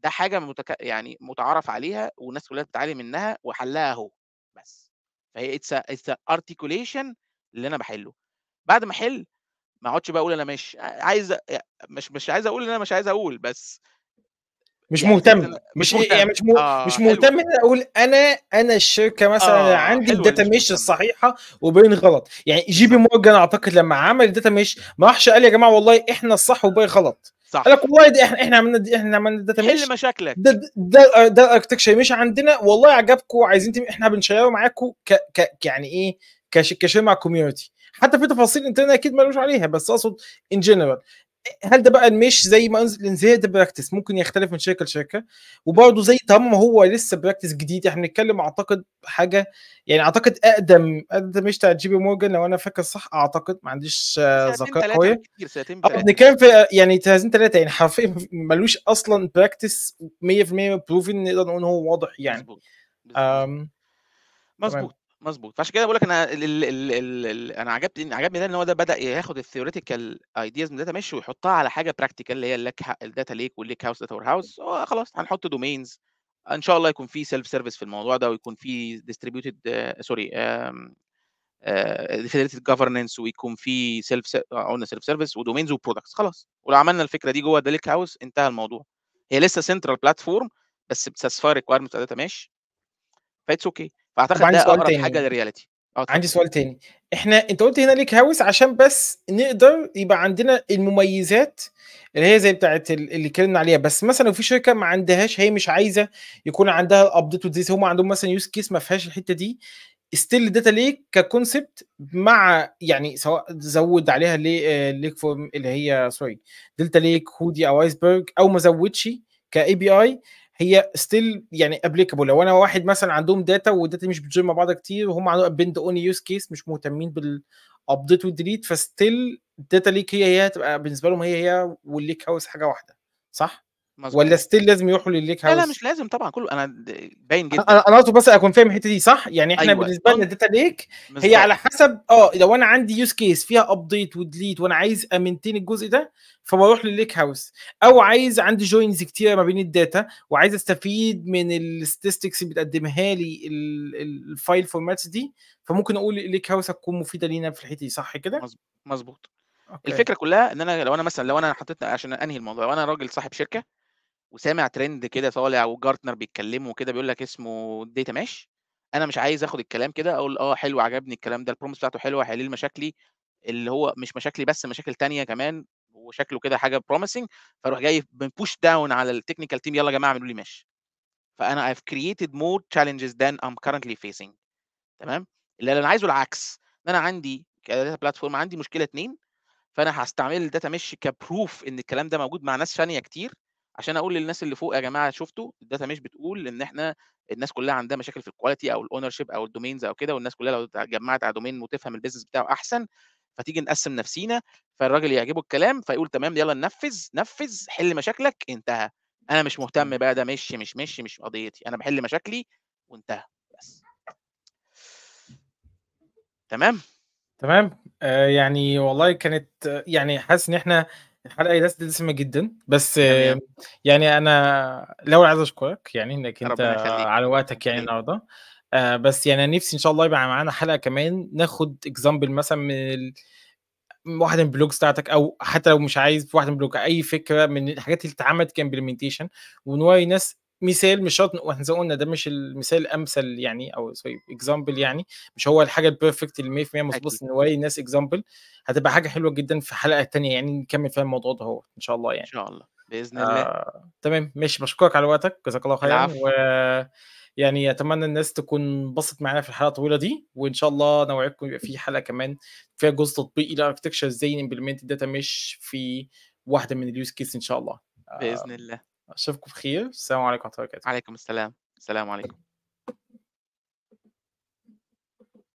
ده حاجه متك... يعني متعارف عليها والناس كلها بتتعلم منها وحلها اهو بس فهي اتس اتس ارتكوليشن اللي انا بحله بعد ما احل ما اقعدش بقى اقول انا مش عايز يعني مش مش عايز اقول ان انا مش عايز اقول بس مش يعني مهتم مش يعني مهتم. يعني مش مو... آه مش مهتم ان اقول انا انا الشركه مثلا آه عندي الداتا ميش الصحيحه وبين غلط يعني جي بي مورجان اعتقد لما عمل الداتا ميش ما راحش قال يا جماعه والله احنا الصح وباقي غلط صح لك وايد احنا احنا عملنا احنا عملنا داتا مش حل مشاكلك آه، ده ده ده مش عندنا والله عجبكم عايزين تم... احنا بنشيره معاكم ك... ك... يعني ايه كش... كشير مع كوميونتي حتى في تفاصيل انترنت اكيد ملوش عليها بس اقصد ان جنرال هل ده بقى مش زي ما انزل انزين ده براكتس ممكن يختلف من شركه لشركه وبرضه زي طالما هو لسه براكتس جديد احنا بنتكلم اعتقد حاجه يعني اعتقد اقدم اقدم مش بتاع جي بي مورجان لو انا فاكر صح اعتقد ما عنديش آه، ذكاء قويه سنتين آه، بنتكلم في آه، يعني سنتين ثلاثه يعني حرفيا ملوش اصلا براكتس 100% بروفن نقدر نقول ان هو واضح يعني مظبوط مظبوط مظبوط فعشان كده بقول لك انا الـ الـ الـ الـ انا عجبني عجبني ده ان هو ده بدا ياخد الثيوريتيكال ايدياز من داتا مش ويحطها على حاجه براكتيكال اللي هي لك الداتا ليك والليك هاوس داتا وير هاوس خلاص هنحط دومينز ان شاء الله يكون في سيلف سيرفيس في الموضوع ده ويكون في ديستريبيوتد سوري فيدريتد جفرننس ويكون في سيلف آه، قلنا سيلف سيرفيس ودومينز وبرودكتس خلاص ولو عملنا الفكره دي جوه داليك هاوس انتهى الموضوع هي لسه سنترال بلاتفورم بس بتسفاي ريكوايرمنت داتا مش فايتس اوكي okay. فاعتقد عندي ده سؤال اقرب تاني. حاجه للرياليتي آه، عندي سؤال تاني احنا انت قلت هنا ليك هاوس عشان بس نقدر يبقى عندنا المميزات اللي هي زي بتاعت اللي اتكلمنا عليها بس مثلا لو في شركه ما عندهاش هي مش عايزه يكون عندها الابديت وديز هم عندهم مثلا يوز كيس ما فيهاش الحته دي ستيل داتا ليك ككونسبت مع يعني سواء زود عليها ليك فورم آه، اللي هي سوري دلتا ليك هودي او ايسبرج او ما زودش كاي بي اي هي ستيل يعني ابليكابل لو انا واحد مثلا عندهم داتا والداتا مش بتجمع مع بعض كتير وهم عندهم بند اون يوز كيس مش مهتمين بالابديت والديليت فستيل الداتا ليك هي هي هتبقى بالنسبه لهم هي هي والليك هاوس حاجه واحده صح؟ مزبوط. ولا ستيل لازم يروحوا للليك هاوس لا لا مش لازم طبعا كله انا باين جدا انا انا اقصد بس اكون فاهم الحته دي صح يعني احنا أيوة. بالنسبه لنا الداتا ليك هي على حسب اه لو انا عندي يوز كيس فيها ابديت وديليت وانا عايز امنتين الجزء ده فبروح للليك هاوس او عايز عندي جوينز كتيره ما بين الداتا وعايز استفيد من الستاتستكس اللي بتقدمها لي الفايل فورماتس دي فممكن اقول الليك هاوس هتكون مفيده لينا في الحته دي صح كده مظبوط الفكره كلها ان انا لو انا مثلا لو انا حطيت عشان انهي الموضوع لو انا راجل صاحب شركه وسامع ترند كده طالع وجارتنر بيتكلموا وكده بيقول لك اسمه داتا ماش انا مش عايز اخد الكلام كده اقول اه حلو عجبني الكلام ده البرومس بتاعته حلوه هيحل مشاكلي اللي هو مش مشاكلي بس مشاكل تانية كمان وشكله كده حاجه بروميسنج فاروح جاي بوش داون على التكنيكال تيم يلا يا جماعه اعملوا لي ماش فانا I've created more challenges than I'm currently facing تمام اللي انا عايزه العكس ان انا عندي كداتا بلاتفورم عندي مشكله اتنين فانا هستعمل الداتا مش كبروف ان الكلام ده موجود مع ناس ثانيه كتير عشان اقول للناس اللي فوق يا جماعه شفتوا الداتا مش بتقول ان احنا الناس كلها عندها مشاكل في الكواليتي او الاونر شيب او الدومينز او كده والناس كلها لو جمعت على دومين وتفهم البيزنس بتاعه احسن فتيجي نقسم نفسينا فالراجل يعجبه الكلام فيقول تمام يلا ننفذ نفذ حل مشاكلك انتهى انا مش مهتم بقى ده مش مش مش مش قضيتي انا بحل مشاكلي وانتهى بس تمام تمام آه يعني والله كانت يعني حاسس ان احنا الحلقه دي دسمه جدا بس يعني انا لو عايز اشكرك يعني انك انت على وقتك يعني النهارده آه، بس يعني نفسي ان شاء الله يبقى معانا حلقه كمان ناخد اكزامبل مثلا من ال... واحده من البلوجز بتاعتك او حتى لو مش عايز واحده من البلوج اي فكره من الحاجات اللي اتعملت كامبلمنتيشن ونوري ناس مثال مش شرط واحنا زي ما قلنا ده مش المثال الامثل يعني او سوري اكزامبل يعني مش هو الحاجه البيرفكت اللي 100% مظبوط ان نوري الناس اكزامبل هتبقى حاجه حلوه جدا في حلقه ثانيه يعني نكمل فيها الموضوع ده هو ان شاء الله يعني ان شاء الله باذن آه، الله آه، تمام ماشي بشكرك على وقتك جزاك الله خيرا و يعني اتمنى الناس تكون انبسطت معانا في الحلقه الطويله دي وان شاء الله نوعدكم يبقى في حلقه كمان فيها جزء تطبيقي لاركتكشر ازاي نمبلمنت الداتا مش في واحده من اليوز كيس ان شاء الله آه. باذن الله اشوفكم بخير السلام عليكم ورحمه الله وبركاته عليكم السلام السلام عليكم